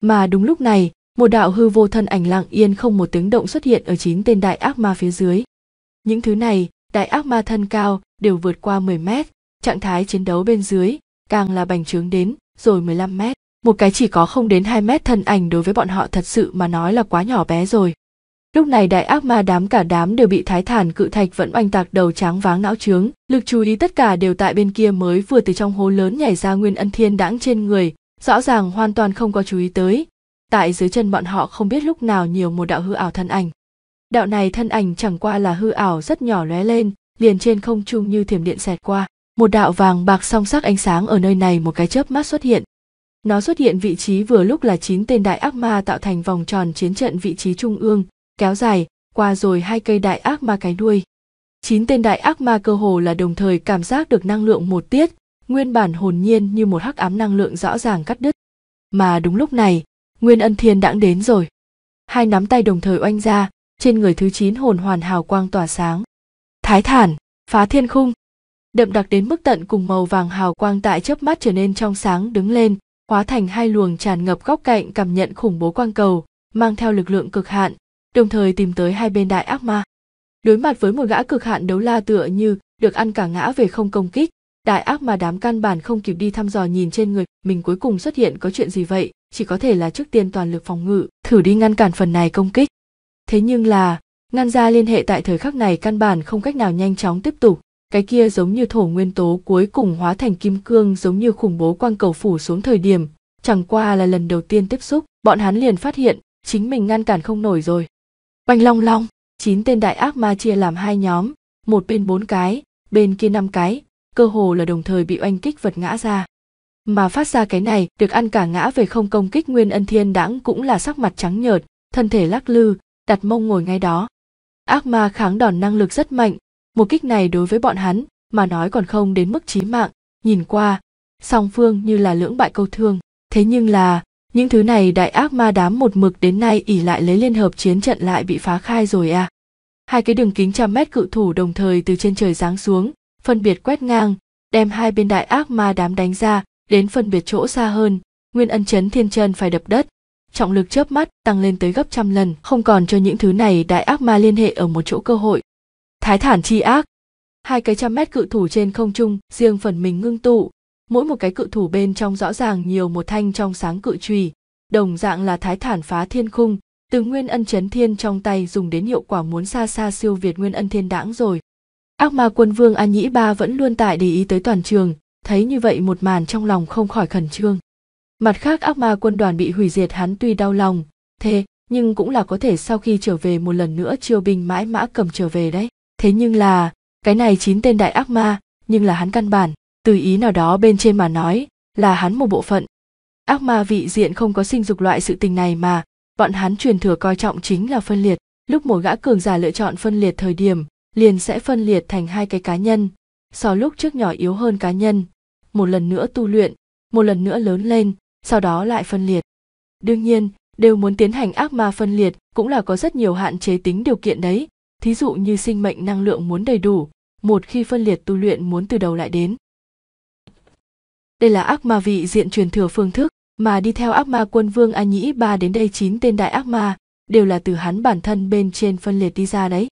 mà đúng lúc này một đạo hư vô thân ảnh lặng yên không một tiếng động xuất hiện ở chín tên đại ác ma phía dưới những thứ này đại ác ma thân cao đều vượt qua 10 mét trạng thái chiến đấu bên dưới càng là bành trướng đến rồi 15 mét. Một cái chỉ có không đến 2 mét thân ảnh đối với bọn họ thật sự mà nói là quá nhỏ bé rồi. Lúc này đại ác ma đám cả đám đều bị thái thản cự thạch vẫn oanh tạc đầu tráng váng não trướng, lực chú ý tất cả đều tại bên kia mới vừa từ trong hố lớn nhảy ra nguyên ân thiên đãng trên người, rõ ràng hoàn toàn không có chú ý tới. Tại dưới chân bọn họ không biết lúc nào nhiều một đạo hư ảo thân ảnh. Đạo này thân ảnh chẳng qua là hư ảo rất nhỏ lóe lên, liền trên không trung như thiểm điện xẹt qua một đạo vàng bạc song sắc ánh sáng ở nơi này một cái chớp mắt xuất hiện. Nó xuất hiện vị trí vừa lúc là chín tên đại ác ma tạo thành vòng tròn chiến trận vị trí trung ương, kéo dài, qua rồi hai cây đại ác ma cái đuôi. Chín tên đại ác ma cơ hồ là đồng thời cảm giác được năng lượng một tiết, nguyên bản hồn nhiên như một hắc ám năng lượng rõ ràng cắt đứt. Mà đúng lúc này, Nguyên Ân Thiên đã đến rồi. Hai nắm tay đồng thời oanh ra, trên người thứ chín hồn hoàn hào quang tỏa sáng. Thái thản, phá thiên khung đậm đặc đến mức tận cùng màu vàng hào quang tại chớp mắt trở nên trong sáng đứng lên hóa thành hai luồng tràn ngập góc cạnh cảm nhận khủng bố quang cầu mang theo lực lượng cực hạn đồng thời tìm tới hai bên đại ác ma đối mặt với một gã cực hạn đấu la tựa như được ăn cả ngã về không công kích đại ác mà đám căn bản không kịp đi thăm dò nhìn trên người mình cuối cùng xuất hiện có chuyện gì vậy chỉ có thể là trước tiên toàn lực phòng ngự thử đi ngăn cản phần này công kích thế nhưng là ngăn ra liên hệ tại thời khắc này căn bản không cách nào nhanh chóng tiếp tục cái kia giống như thổ nguyên tố cuối cùng hóa thành kim cương giống như khủng bố quang cầu phủ xuống thời điểm chẳng qua là lần đầu tiên tiếp xúc bọn hắn liền phát hiện chính mình ngăn cản không nổi rồi oanh long long chín tên đại ác ma chia làm hai nhóm một bên bốn cái bên kia năm cái cơ hồ là đồng thời bị oanh kích vật ngã ra mà phát ra cái này được ăn cả ngã về không công kích nguyên ân thiên đãng cũng là sắc mặt trắng nhợt thân thể lắc lư đặt mông ngồi ngay đó ác ma kháng đòn năng lực rất mạnh một kích này đối với bọn hắn mà nói còn không đến mức chí mạng nhìn qua song phương như là lưỡng bại câu thương thế nhưng là những thứ này đại ác ma đám một mực đến nay ỉ lại lấy liên hợp chiến trận lại bị phá khai rồi à hai cái đường kính trăm mét cự thủ đồng thời từ trên trời giáng xuống phân biệt quét ngang đem hai bên đại ác ma đám đánh ra đến phân biệt chỗ xa hơn nguyên ân chấn thiên chân phải đập đất trọng lực chớp mắt tăng lên tới gấp trăm lần không còn cho những thứ này đại ác ma liên hệ ở một chỗ cơ hội thái thản chi ác hai cái trăm mét cự thủ trên không trung riêng phần mình ngưng tụ mỗi một cái cự thủ bên trong rõ ràng nhiều một thanh trong sáng cự trùy đồng dạng là thái thản phá thiên khung từ nguyên ân chấn thiên trong tay dùng đến hiệu quả muốn xa xa siêu việt nguyên ân thiên đãng rồi ác ma quân vương an nhĩ ba vẫn luôn tại để ý tới toàn trường thấy như vậy một màn trong lòng không khỏi khẩn trương mặt khác ác ma quân đoàn bị hủy diệt hắn tuy đau lòng thế nhưng cũng là có thể sau khi trở về một lần nữa triều binh mãi mã cầm trở về đấy thế nhưng là cái này chín tên đại ác ma nhưng là hắn căn bản từ ý nào đó bên trên mà nói là hắn một bộ phận ác ma vị diện không có sinh dục loại sự tình này mà bọn hắn truyền thừa coi trọng chính là phân liệt lúc một gã cường giả lựa chọn phân liệt thời điểm liền sẽ phân liệt thành hai cái cá nhân so lúc trước nhỏ yếu hơn cá nhân một lần nữa tu luyện một lần nữa lớn lên sau đó lại phân liệt đương nhiên đều muốn tiến hành ác ma phân liệt cũng là có rất nhiều hạn chế tính điều kiện đấy thí dụ như sinh mệnh năng lượng muốn đầy đủ một khi phân liệt tu luyện muốn từ đầu lại đến đây là ác ma vị diện truyền thừa phương thức mà đi theo ác ma quân vương a nhĩ ba đến đây chín tên đại ác ma đều là từ hắn bản thân bên trên phân liệt đi ra đấy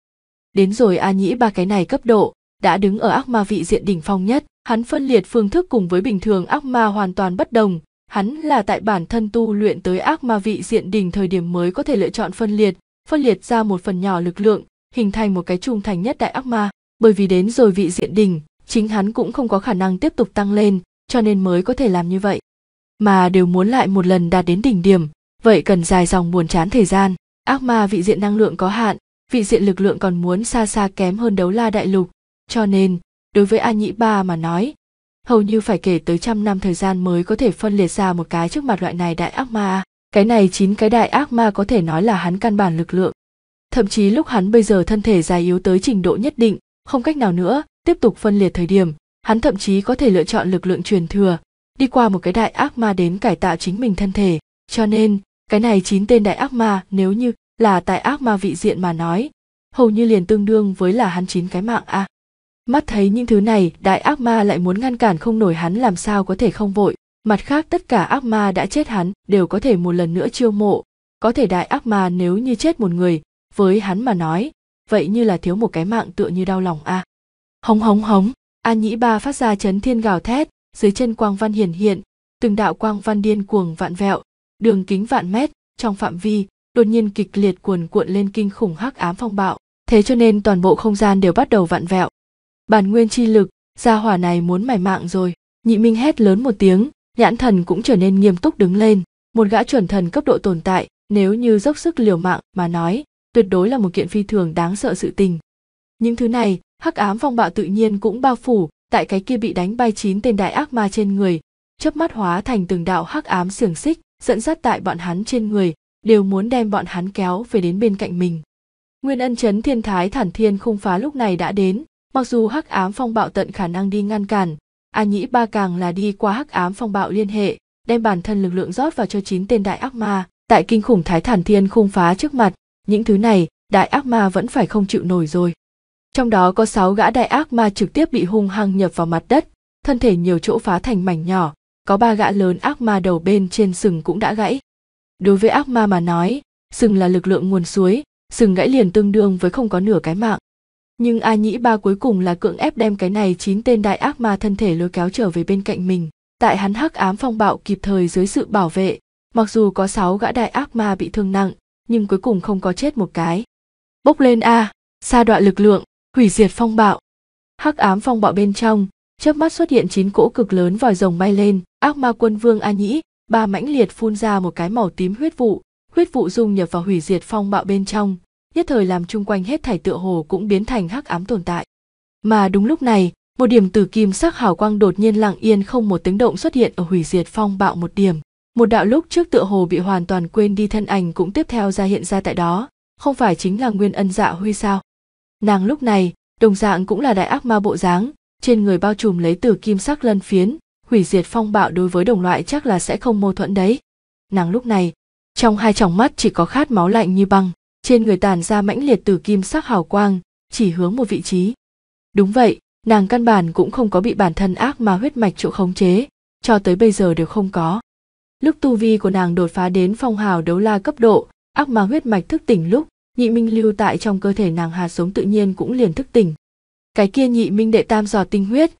đến rồi a nhĩ ba cái này cấp độ đã đứng ở ác ma vị diện đỉnh phong nhất hắn phân liệt phương thức cùng với bình thường ác ma hoàn toàn bất đồng hắn là tại bản thân tu luyện tới ác ma vị diện đỉnh thời điểm mới có thể lựa chọn phân liệt phân liệt ra một phần nhỏ lực lượng hình thành một cái trung thành nhất đại ác ma bởi vì đến rồi vị diện đỉnh chính hắn cũng không có khả năng tiếp tục tăng lên cho nên mới có thể làm như vậy mà đều muốn lại một lần đạt đến đỉnh điểm vậy cần dài dòng buồn chán thời gian ác ma vị diện năng lượng có hạn vị diện lực lượng còn muốn xa xa kém hơn đấu la đại lục cho nên đối với a nhĩ ba mà nói hầu như phải kể tới trăm năm thời gian mới có thể phân liệt ra một cái trước mặt loại này đại ác ma cái này chín cái đại ác ma có thể nói là hắn căn bản lực lượng thậm chí lúc hắn bây giờ thân thể già yếu tới trình độ nhất định không cách nào nữa tiếp tục phân liệt thời điểm hắn thậm chí có thể lựa chọn lực lượng truyền thừa đi qua một cái đại ác ma đến cải tạo chính mình thân thể cho nên cái này chín tên đại ác ma nếu như là tại ác ma vị diện mà nói hầu như liền tương đương với là hắn chín cái mạng a à. mắt thấy những thứ này đại ác ma lại muốn ngăn cản không nổi hắn làm sao có thể không vội mặt khác tất cả ác ma đã chết hắn đều có thể một lần nữa chiêu mộ có thể đại ác ma nếu như chết một người với hắn mà nói vậy như là thiếu một cái mạng tựa như đau lòng a à. hống hống hống an nhĩ ba phát ra chấn thiên gào thét dưới chân quang văn hiển hiện từng đạo quang văn điên cuồng vạn vẹo đường kính vạn mét trong phạm vi đột nhiên kịch liệt cuồn cuộn lên kinh khủng hắc ám phong bạo thế cho nên toàn bộ không gian đều bắt đầu vạn vẹo bản nguyên chi lực gia hỏa này muốn mải mạng rồi nhị minh hét lớn một tiếng nhãn thần cũng trở nên nghiêm túc đứng lên một gã chuẩn thần cấp độ tồn tại nếu như dốc sức liều mạng mà nói tuyệt đối là một kiện phi thường đáng sợ sự tình. Những thứ này, hắc ám phong bạo tự nhiên cũng bao phủ, tại cái kia bị đánh bay chín tên đại ác ma trên người, chớp mắt hóa thành từng đạo hắc ám xiềng xích, dẫn dắt tại bọn hắn trên người, đều muốn đem bọn hắn kéo về đến bên cạnh mình. Nguyên ân chấn thiên thái thản thiên khung phá lúc này đã đến, mặc dù hắc ám phong bạo tận khả năng đi ngăn cản, A Nhĩ Ba càng là đi qua hắc ám phong bạo liên hệ, đem bản thân lực lượng rót vào cho chín tên đại ác ma, tại kinh khủng thái thản thiên khung phá trước mặt, những thứ này đại ác ma vẫn phải không chịu nổi rồi trong đó có sáu gã đại ác ma trực tiếp bị hung hăng nhập vào mặt đất thân thể nhiều chỗ phá thành mảnh nhỏ có ba gã lớn ác ma đầu bên trên sừng cũng đã gãy đối với ác ma mà nói sừng là lực lượng nguồn suối sừng gãy liền tương đương với không có nửa cái mạng nhưng a nhĩ ba cuối cùng là cưỡng ép đem cái này chín tên đại ác ma thân thể lôi kéo trở về bên cạnh mình tại hắn hắc ám phong bạo kịp thời dưới sự bảo vệ mặc dù có sáu gã đại ác ma bị thương nặng nhưng cuối cùng không có chết một cái bốc lên a à, đoạn lực lượng hủy diệt phong bạo hắc ám phong bạo bên trong chớp mắt xuất hiện chín cỗ cực lớn vòi rồng bay lên ác ma quân vương a nhĩ ba mãnh liệt phun ra một cái màu tím huyết vụ huyết vụ dung nhập vào hủy diệt phong bạo bên trong nhất thời làm chung quanh hết thảy tựa hồ cũng biến thành hắc ám tồn tại mà đúng lúc này một điểm tử kim sắc hào quang đột nhiên lặng yên không một tiếng động xuất hiện ở hủy diệt phong bạo một điểm một đạo lúc trước tựa hồ bị hoàn toàn quên đi thân ảnh cũng tiếp theo ra hiện ra tại đó không phải chính là nguyên ân dạ huy sao nàng lúc này đồng dạng cũng là đại ác ma bộ dáng trên người bao trùm lấy từ kim sắc lân phiến hủy diệt phong bạo đối với đồng loại chắc là sẽ không mâu thuẫn đấy nàng lúc này trong hai tròng mắt chỉ có khát máu lạnh như băng trên người tàn ra mãnh liệt từ kim sắc hào quang chỉ hướng một vị trí đúng vậy nàng căn bản cũng không có bị bản thân ác ma huyết mạch chỗ khống chế cho tới bây giờ đều không có Lúc tu vi của nàng đột phá đến phong hào đấu la cấp độ, ác ma huyết mạch thức tỉnh lúc, nhị minh lưu tại trong cơ thể nàng hạt sống tự nhiên cũng liền thức tỉnh. Cái kia nhị minh đệ tam giò tinh huyết,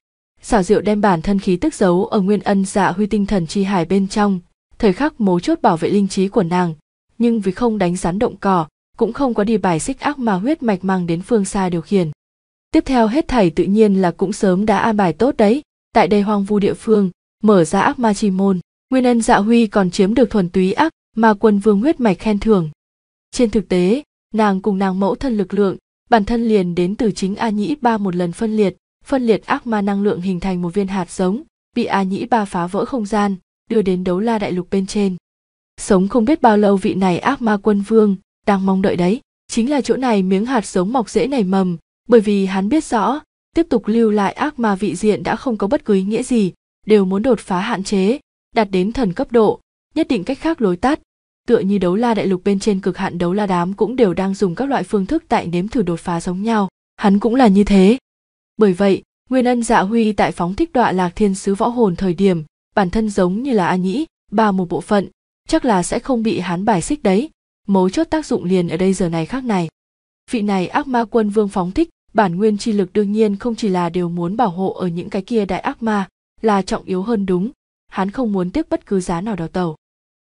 xảo diệu đem bản thân khí tức giấu ở nguyên ân dạ huy tinh thần chi hải bên trong, thời khắc mấu chốt bảo vệ linh trí của nàng, nhưng vì không đánh rắn động cỏ, cũng không có đi bài xích ác ma huyết mạch mang đến phương xa điều khiển. Tiếp theo hết thảy tự nhiên là cũng sớm đã an bài tốt đấy, tại đây hoang vu địa phương, mở ra ác ma chi môn. Nguyên ân dạ huy còn chiếm được thuần túy ác mà quân vương huyết mạch khen thưởng. Trên thực tế, nàng cùng nàng mẫu thân lực lượng, bản thân liền đến từ chính A Nhĩ Ba một lần phân liệt, phân liệt ác ma năng lượng hình thành một viên hạt giống, bị A Nhĩ Ba phá vỡ không gian, đưa đến đấu la đại lục bên trên. Sống không biết bao lâu vị này ác ma quân vương, đang mong đợi đấy, chính là chỗ này miếng hạt giống mọc dễ nảy mầm, bởi vì hắn biết rõ, tiếp tục lưu lại ác ma vị diện đã không có bất cứ ý nghĩa gì, đều muốn đột phá hạn chế, đạt đến thần cấp độ nhất định cách khác lối tắt tựa như đấu la đại lục bên trên cực hạn đấu la đám cũng đều đang dùng các loại phương thức tại nếm thử đột phá giống nhau hắn cũng là như thế bởi vậy nguyên ân dạ huy tại phóng thích đọa lạc thiên sứ võ hồn thời điểm bản thân giống như là a nhĩ ba một bộ phận chắc là sẽ không bị hắn bài xích đấy mấu chốt tác dụng liền ở đây giờ này khác này vị này ác ma quân vương phóng thích bản nguyên chi lực đương nhiên không chỉ là điều muốn bảo hộ ở những cái kia đại ác ma là trọng yếu hơn đúng hắn không muốn tiếc bất cứ giá nào đào tẩu.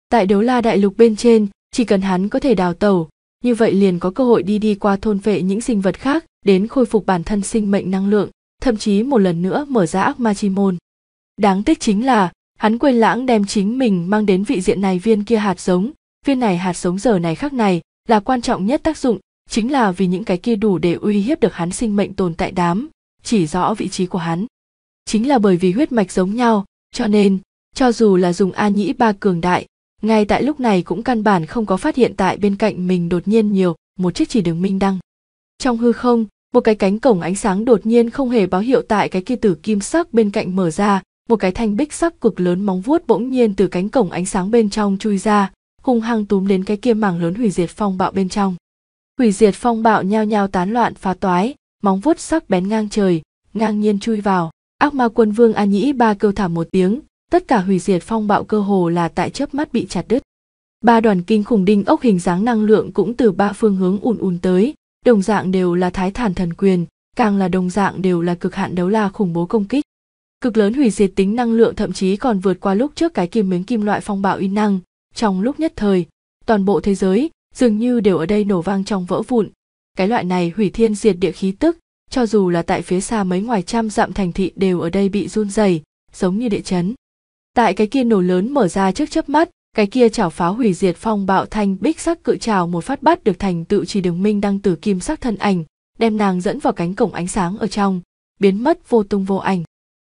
Tại đấu la đại lục bên trên, chỉ cần hắn có thể đào tẩu, như vậy liền có cơ hội đi đi qua thôn vệ những sinh vật khác đến khôi phục bản thân sinh mệnh năng lượng, thậm chí một lần nữa mở ra ác ma chi môn. Đáng tiếc chính là, hắn quên lãng đem chính mình mang đến vị diện này viên kia hạt giống, viên này hạt giống giờ này khác này, là quan trọng nhất tác dụng, chính là vì những cái kia đủ để uy hiếp được hắn sinh mệnh tồn tại đám, chỉ rõ vị trí của hắn. Chính là bởi vì huyết mạch giống nhau, cho nên cho dù là dùng a nhĩ ba cường đại ngay tại lúc này cũng căn bản không có phát hiện tại bên cạnh mình đột nhiên nhiều một chiếc chỉ đường minh đăng trong hư không một cái cánh cổng ánh sáng đột nhiên không hề báo hiệu tại cái kia tử kim sắc bên cạnh mở ra một cái thanh bích sắc cực lớn móng vuốt bỗng nhiên từ cánh cổng ánh sáng bên trong chui ra hung hăng túm đến cái kia mảng lớn hủy diệt phong bạo bên trong hủy diệt phong bạo nhao nhao tán loạn phá toái móng vuốt sắc bén ngang trời ngang nhiên chui vào ác ma quân vương a nhĩ ba kêu thảm một tiếng tất cả hủy diệt phong bạo cơ hồ là tại chớp mắt bị chặt đứt. Ba đoàn kinh khủng đinh ốc hình dáng năng lượng cũng từ ba phương hướng ùn ùn tới, đồng dạng đều là thái thản thần quyền, càng là đồng dạng đều là cực hạn đấu la khủng bố công kích. Cực lớn hủy diệt tính năng lượng thậm chí còn vượt qua lúc trước cái kim miếng kim loại phong bạo uy năng, trong lúc nhất thời, toàn bộ thế giới dường như đều ở đây nổ vang trong vỡ vụn. Cái loại này hủy thiên diệt địa khí tức, cho dù là tại phía xa mấy ngoài trăm dặm thành thị đều ở đây bị run rẩy, giống như địa chấn tại cái kia nổ lớn mở ra trước chớp mắt cái kia chảo pháo hủy diệt phong bạo thanh bích sắc cự trào một phát bắt được thành tự chỉ đường minh đang tử kim sắc thân ảnh đem nàng dẫn vào cánh cổng ánh sáng ở trong biến mất vô tung vô ảnh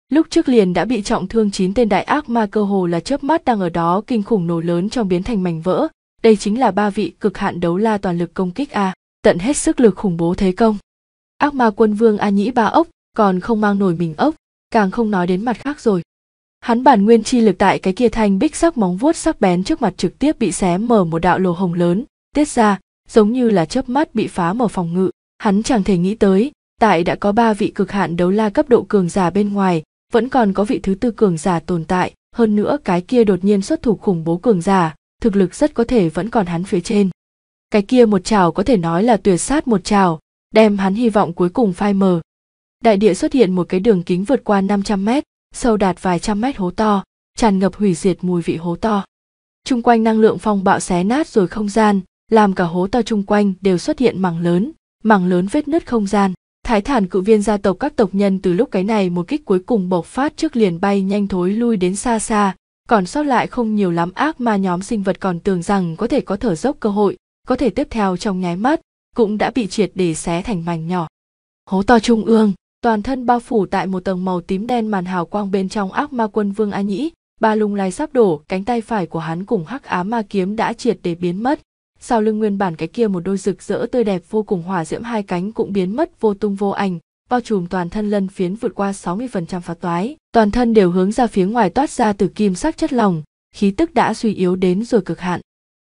lúc trước liền đã bị trọng thương chín tên đại ác ma cơ hồ là chớp mắt đang ở đó kinh khủng nổ lớn trong biến thành mảnh vỡ đây chính là ba vị cực hạn đấu la toàn lực công kích a tận hết sức lực khủng bố thế công ác ma quân vương a nhĩ ba ốc còn không mang nổi mình ốc càng không nói đến mặt khác rồi hắn bản nguyên chi lực tại cái kia thanh bích sắc móng vuốt sắc bén trước mặt trực tiếp bị xé mở một đạo lỗ hồng lớn tiết ra giống như là chớp mắt bị phá mở phòng ngự hắn chẳng thể nghĩ tới tại đã có ba vị cực hạn đấu la cấp độ cường giả bên ngoài vẫn còn có vị thứ tư cường giả tồn tại hơn nữa cái kia đột nhiên xuất thủ khủng bố cường giả thực lực rất có thể vẫn còn hắn phía trên cái kia một trào có thể nói là tuyệt sát một trào đem hắn hy vọng cuối cùng phai mờ đại địa xuất hiện một cái đường kính vượt qua 500 mét sâu đạt vài trăm mét hố to tràn ngập hủy diệt mùi vị hố to Trung quanh năng lượng phong bạo xé nát rồi không gian làm cả hố to trung quanh đều xuất hiện mảng lớn mảng lớn vết nứt không gian thái thản cự viên gia tộc các tộc nhân từ lúc cái này một kích cuối cùng bộc phát trước liền bay nhanh thối lui đến xa xa còn sót lại không nhiều lắm ác mà nhóm sinh vật còn tưởng rằng có thể có thở dốc cơ hội có thể tiếp theo trong nháy mắt cũng đã bị triệt để xé thành mảnh nhỏ hố to trung ương toàn thân bao phủ tại một tầng màu tím đen màn hào quang bên trong ác ma quân vương a nhĩ ba lung lay sắp đổ cánh tay phải của hắn cùng hắc á ma kiếm đã triệt để biến mất sau lưng nguyên bản cái kia một đôi rực rỡ tươi đẹp vô cùng hòa diễm hai cánh cũng biến mất vô tung vô ảnh bao trùm toàn thân lân phiến vượt qua 60% phá toái toàn thân đều hướng ra phía ngoài toát ra từ kim sắc chất lỏng khí tức đã suy yếu đến rồi cực hạn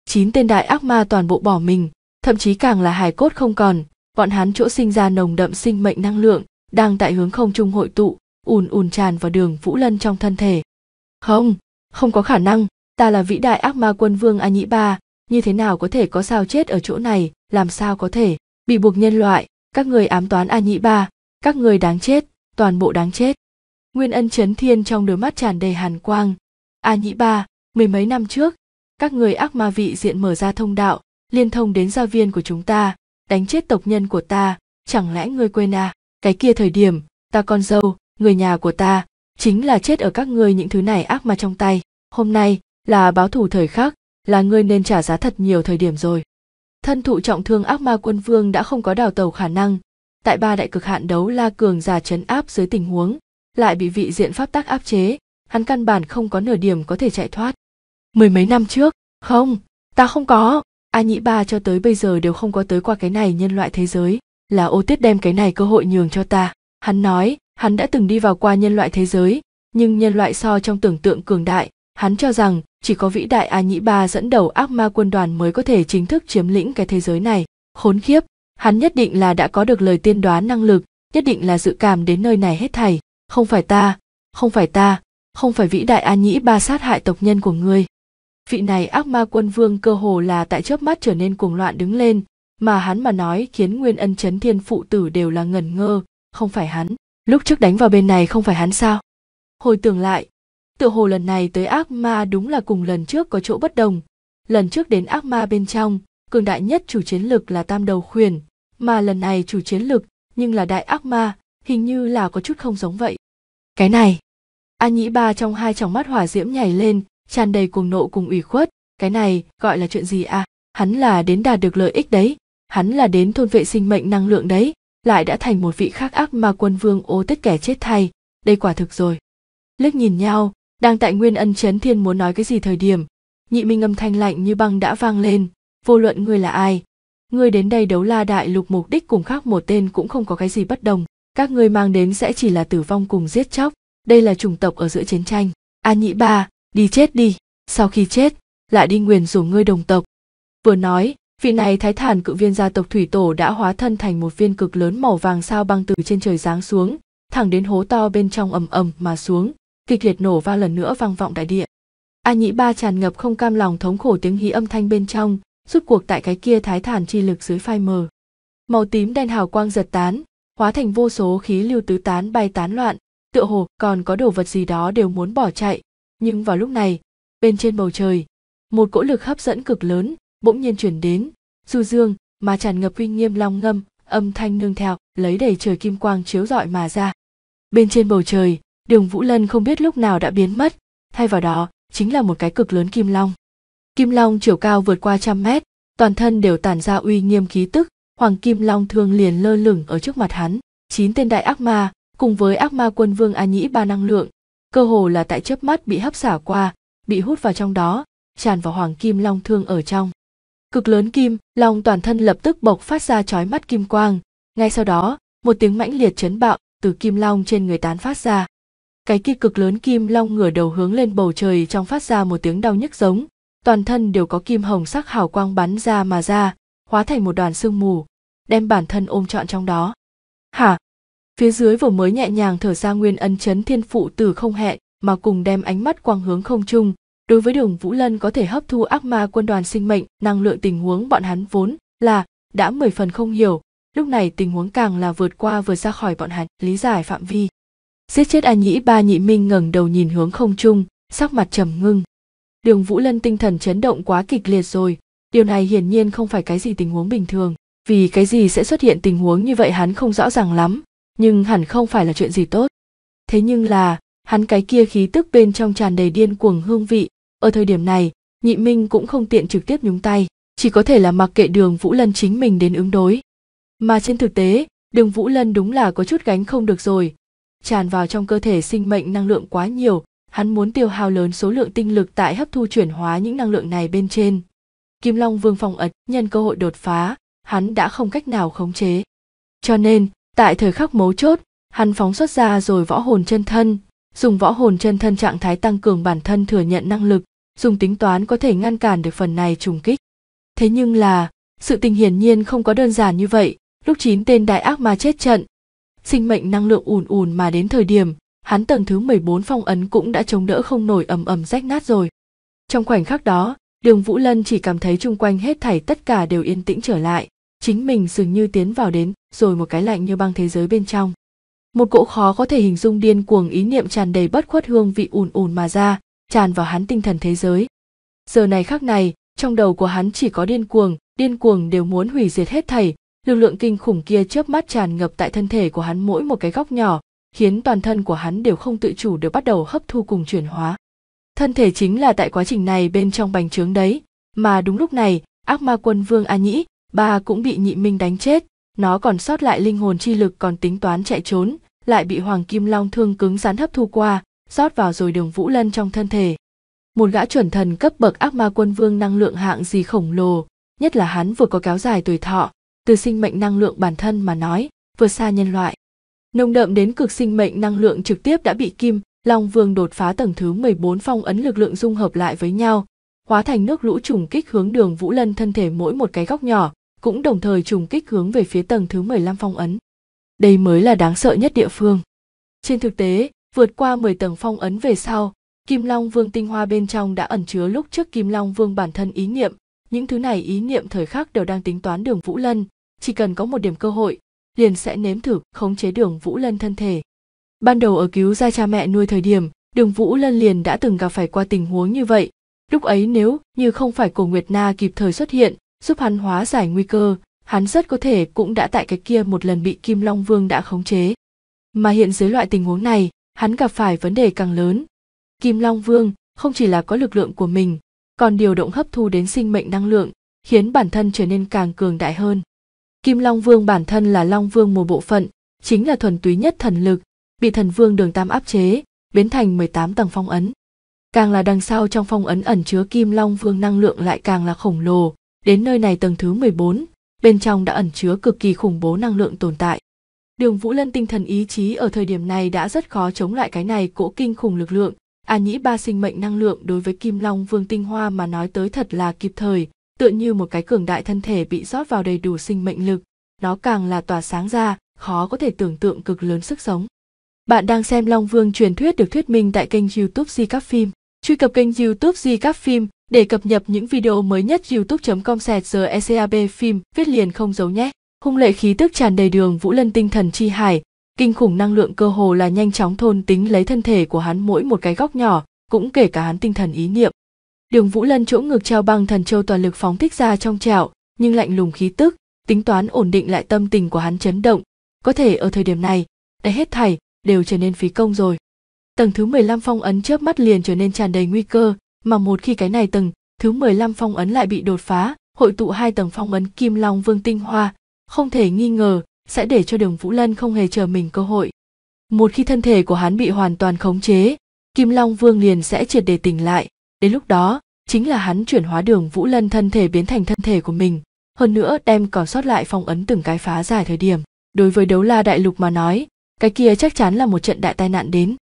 chín tên đại ác ma toàn bộ bỏ mình thậm chí càng là hài cốt không còn bọn hắn chỗ sinh ra nồng đậm sinh mệnh năng lượng đang tại hướng không trung hội tụ ùn ùn tràn vào đường vũ lân trong thân thể không không có khả năng ta là vĩ đại ác ma quân vương a nhĩ ba như thế nào có thể có sao chết ở chỗ này làm sao có thể bị buộc nhân loại các người ám toán a nhĩ ba các người đáng chết toàn bộ đáng chết nguyên ân chấn thiên trong đôi mắt tràn đầy hàn quang a nhĩ ba mười mấy năm trước các người ác ma vị diện mở ra thông đạo liên thông đến gia viên của chúng ta đánh chết tộc nhân của ta chẳng lẽ ngươi quên à cái kia thời điểm ta con dâu người nhà của ta chính là chết ở các ngươi những thứ này ác ma trong tay hôm nay là báo thù thời khắc là ngươi nên trả giá thật nhiều thời điểm rồi thân thụ trọng thương ác ma quân vương đã không có đào tàu khả năng tại ba đại cực hạn đấu la cường giả chấn áp dưới tình huống lại bị vị diện pháp tác áp chế hắn căn bản không có nửa điểm có thể chạy thoát mười mấy năm trước không ta không có a nhĩ ba cho tới bây giờ đều không có tới qua cái này nhân loại thế giới là ô tiết đem cái này cơ hội nhường cho ta hắn nói hắn đã từng đi vào qua nhân loại thế giới nhưng nhân loại so trong tưởng tượng cường đại hắn cho rằng chỉ có vĩ đại a nhĩ ba dẫn đầu ác ma quân đoàn mới có thể chính thức chiếm lĩnh cái thế giới này khốn khiếp hắn nhất định là đã có được lời tiên đoán năng lực nhất định là dự cảm đến nơi này hết thảy không phải ta không phải ta không phải vĩ đại a nhĩ ba sát hại tộc nhân của ngươi vị này ác ma quân vương cơ hồ là tại chớp mắt trở nên cuồng loạn đứng lên mà hắn mà nói khiến nguyên ân chấn thiên phụ tử đều là ngẩn ngơ không phải hắn lúc trước đánh vào bên này không phải hắn sao hồi tưởng lại tựa hồ lần này tới ác ma đúng là cùng lần trước có chỗ bất đồng lần trước đến ác ma bên trong cường đại nhất chủ chiến lực là tam đầu khuyển mà lần này chủ chiến lực nhưng là đại ác ma hình như là có chút không giống vậy cái này an nhĩ ba trong hai tròng mắt hỏa diễm nhảy lên tràn đầy cuồng nộ cùng ủy khuất cái này gọi là chuyện gì à hắn là đến đạt được lợi ích đấy hắn là đến thôn vệ sinh mệnh năng lượng đấy lại đã thành một vị khác ác mà quân vương ô tất kẻ chết thay đây quả thực rồi liếc nhìn nhau đang tại nguyên ân chấn thiên muốn nói cái gì thời điểm nhị minh âm thanh lạnh như băng đã vang lên vô luận ngươi là ai ngươi đến đây đấu la đại lục mục đích cùng khác một tên cũng không có cái gì bất đồng các ngươi mang đến sẽ chỉ là tử vong cùng giết chóc đây là chủng tộc ở giữa chiến tranh a nhị ba đi chết đi sau khi chết lại đi nguyền rủa ngươi đồng tộc vừa nói vì này thái thản cự viên gia tộc thủy tổ đã hóa thân thành một viên cực lớn màu vàng sao băng từ trên trời giáng xuống, thẳng đến hố to bên trong ầm ầm mà xuống, kịch liệt nổ va lần nữa vang vọng đại địa. A Nhĩ Ba tràn ngập không cam lòng thống khổ tiếng hí âm thanh bên trong, rút cuộc tại cái kia thái thản chi lực dưới phai mờ. Màu tím đen hào quang giật tán, hóa thành vô số khí lưu tứ tán bay tán loạn, tựa hồ còn có đồ vật gì đó đều muốn bỏ chạy, nhưng vào lúc này, bên trên bầu trời, một cỗ lực hấp dẫn cực lớn bỗng nhiên chuyển đến du dương mà tràn ngập uy nghiêm long ngâm âm thanh nương theo lấy đầy trời kim quang chiếu rọi mà ra bên trên bầu trời đường vũ lân không biết lúc nào đã biến mất thay vào đó chính là một cái cực lớn kim long kim long chiều cao vượt qua trăm mét toàn thân đều tản ra uy nghiêm khí tức hoàng kim long thương liền lơ lửng ở trước mặt hắn chín tên đại ác ma cùng với ác ma quân vương a nhĩ ba năng lượng cơ hồ là tại chớp mắt bị hấp xả qua bị hút vào trong đó tràn vào hoàng kim long thương ở trong cực lớn kim long toàn thân lập tức bộc phát ra chói mắt kim quang ngay sau đó một tiếng mãnh liệt chấn bạo từ kim long trên người tán phát ra cái kia cực lớn kim long ngửa đầu hướng lên bầu trời trong phát ra một tiếng đau nhức giống toàn thân đều có kim hồng sắc hào quang bắn ra mà ra hóa thành một đoàn sương mù đem bản thân ôm trọn trong đó hả phía dưới vừa mới nhẹ nhàng thở ra nguyên ân chấn thiên phụ tử không hẹn mà cùng đem ánh mắt quang hướng không trung đối với đường vũ lân có thể hấp thu ác ma quân đoàn sinh mệnh năng lượng tình huống bọn hắn vốn là đã mười phần không hiểu lúc này tình huống càng là vượt qua vừa ra khỏi bọn hắn lý giải phạm vi giết chết a nhĩ ba nhị minh ngẩng đầu nhìn hướng không trung sắc mặt trầm ngưng đường vũ lân tinh thần chấn động quá kịch liệt rồi điều này hiển nhiên không phải cái gì tình huống bình thường vì cái gì sẽ xuất hiện tình huống như vậy hắn không rõ ràng lắm nhưng hẳn không phải là chuyện gì tốt thế nhưng là hắn cái kia khí tức bên trong tràn đầy điên cuồng hương vị ở thời điểm này nhị minh cũng không tiện trực tiếp nhúng tay chỉ có thể là mặc kệ đường vũ lân chính mình đến ứng đối mà trên thực tế đường vũ lân đúng là có chút gánh không được rồi tràn vào trong cơ thể sinh mệnh năng lượng quá nhiều hắn muốn tiêu hao lớn số lượng tinh lực tại hấp thu chuyển hóa những năng lượng này bên trên kim long vương phòng ật nhân cơ hội đột phá hắn đã không cách nào khống chế cho nên tại thời khắc mấu chốt hắn phóng xuất ra rồi võ hồn chân thân dùng võ hồn chân thân trạng thái tăng cường bản thân thừa nhận năng lực dùng tính toán có thể ngăn cản được phần này trùng kích. Thế nhưng là, sự tình hiển nhiên không có đơn giản như vậy, lúc chín tên đại ác ma chết trận, sinh mệnh năng lượng ùn ùn mà đến thời điểm, hắn tầng thứ 14 phong ấn cũng đã chống đỡ không nổi ầm ầm rách nát rồi. Trong khoảnh khắc đó, Đường Vũ Lân chỉ cảm thấy chung quanh hết thảy tất cả đều yên tĩnh trở lại, chính mình dường như tiến vào đến rồi một cái lạnh như băng thế giới bên trong. Một cỗ khó có thể hình dung điên cuồng ý niệm tràn đầy bất khuất hương vị ùn ùn mà ra, tràn vào hắn tinh thần thế giới giờ này khác này trong đầu của hắn chỉ có điên cuồng điên cuồng đều muốn hủy diệt hết thảy lực lượng kinh khủng kia chớp mắt tràn ngập tại thân thể của hắn mỗi một cái góc nhỏ khiến toàn thân của hắn đều không tự chủ được bắt đầu hấp thu cùng chuyển hóa thân thể chính là tại quá trình này bên trong bành trướng đấy mà đúng lúc này ác ma quân vương a nhĩ ba cũng bị nhị minh đánh chết nó còn sót lại linh hồn chi lực còn tính toán chạy trốn lại bị hoàng kim long thương cứng rắn hấp thu qua rót vào rồi đường Vũ Lân trong thân thể. Một gã chuẩn thần cấp bậc ác ma quân vương năng lượng hạng gì khổng lồ, nhất là hắn vừa có kéo dài tuổi thọ, từ sinh mệnh năng lượng bản thân mà nói, vượt xa nhân loại. nông đậm đến cực sinh mệnh năng lượng trực tiếp đã bị Kim, Long Vương đột phá tầng thứ 14 phong ấn lực lượng dung hợp lại với nhau, hóa thành nước lũ trùng kích hướng đường Vũ Lân thân thể mỗi một cái góc nhỏ, cũng đồng thời trùng kích hướng về phía tầng thứ 15 phong ấn. Đây mới là đáng sợ nhất địa phương. Trên thực tế, vượt qua 10 tầng phong ấn về sau kim long vương tinh hoa bên trong đã ẩn chứa lúc trước kim long vương bản thân ý niệm những thứ này ý niệm thời khắc đều đang tính toán đường vũ lân chỉ cần có một điểm cơ hội liền sẽ nếm thử khống chế đường vũ lân thân thể ban đầu ở cứu gia cha mẹ nuôi thời điểm đường vũ lân liền đã từng gặp phải qua tình huống như vậy lúc ấy nếu như không phải cổ nguyệt na kịp thời xuất hiện giúp hắn hóa giải nguy cơ hắn rất có thể cũng đã tại cái kia một lần bị kim long vương đã khống chế mà hiện dưới loại tình huống này hắn gặp phải vấn đề càng lớn. Kim Long Vương không chỉ là có lực lượng của mình, còn điều động hấp thu đến sinh mệnh năng lượng, khiến bản thân trở nên càng cường đại hơn. Kim Long Vương bản thân là Long Vương một bộ phận, chính là thuần túy nhất thần lực, bị thần vương đường tam áp chế, biến thành 18 tầng phong ấn. Càng là đằng sau trong phong ấn ẩn chứa Kim Long Vương năng lượng lại càng là khổng lồ, đến nơi này tầng thứ 14, bên trong đã ẩn chứa cực kỳ khủng bố năng lượng tồn tại. Đường Vũ Lân tinh thần ý chí ở thời điểm này đã rất khó chống lại cái này cỗ kinh khủng lực lượng. A à nhĩ ba sinh mệnh năng lượng đối với Kim Long Vương Tinh Hoa mà nói tới thật là kịp thời, tựa như một cái cường đại thân thể bị rót vào đầy đủ sinh mệnh lực. Nó càng là tỏa sáng ra, khó có thể tưởng tượng cực lớn sức sống. Bạn đang xem Long Vương truyền thuyết được thuyết minh tại kênh youtube Di Các Phim. Truy cập kênh youtube Di Các Phim để cập nhật những video mới nhất youtube.com sẹt giờ e phim viết liền không giấu nhé hung lệ khí tức tràn đầy đường vũ lân tinh thần chi hải kinh khủng năng lượng cơ hồ là nhanh chóng thôn tính lấy thân thể của hắn mỗi một cái góc nhỏ cũng kể cả hắn tinh thần ý niệm đường vũ lân chỗ ngực treo băng thần châu toàn lực phóng thích ra trong trạo nhưng lạnh lùng khí tức tính toán ổn định lại tâm tình của hắn chấn động có thể ở thời điểm này đã hết thảy đều trở nên phí công rồi tầng thứ 15 phong ấn chớp mắt liền trở nên tràn đầy nguy cơ mà một khi cái này tầng thứ 15 phong ấn lại bị đột phá hội tụ hai tầng phong ấn kim long vương tinh hoa không thể nghi ngờ sẽ để cho đường Vũ Lân không hề chờ mình cơ hội. Một khi thân thể của hắn bị hoàn toàn khống chế, Kim Long Vương liền sẽ triệt để tỉnh lại, đến lúc đó chính là hắn chuyển hóa đường Vũ Lân thân thể biến thành thân thể của mình, hơn nữa đem còn sót lại phong ấn từng cái phá giải thời điểm. Đối với đấu la đại lục mà nói, cái kia chắc chắn là một trận đại tai nạn đến.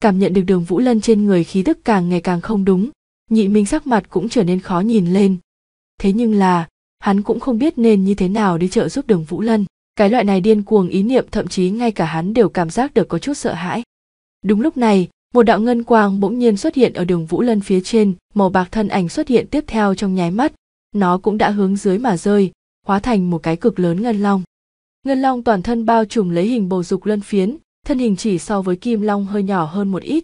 Cảm nhận được đường Vũ Lân trên người khí tức càng ngày càng không đúng, nhị minh sắc mặt cũng trở nên khó nhìn lên. Thế nhưng là, hắn cũng không biết nên như thế nào đi trợ giúp đường Vũ Lân. Cái loại này điên cuồng ý niệm thậm chí ngay cả hắn đều cảm giác được có chút sợ hãi. Đúng lúc này, một đạo ngân quang bỗng nhiên xuất hiện ở đường Vũ Lân phía trên, màu bạc thân ảnh xuất hiện tiếp theo trong nháy mắt, nó cũng đã hướng dưới mà rơi, hóa thành một cái cực lớn ngân long. Ngân long toàn thân bao trùm lấy hình bầu dục lân phiến, thân hình chỉ so với kim long hơi nhỏ hơn một ít,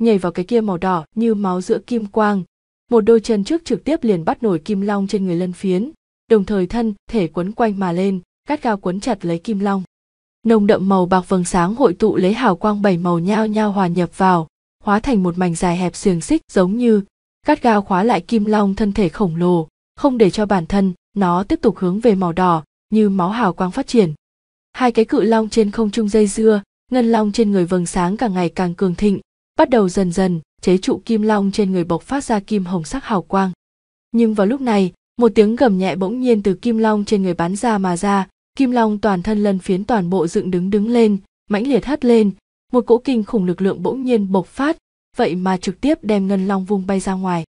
nhảy vào cái kia màu đỏ như máu giữa kim quang, một đôi chân trước trực tiếp liền bắt nổi kim long trên người lân phiến đồng thời thân thể quấn quanh mà lên cắt cao quấn chặt lấy kim long nồng đậm màu bạc vầng sáng hội tụ lấy hào quang bảy màu nhao nhao hòa nhập vào hóa thành một mảnh dài hẹp xiềng xích giống như cắt gao khóa lại kim long thân thể khổng lồ không để cho bản thân nó tiếp tục hướng về màu đỏ như máu hào quang phát triển hai cái cự long trên không trung dây dưa ngân long trên người vầng sáng càng ngày càng cường thịnh bắt đầu dần dần chế trụ kim long trên người bộc phát ra kim hồng sắc hào quang nhưng vào lúc này một tiếng gầm nhẹ bỗng nhiên từ kim long trên người bắn ra mà ra kim long toàn thân lân phiến toàn bộ dựng đứng đứng lên mãnh liệt hất lên một cỗ kinh khủng lực lượng bỗng nhiên bộc phát vậy mà trực tiếp đem ngân long vung bay ra ngoài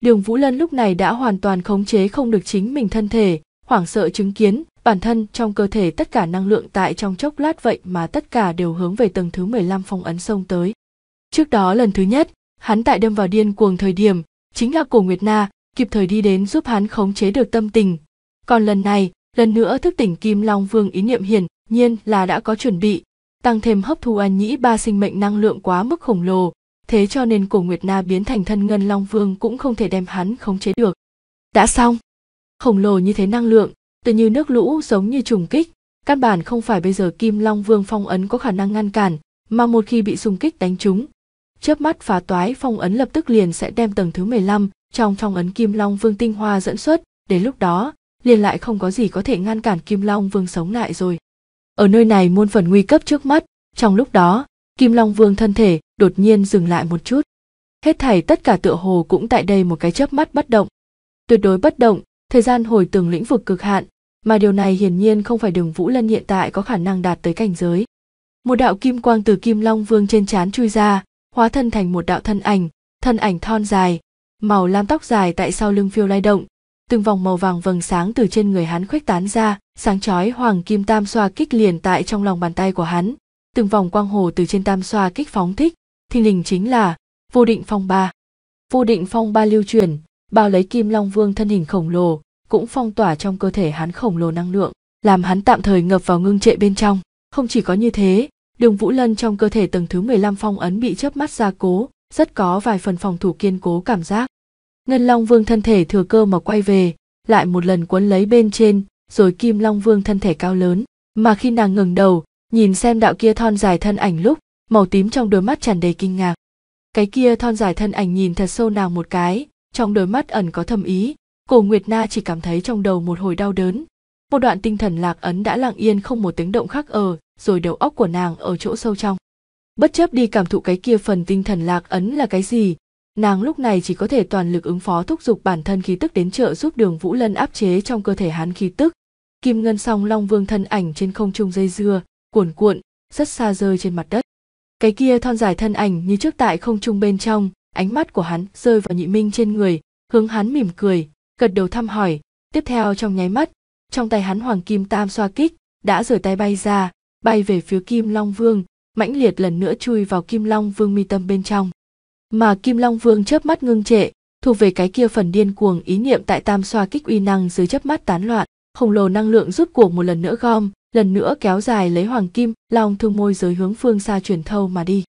đường vũ lân lúc này đã hoàn toàn khống chế không được chính mình thân thể hoảng sợ chứng kiến bản thân trong cơ thể tất cả năng lượng tại trong chốc lát vậy mà tất cả đều hướng về tầng thứ 15 phong ấn sông tới. Trước đó lần thứ nhất, hắn tại đâm vào điên cuồng thời điểm, chính là cổ Nguyệt Na, kịp thời đi đến giúp hắn khống chế được tâm tình còn lần này lần nữa thức tỉnh kim long vương ý niệm hiển nhiên là đã có chuẩn bị tăng thêm hấp thu an nhĩ ba sinh mệnh năng lượng quá mức khổng lồ thế cho nên cổ nguyệt na biến thành thân ngân long vương cũng không thể đem hắn khống chế được đã xong khổng lồ như thế năng lượng tự như nước lũ giống như trùng kích căn bản không phải bây giờ kim long vương phong ấn có khả năng ngăn cản mà một khi bị xung kích đánh trúng chớp mắt phá toái phong ấn lập tức liền sẽ đem tầng thứ 15, trong phong ấn kim long vương tinh hoa dẫn xuất đến lúc đó liền lại không có gì có thể ngăn cản kim long vương sống lại rồi ở nơi này muôn phần nguy cấp trước mắt trong lúc đó kim long vương thân thể đột nhiên dừng lại một chút hết thảy tất cả tựa hồ cũng tại đây một cái chớp mắt bất động tuyệt đối bất động thời gian hồi từng lĩnh vực cực hạn mà điều này hiển nhiên không phải đường vũ lân hiện tại có khả năng đạt tới cảnh giới một đạo kim quang từ kim long vương trên trán chui ra hóa thân thành một đạo thân ảnh thân ảnh thon dài màu lam tóc dài tại sau lưng phiêu lay động từng vòng màu vàng vầng sáng từ trên người hắn khuếch tán ra sáng chói hoàng kim tam xoa kích liền tại trong lòng bàn tay của hắn từng vòng quang hồ từ trên tam xoa kích phóng thích thình lình chính là vô định phong ba vô định phong ba lưu truyền bao lấy kim long vương thân hình khổng lồ cũng phong tỏa trong cơ thể hắn khổng lồ năng lượng làm hắn tạm thời ngập vào ngưng trệ bên trong không chỉ có như thế đường vũ lân trong cơ thể tầng thứ 15 phong ấn bị chớp mắt gia cố rất có vài phần phòng thủ kiên cố cảm giác Ngân Long Vương thân thể thừa cơ mà quay về, lại một lần quấn lấy bên trên, rồi Kim Long Vương thân thể cao lớn, mà khi nàng ngừng đầu, nhìn xem đạo kia thon dài thân ảnh lúc, màu tím trong đôi mắt tràn đầy kinh ngạc. Cái kia thon dài thân ảnh nhìn thật sâu nàng một cái, trong đôi mắt ẩn có thâm ý, Cổ Nguyệt Na chỉ cảm thấy trong đầu một hồi đau đớn. Một đoạn tinh thần lạc ấn đã lặng yên không một tiếng động khác ở, rồi đầu óc của nàng ở chỗ sâu trong. Bất chấp đi cảm thụ cái kia phần tinh thần lạc ấn là cái gì, nàng lúc này chỉ có thể toàn lực ứng phó thúc giục bản thân khí tức đến trợ giúp đường vũ lân áp chế trong cơ thể hắn khí tức kim ngân song long vương thân ảnh trên không trung dây dưa cuồn cuộn rất xa rơi trên mặt đất cái kia thon dài thân ảnh như trước tại không trung bên trong ánh mắt của hắn rơi vào nhị minh trên người hướng hắn mỉm cười gật đầu thăm hỏi tiếp theo trong nháy mắt trong tay hắn hoàng kim tam xoa kích đã rời tay bay ra bay về phía kim long vương mãnh liệt lần nữa chui vào kim long vương mi tâm bên trong mà kim long vương chớp mắt ngưng trệ thuộc về cái kia phần điên cuồng ý niệm tại tam xoa kích uy năng dưới chớp mắt tán loạn khổng lồ năng lượng rút cuộc một lần nữa gom lần nữa kéo dài lấy hoàng kim long thương môi giới hướng phương xa truyền thâu mà đi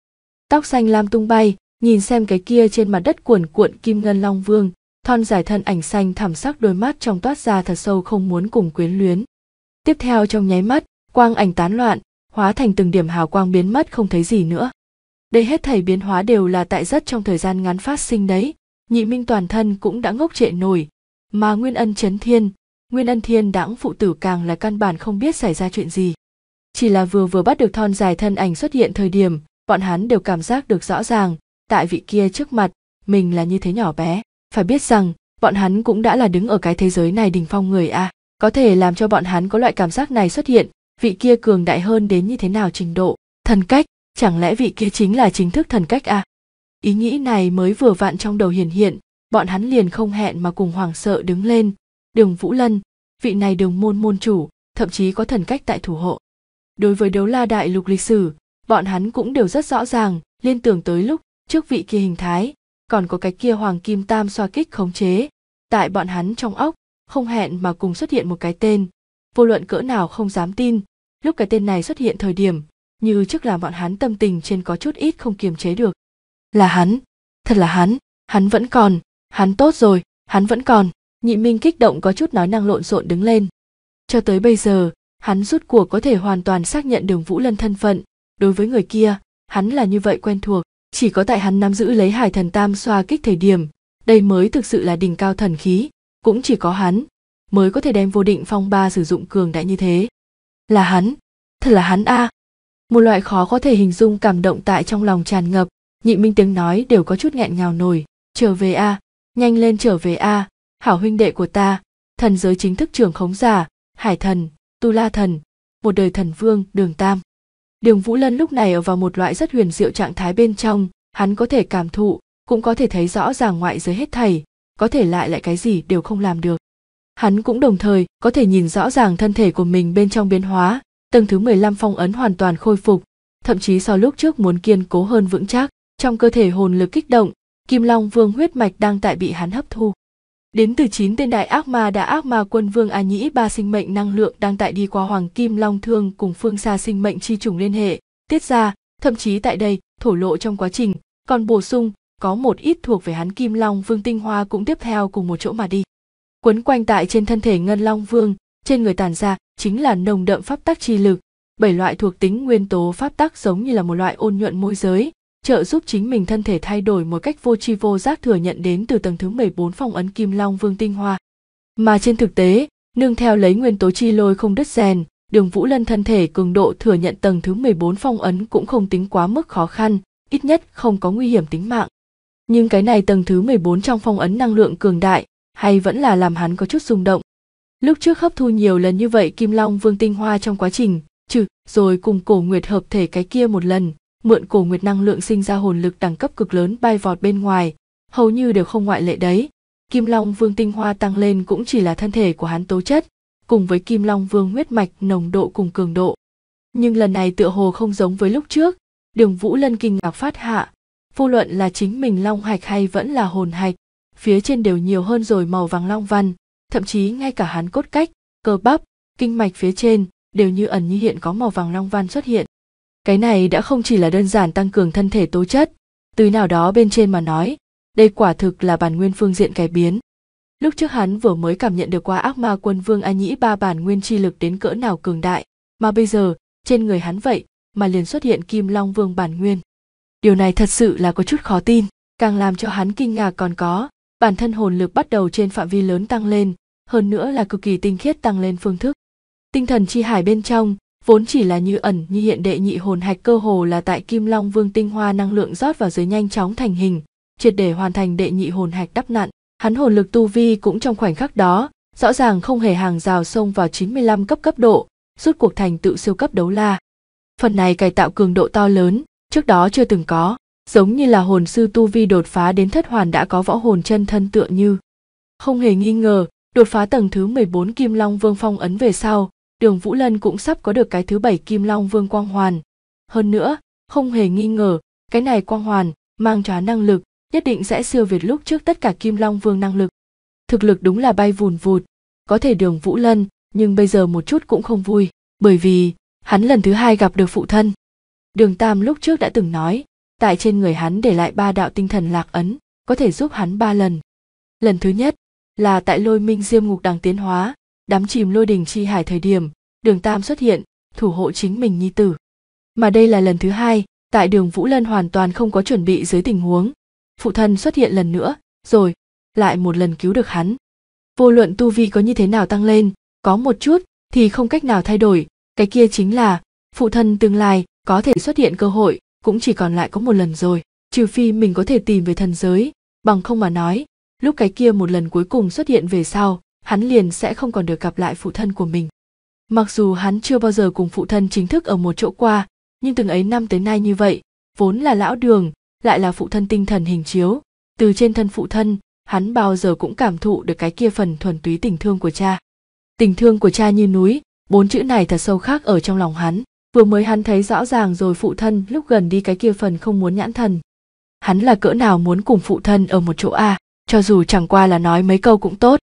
tóc xanh lam tung bay nhìn xem cái kia trên mặt đất cuồn cuộn kim ngân long vương thon dài thân ảnh xanh thảm sắc đôi mắt trong toát ra thật sâu không muốn cùng quyến luyến tiếp theo trong nháy mắt quang ảnh tán loạn hóa thành từng điểm hào quang biến mất không thấy gì nữa đây hết thảy biến hóa đều là tại rất trong thời gian ngắn phát sinh đấy nhị minh toàn thân cũng đã ngốc trệ nổi mà nguyên ân chấn thiên nguyên ân thiên đãng phụ tử càng là căn bản không biết xảy ra chuyện gì chỉ là vừa vừa bắt được thon dài thân ảnh xuất hiện thời điểm bọn hắn đều cảm giác được rõ ràng tại vị kia trước mặt mình là như thế nhỏ bé phải biết rằng bọn hắn cũng đã là đứng ở cái thế giới này đỉnh phong người a à. có thể làm cho bọn hắn có loại cảm giác này xuất hiện vị kia cường đại hơn đến như thế nào trình độ thần cách chẳng lẽ vị kia chính là chính thức thần cách à? Ý nghĩ này mới vừa vặn trong đầu hiển hiện, bọn hắn liền không hẹn mà cùng hoảng sợ đứng lên, đường Vũ Lân, vị này đường môn môn chủ, thậm chí có thần cách tại thủ hộ. Đối với đấu la đại lục lịch sử, bọn hắn cũng đều rất rõ ràng, liên tưởng tới lúc trước vị kia hình thái, còn có cái kia hoàng kim tam xoa kích khống chế. Tại bọn hắn trong ốc không hẹn mà cùng xuất hiện một cái tên, vô luận cỡ nào không dám tin, lúc cái tên này xuất hiện thời điểm, như trước làm bọn hắn tâm tình trên có chút ít không kiềm chế được. Là hắn, thật là hắn, hắn vẫn còn, hắn tốt rồi, hắn vẫn còn. Nhị Minh kích động có chút nói năng lộn xộn đứng lên. Cho tới bây giờ, hắn rút cuộc có thể hoàn toàn xác nhận Đường Vũ Lân thân phận, đối với người kia, hắn là như vậy quen thuộc, chỉ có tại hắn nắm giữ lấy Hải Thần Tam xoa kích thời điểm, đây mới thực sự là đỉnh cao thần khí, cũng chỉ có hắn mới có thể đem vô định phong ba sử dụng cường đại như thế. Là hắn, thật là hắn a, à, một loại khó có thể hình dung cảm động tại trong lòng tràn ngập nhị minh tiếng nói đều có chút nghẹn ngào nổi trở về a nhanh lên trở về a hảo huynh đệ của ta thần giới chính thức trưởng khống giả hải thần tu la thần một đời thần vương đường tam đường vũ lân lúc này ở vào một loại rất huyền diệu trạng thái bên trong hắn có thể cảm thụ cũng có thể thấy rõ ràng ngoại giới hết thảy có thể lại lại cái gì đều không làm được hắn cũng đồng thời có thể nhìn rõ ràng thân thể của mình bên trong biến hóa tầng thứ 15 phong ấn hoàn toàn khôi phục, thậm chí so lúc trước muốn kiên cố hơn vững chắc, trong cơ thể hồn lực kích động, Kim Long Vương huyết mạch đang tại bị hắn hấp thu. Đến từ chín tên đại ác ma đã ác ma quân vương A Nhĩ ba sinh mệnh năng lượng đang tại đi qua Hoàng Kim Long Thương cùng phương xa sinh mệnh chi trùng liên hệ, tiết ra, thậm chí tại đây, thổ lộ trong quá trình, còn bổ sung, có một ít thuộc về hắn Kim Long Vương tinh hoa cũng tiếp theo cùng một chỗ mà đi. Quấn quanh tại trên thân thể Ngân Long Vương, trên người tàn ra chính là nồng đậm pháp tắc chi lực bảy loại thuộc tính nguyên tố pháp tắc giống như là một loại ôn nhuận môi giới trợ giúp chính mình thân thể thay đổi một cách vô tri vô giác thừa nhận đến từ tầng thứ 14 phong ấn kim long vương tinh hoa mà trên thực tế nương theo lấy nguyên tố chi lôi không đứt rèn đường vũ lân thân thể cường độ thừa nhận tầng thứ 14 phong ấn cũng không tính quá mức khó khăn ít nhất không có nguy hiểm tính mạng nhưng cái này tầng thứ 14 trong phong ấn năng lượng cường đại hay vẫn là làm hắn có chút rung động Lúc trước hấp thu nhiều lần như vậy Kim Long Vương tinh hoa trong quá trình, trừ rồi cùng Cổ Nguyệt hợp thể cái kia một lần, mượn Cổ Nguyệt năng lượng sinh ra hồn lực đẳng cấp cực lớn bay vọt bên ngoài, hầu như đều không ngoại lệ đấy. Kim Long Vương tinh hoa tăng lên cũng chỉ là thân thể của hắn tố chất, cùng với Kim Long Vương huyết mạch nồng độ cùng cường độ. Nhưng lần này tựa hồ không giống với lúc trước, Đường Vũ Lân kinh ngạc phát hạ, vô luận là chính mình long hạch hay vẫn là hồn hạch, phía trên đều nhiều hơn rồi màu vàng long văn, thậm chí ngay cả hắn cốt cách cơ bắp kinh mạch phía trên đều như ẩn như hiện có màu vàng long văn xuất hiện cái này đã không chỉ là đơn giản tăng cường thân thể tố chất từ nào đó bên trên mà nói đây quả thực là bản nguyên phương diện cải biến lúc trước hắn vừa mới cảm nhận được qua ác ma quân vương a nhĩ ba bản nguyên chi lực đến cỡ nào cường đại mà bây giờ trên người hắn vậy mà liền xuất hiện kim long vương bản nguyên điều này thật sự là có chút khó tin càng làm cho hắn kinh ngạc còn có bản thân hồn lực bắt đầu trên phạm vi lớn tăng lên hơn nữa là cực kỳ tinh khiết tăng lên phương thức tinh thần chi hải bên trong vốn chỉ là như ẩn như hiện đệ nhị hồn hạch cơ hồ là tại kim long vương tinh hoa năng lượng rót vào dưới nhanh chóng thành hình triệt để hoàn thành đệ nhị hồn hạch đắp nặn hắn hồn lực tu vi cũng trong khoảnh khắc đó rõ ràng không hề hàng rào sông vào 95 cấp cấp độ rút cuộc thành tựu siêu cấp đấu la phần này cải tạo cường độ to lớn trước đó chưa từng có giống như là hồn sư tu vi đột phá đến thất hoàn đã có võ hồn chân thân tựa như. Không hề nghi ngờ, đột phá tầng thứ 14 Kim Long Vương Phong ấn về sau, Đường Vũ Lân cũng sắp có được cái thứ bảy Kim Long Vương Quang Hoàn. Hơn nữa, không hề nghi ngờ, cái này Quang Hoàn mang cho năng lực, nhất định sẽ siêu việt lúc trước tất cả Kim Long Vương năng lực. Thực lực đúng là bay vùn vụt, có thể Đường Vũ Lân, nhưng bây giờ một chút cũng không vui, bởi vì hắn lần thứ hai gặp được phụ thân. Đường Tam lúc trước đã từng nói, tại trên người hắn để lại ba đạo tinh thần lạc ấn có thể giúp hắn ba lần lần thứ nhất là tại lôi minh diêm ngục đang tiến hóa đám chìm lôi đình chi hải thời điểm đường tam xuất hiện thủ hộ chính mình nhi tử mà đây là lần thứ hai tại đường vũ lân hoàn toàn không có chuẩn bị dưới tình huống phụ thân xuất hiện lần nữa rồi lại một lần cứu được hắn vô luận tu vi có như thế nào tăng lên có một chút thì không cách nào thay đổi cái kia chính là phụ thân tương lai có thể xuất hiện cơ hội cũng chỉ còn lại có một lần rồi trừ phi mình có thể tìm về thần giới bằng không mà nói lúc cái kia một lần cuối cùng xuất hiện về sau hắn liền sẽ không còn được gặp lại phụ thân của mình mặc dù hắn chưa bao giờ cùng phụ thân chính thức ở một chỗ qua nhưng từng ấy năm tới nay như vậy vốn là lão đường lại là phụ thân tinh thần hình chiếu từ trên thân phụ thân hắn bao giờ cũng cảm thụ được cái kia phần thuần túy tình thương của cha tình thương của cha như núi bốn chữ này thật sâu khác ở trong lòng hắn vừa mới hắn thấy rõ ràng rồi phụ thân lúc gần đi cái kia phần không muốn nhãn thần hắn là cỡ nào muốn cùng phụ thân ở một chỗ à cho dù chẳng qua là nói mấy câu cũng tốt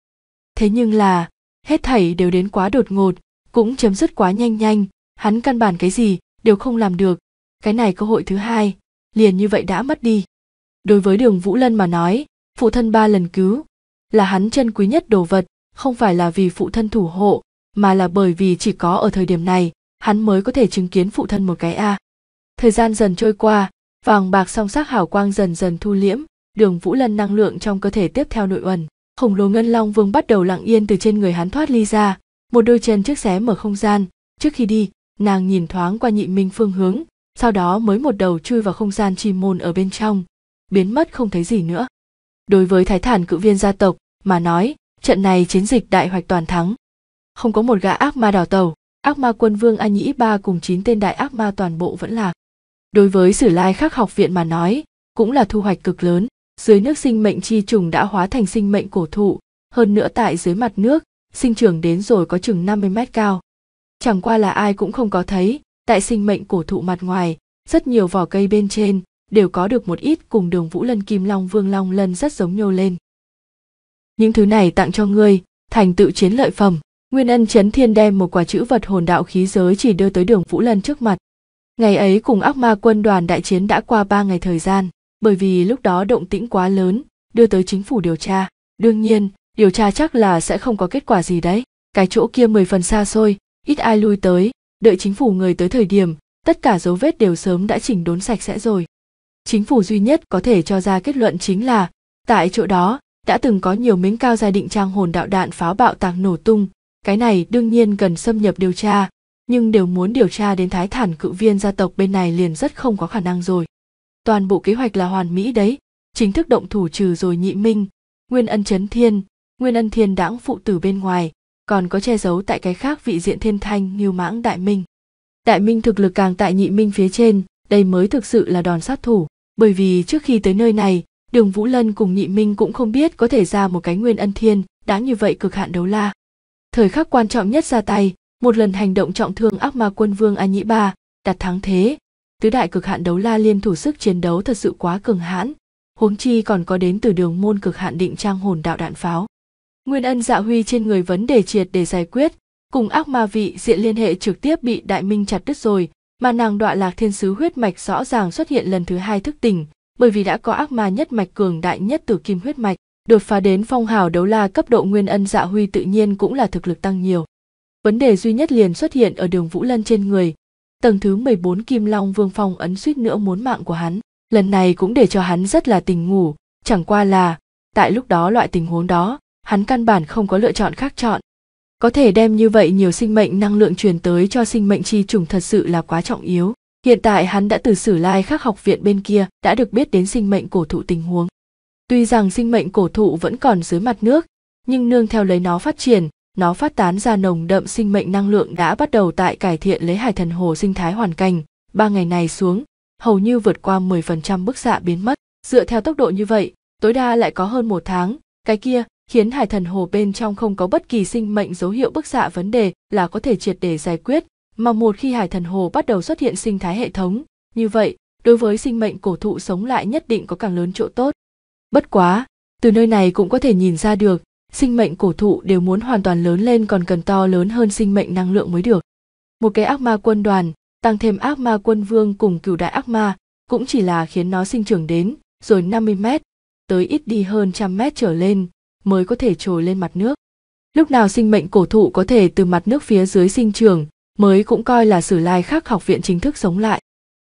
thế nhưng là hết thảy đều đến quá đột ngột cũng chấm dứt quá nhanh nhanh hắn căn bản cái gì đều không làm được cái này cơ hội thứ hai liền như vậy đã mất đi đối với đường vũ lân mà nói phụ thân ba lần cứu là hắn chân quý nhất đồ vật không phải là vì phụ thân thủ hộ mà là bởi vì chỉ có ở thời điểm này hắn mới có thể chứng kiến phụ thân một cái a thời gian dần trôi qua vàng bạc song sắc hảo quang dần dần thu liễm đường vũ lân năng lượng trong cơ thể tiếp theo nội uẩn khổng lồ ngân long vương bắt đầu lặng yên từ trên người hắn thoát ly ra một đôi chân trước xé mở không gian trước khi đi nàng nhìn thoáng qua nhị minh phương hướng sau đó mới một đầu chui vào không gian chi môn ở bên trong biến mất không thấy gì nữa đối với thái thản cự viên gia tộc mà nói trận này chiến dịch đại hoạch toàn thắng không có một gã ác ma đỏ tàu ác ma quân vương A Nhĩ Ba cùng chín tên đại ác ma toàn bộ vẫn lạc. Đối với Sử Lai Khắc học viện mà nói, cũng là thu hoạch cực lớn, dưới nước sinh mệnh chi trùng đã hóa thành sinh mệnh cổ thụ, hơn nữa tại dưới mặt nước, sinh trưởng đến rồi có chừng 50 mét cao. Chẳng qua là ai cũng không có thấy, tại sinh mệnh cổ thụ mặt ngoài, rất nhiều vỏ cây bên trên đều có được một ít cùng đường vũ lân kim long vương long lân rất giống nhau lên. Những thứ này tặng cho ngươi, thành tựu chiến lợi phẩm. Nguyên Ân Chấn Thiên đem một quả chữ vật hồn đạo khí giới chỉ đưa tới Đường Vũ Lân trước mặt. Ngày ấy cùng ác ma quân đoàn đại chiến đã qua ba ngày thời gian, bởi vì lúc đó động tĩnh quá lớn, đưa tới chính phủ điều tra. Đương nhiên, điều tra chắc là sẽ không có kết quả gì đấy. Cái chỗ kia mười phần xa xôi, ít ai lui tới, đợi chính phủ người tới thời điểm, tất cả dấu vết đều sớm đã chỉnh đốn sạch sẽ rồi. Chính phủ duy nhất có thể cho ra kết luận chính là, tại chỗ đó, đã từng có nhiều miếng cao gia định trang hồn đạo đạn pháo bạo tàng nổ tung, cái này đương nhiên cần xâm nhập điều tra nhưng đều muốn điều tra đến thái thản cự viên gia tộc bên này liền rất không có khả năng rồi toàn bộ kế hoạch là hoàn mỹ đấy chính thức động thủ trừ rồi nhị minh nguyên ân chấn thiên nguyên ân thiên đãng phụ tử bên ngoài còn có che giấu tại cái khác vị diện thiên thanh như mãng đại minh đại minh thực lực càng tại nhị minh phía trên đây mới thực sự là đòn sát thủ bởi vì trước khi tới nơi này đường vũ lân cùng nhị minh cũng không biết có thể ra một cái nguyên ân thiên đã như vậy cực hạn đấu la thời khắc quan trọng nhất ra tay một lần hành động trọng thương ác ma quân vương a nhĩ ba đặt thắng thế tứ đại cực hạn đấu la liên thủ sức chiến đấu thật sự quá cường hãn huống chi còn có đến từ đường môn cực hạn định trang hồn đạo đạn pháo nguyên ân dạ huy trên người vấn đề triệt để giải quyết cùng ác ma vị diện liên hệ trực tiếp bị đại minh chặt đứt rồi mà nàng đọa lạc thiên sứ huyết mạch rõ ràng xuất hiện lần thứ hai thức tỉnh bởi vì đã có ác ma nhất mạch cường đại nhất từ kim huyết mạch đột phá đến phong hào đấu la cấp độ nguyên ân dạ huy tự nhiên cũng là thực lực tăng nhiều. Vấn đề duy nhất liền xuất hiện ở đường Vũ Lân trên người, tầng thứ 14 Kim Long Vương Phong ấn suýt nữa muốn mạng của hắn, lần này cũng để cho hắn rất là tình ngủ, chẳng qua là, tại lúc đó loại tình huống đó, hắn căn bản không có lựa chọn khác chọn. Có thể đem như vậy nhiều sinh mệnh năng lượng truyền tới cho sinh mệnh chi trùng thật sự là quá trọng yếu. Hiện tại hắn đã từ sử lai khắc học viện bên kia đã được biết đến sinh mệnh cổ thụ tình huống Tuy rằng sinh mệnh cổ thụ vẫn còn dưới mặt nước, nhưng nương theo lấy nó phát triển, nó phát tán ra nồng đậm sinh mệnh năng lượng đã bắt đầu tại cải thiện lấy hải thần hồ sinh thái hoàn cảnh. Ba ngày này xuống, hầu như vượt qua 10% bức xạ biến mất. Dựa theo tốc độ như vậy, tối đa lại có hơn một tháng. Cái kia, khiến hải thần hồ bên trong không có bất kỳ sinh mệnh dấu hiệu bức xạ vấn đề là có thể triệt để giải quyết. Mà một khi hải thần hồ bắt đầu xuất hiện sinh thái hệ thống, như vậy, đối với sinh mệnh cổ thụ sống lại nhất định có càng lớn chỗ tốt bất quá từ nơi này cũng có thể nhìn ra được sinh mệnh cổ thụ đều muốn hoàn toàn lớn lên còn cần to lớn hơn sinh mệnh năng lượng mới được một cái ác ma quân đoàn tăng thêm ác ma quân vương cùng cửu đại ác ma cũng chỉ là khiến nó sinh trưởng đến rồi 50 mét tới ít đi hơn trăm mét trở lên mới có thể trồi lên mặt nước lúc nào sinh mệnh cổ thụ có thể từ mặt nước phía dưới sinh trưởng mới cũng coi là sử lai khác học viện chính thức sống lại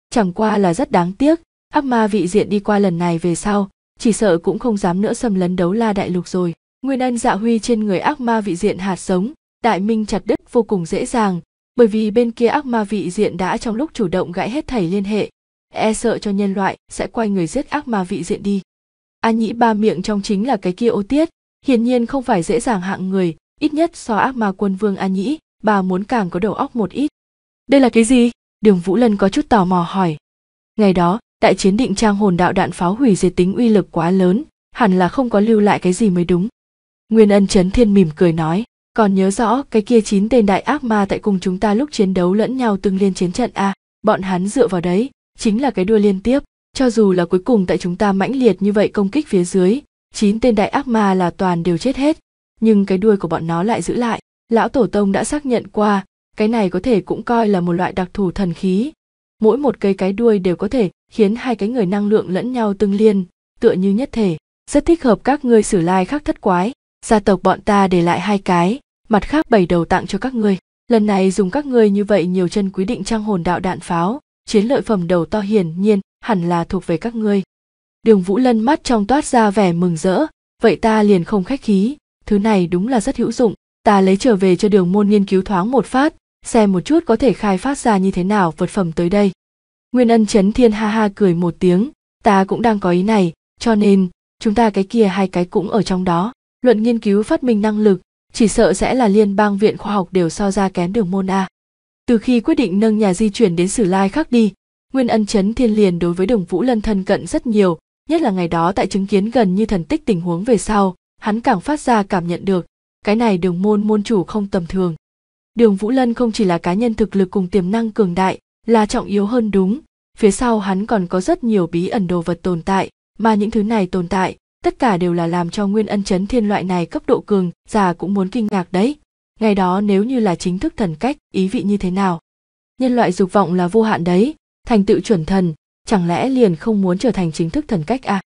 chẳng qua là rất đáng tiếc ác ma vị diện đi qua lần này về sau chỉ sợ cũng không dám nữa xâm lấn đấu la đại lục rồi nguyên ân dạ huy trên người ác ma vị diện hạt sống đại minh chặt đứt vô cùng dễ dàng bởi vì bên kia ác ma vị diện đã trong lúc chủ động gãy hết thảy liên hệ e sợ cho nhân loại sẽ quay người giết ác ma vị diện đi an nhĩ ba miệng trong chính là cái kia ô tiết hiển nhiên không phải dễ dàng hạng người ít nhất so ác ma quân vương an nhĩ bà muốn càng có đầu óc một ít đây là cái gì đường vũ lân có chút tò mò hỏi ngày đó đại chiến định trang hồn đạo đạn pháo hủy diệt tính uy lực quá lớn hẳn là không có lưu lại cái gì mới đúng nguyên ân trấn thiên mỉm cười nói còn nhớ rõ cái kia chín tên đại ác ma tại cùng chúng ta lúc chiến đấu lẫn nhau tương liên chiến trận a bọn hắn dựa vào đấy chính là cái đua liên tiếp cho dù là cuối cùng tại chúng ta mãnh liệt như vậy công kích phía dưới chín tên đại ác ma là toàn đều chết hết nhưng cái đuôi của bọn nó lại giữ lại lão tổ tông đã xác nhận qua cái này có thể cũng coi là một loại đặc thù thần khí mỗi một cây cái đuôi đều có thể khiến hai cái người năng lượng lẫn nhau tương liên tựa như nhất thể rất thích hợp các ngươi sử lai khắc thất quái gia tộc bọn ta để lại hai cái mặt khác bảy đầu tặng cho các ngươi lần này dùng các ngươi như vậy nhiều chân quý định trang hồn đạo đạn pháo chiến lợi phẩm đầu to hiển nhiên hẳn là thuộc về các ngươi đường vũ lân mắt trong toát ra vẻ mừng rỡ vậy ta liền không khách khí thứ này đúng là rất hữu dụng ta lấy trở về cho đường môn nghiên cứu thoáng một phát xem một chút có thể khai phát ra như thế nào vật phẩm tới đây Nguyên ân chấn thiên ha ha cười một tiếng, ta cũng đang có ý này, cho nên, chúng ta cái kia hai cái cũng ở trong đó. Luận nghiên cứu phát minh năng lực, chỉ sợ sẽ là liên bang viện khoa học đều so ra kém đường môn A. Từ khi quyết định nâng nhà di chuyển đến Sử Lai khác đi, Nguyên ân chấn thiên liền đối với đồng Vũ Lân thân cận rất nhiều, nhất là ngày đó tại chứng kiến gần như thần tích tình huống về sau, hắn càng phát ra cảm nhận được, cái này đường môn môn chủ không tầm thường. Đường Vũ Lân không chỉ là cá nhân thực lực cùng tiềm năng cường đại, là trọng yếu hơn đúng phía sau hắn còn có rất nhiều bí ẩn đồ vật tồn tại mà những thứ này tồn tại tất cả đều là làm cho nguyên ân chấn thiên loại này cấp độ cường già cũng muốn kinh ngạc đấy ngày đó nếu như là chính thức thần cách ý vị như thế nào nhân loại dục vọng là vô hạn đấy thành tựu chuẩn thần chẳng lẽ liền không muốn trở thành chính thức thần cách à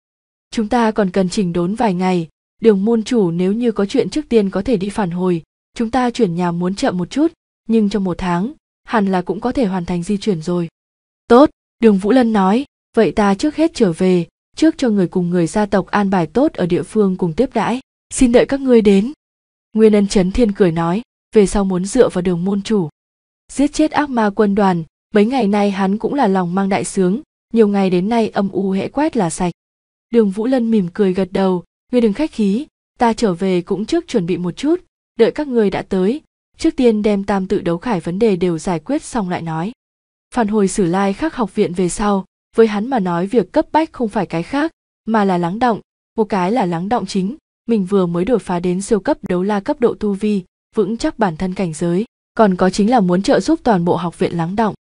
chúng ta còn cần chỉnh đốn vài ngày đường môn chủ nếu như có chuyện trước tiên có thể đi phản hồi chúng ta chuyển nhà muốn chậm một chút nhưng trong một tháng hẳn là cũng có thể hoàn thành di chuyển rồi tốt đường vũ lân nói vậy ta trước hết trở về trước cho người cùng người gia tộc an bài tốt ở địa phương cùng tiếp đãi xin đợi các ngươi đến nguyên ân trấn thiên cười nói về sau muốn dựa vào đường môn chủ giết chết ác ma quân đoàn mấy ngày nay hắn cũng là lòng mang đại sướng nhiều ngày đến nay âm u hễ quét là sạch đường vũ lân mỉm cười gật đầu ngươi đừng khách khí ta trở về cũng trước chuẩn bị một chút đợi các ngươi đã tới trước tiên đem tam tự đấu khải vấn đề đều giải quyết xong lại nói phản hồi sử lai khắc học viện về sau với hắn mà nói việc cấp bách không phải cái khác mà là lắng động một cái là lắng động chính mình vừa mới đột phá đến siêu cấp đấu la cấp độ tu vi vững chắc bản thân cảnh giới còn có chính là muốn trợ giúp toàn bộ học viện lắng động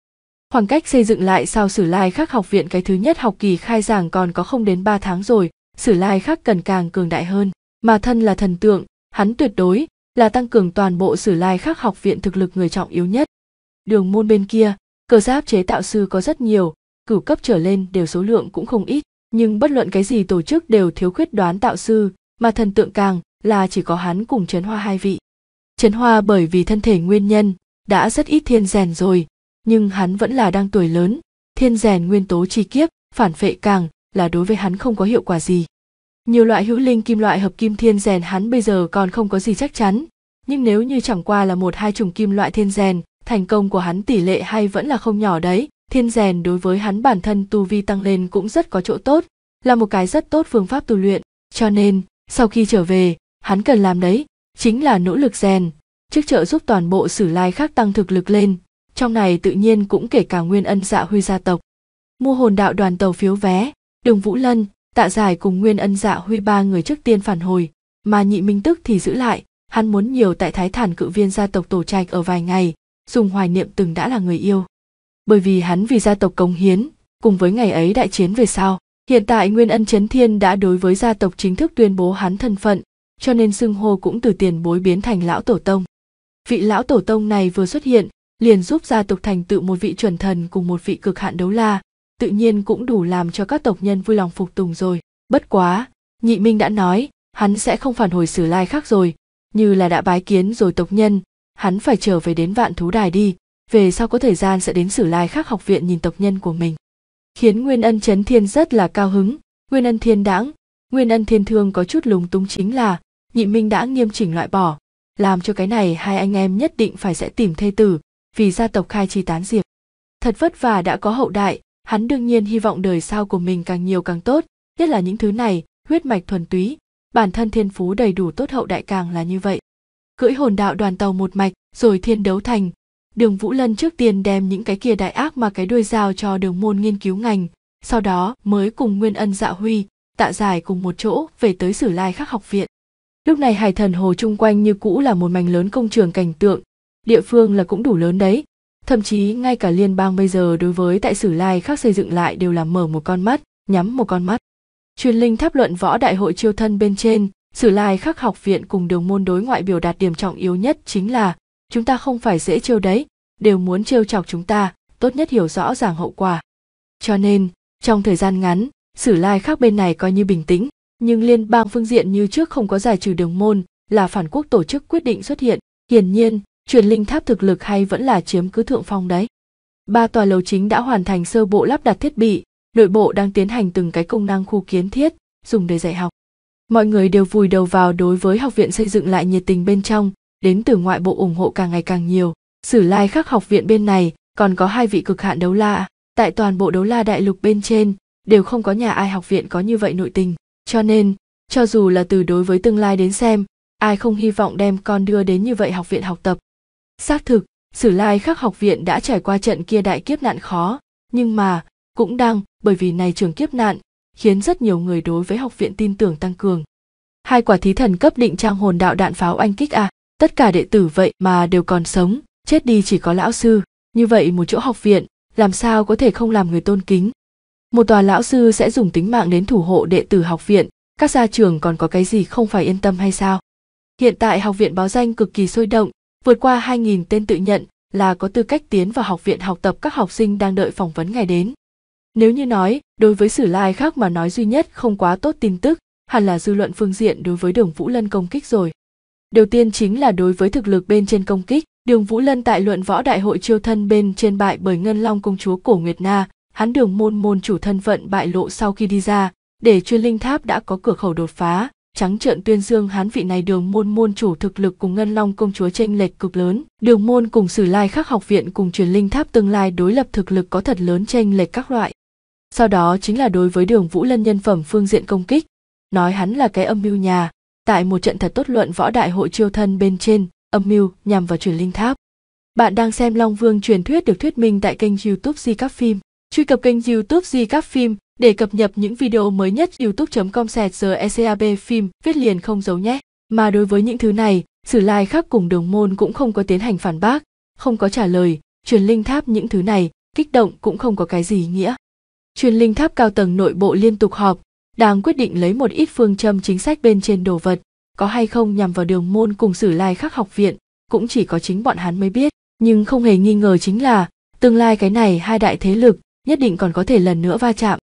khoảng cách xây dựng lại sau sử lai khắc học viện cái thứ nhất học kỳ khai giảng còn có không đến ba tháng rồi sử lai khắc cần càng cường đại hơn mà thân là thần tượng hắn tuyệt đối là tăng cường toàn bộ sử lai khắc học viện thực lực người trọng yếu nhất. Đường môn bên kia, cơ giáp chế tạo sư có rất nhiều, cửu cấp trở lên đều số lượng cũng không ít, nhưng bất luận cái gì tổ chức đều thiếu khuyết đoán tạo sư, mà thần tượng càng là chỉ có hắn cùng chấn Hoa hai vị. Chấn Hoa bởi vì thân thể nguyên nhân, đã rất ít thiên rèn rồi, nhưng hắn vẫn là đang tuổi lớn, thiên rèn nguyên tố chi kiếp, phản phệ càng là đối với hắn không có hiệu quả gì nhiều loại hữu linh kim loại hợp kim thiên rèn hắn bây giờ còn không có gì chắc chắn nhưng nếu như chẳng qua là một hai chủng kim loại thiên rèn thành công của hắn tỷ lệ hay vẫn là không nhỏ đấy thiên rèn đối với hắn bản thân tu vi tăng lên cũng rất có chỗ tốt là một cái rất tốt phương pháp tu luyện cho nên sau khi trở về hắn cần làm đấy chính là nỗ lực rèn trước trợ giúp toàn bộ sử lai khác tăng thực lực lên trong này tự nhiên cũng kể cả nguyên ân dạ huy gia tộc mua hồn đạo đoàn tàu phiếu vé đường vũ lân tạ giải cùng nguyên ân dạ huy ba người trước tiên phản hồi mà nhị minh tức thì giữ lại hắn muốn nhiều tại thái thản cự viên gia tộc tổ trạch ở vài ngày dùng hoài niệm từng đã là người yêu bởi vì hắn vì gia tộc cống hiến cùng với ngày ấy đại chiến về sau hiện tại nguyên ân chấn thiên đã đối với gia tộc chính thức tuyên bố hắn thân phận cho nên xưng hô cũng từ tiền bối biến thành lão tổ tông vị lão tổ tông này vừa xuất hiện liền giúp gia tộc thành tựu một vị chuẩn thần cùng một vị cực hạn đấu la tự nhiên cũng đủ làm cho các tộc nhân vui lòng phục tùng rồi bất quá nhị minh đã nói hắn sẽ không phản hồi sử lai khác rồi như là đã bái kiến rồi tộc nhân hắn phải trở về đến vạn thú đài đi về sau có thời gian sẽ đến sử lai khác học viện nhìn tộc nhân của mình khiến nguyên ân chấn thiên rất là cao hứng nguyên ân thiên đãng nguyên ân thiên thương có chút lúng túng chính là nhị minh đã nghiêm chỉnh loại bỏ làm cho cái này hai anh em nhất định phải sẽ tìm thê tử vì gia tộc khai chi tán diệp thật vất vả đã có hậu đại hắn đương nhiên hy vọng đời sau của mình càng nhiều càng tốt nhất là những thứ này huyết mạch thuần túy bản thân thiên phú đầy đủ tốt hậu đại càng là như vậy cưỡi hồn đạo đoàn tàu một mạch rồi thiên đấu thành đường vũ lân trước tiên đem những cái kia đại ác mà cái đuôi giao cho đường môn nghiên cứu ngành sau đó mới cùng nguyên ân dạ huy tạ giải cùng một chỗ về tới sử lai khắc học viện lúc này hải thần hồ chung quanh như cũ là một mảnh lớn công trường cảnh tượng địa phương là cũng đủ lớn đấy thậm chí ngay cả liên bang bây giờ đối với tại sử lai khác xây dựng lại đều là mở một con mắt nhắm một con mắt truyền linh tháp luận võ đại hội chiêu thân bên trên sử lai khắc học viện cùng đường môn đối ngoại biểu đạt điểm trọng yếu nhất chính là chúng ta không phải dễ trêu đấy đều muốn trêu chọc chúng ta tốt nhất hiểu rõ ràng hậu quả cho nên trong thời gian ngắn sử lai khác bên này coi như bình tĩnh nhưng liên bang phương diện như trước không có giải trừ đường môn là phản quốc tổ chức quyết định xuất hiện hiển nhiên truyền linh tháp thực lực hay vẫn là chiếm cứ thượng phong đấy. Ba tòa lầu chính đã hoàn thành sơ bộ lắp đặt thiết bị, nội bộ đang tiến hành từng cái công năng khu kiến thiết, dùng để dạy học. Mọi người đều vùi đầu vào đối với học viện xây dựng lại nhiệt tình bên trong, đến từ ngoại bộ ủng hộ càng ngày càng nhiều. Sử lai khắc học viện bên này còn có hai vị cực hạn đấu la, tại toàn bộ đấu la đại lục bên trên đều không có nhà ai học viện có như vậy nội tình, cho nên cho dù là từ đối với tương lai đến xem, ai không hy vọng đem con đưa đến như vậy học viện học tập xác thực sử lai khắc học viện đã trải qua trận kia đại kiếp nạn khó nhưng mà cũng đang bởi vì này trường kiếp nạn khiến rất nhiều người đối với học viện tin tưởng tăng cường hai quả thí thần cấp định trang hồn đạo đạn pháo anh kích à tất cả đệ tử vậy mà đều còn sống chết đi chỉ có lão sư như vậy một chỗ học viện làm sao có thể không làm người tôn kính một tòa lão sư sẽ dùng tính mạng đến thủ hộ đệ tử học viện các gia trường còn có cái gì không phải yên tâm hay sao hiện tại học viện báo danh cực kỳ sôi động Vượt qua 2.000 tên tự nhận là có tư cách tiến vào học viện học tập các học sinh đang đợi phỏng vấn ngày đến. Nếu như nói, đối với Sử Lai khác mà nói duy nhất không quá tốt tin tức, hẳn là dư luận phương diện đối với Đường Vũ Lân công kích rồi. Đầu tiên chính là đối với thực lực bên trên công kích, Đường Vũ Lân tại luận võ đại hội chiêu thân bên trên bại bởi Ngân Long công chúa Cổ Nguyệt Na, hắn Đường Môn Môn chủ thân phận bại lộ sau khi đi ra, để chuyên linh tháp đã có cửa khẩu đột phá, trắng trợn tuyên dương hán vị này đường môn môn chủ thực lực cùng ngân long công chúa tranh lệch cực lớn đường môn cùng sử lai khắc học viện cùng truyền linh tháp tương lai đối lập thực lực có thật lớn tranh lệch các loại sau đó chính là đối với đường vũ lân nhân phẩm phương diện công kích nói hắn là cái âm mưu nhà tại một trận thật tốt luận võ đại hội chiêu thân bên trên âm mưu nhằm vào truyền linh tháp bạn đang xem long vương truyền thuyết được thuyết minh tại kênh youtube di các phim truy cập kênh youtube di các phim để cập nhật những video mới nhất youtube.com sẹt giờ ECAB phim viết liền không giấu nhé. Mà đối với những thứ này, Sử Lai Khắc cùng đồng môn cũng không có tiến hành phản bác, không có trả lời, truyền linh tháp những thứ này, kích động cũng không có cái gì nghĩa. Truyền linh tháp cao tầng nội bộ liên tục họp, đang quyết định lấy một ít phương châm chính sách bên trên đồ vật, có hay không nhằm vào đường môn cùng Sử Lai Khắc học viện, cũng chỉ có chính bọn hắn mới biết, nhưng không hề nghi ngờ chính là tương lai cái này hai đại thế lực nhất định còn có thể lần nữa va chạm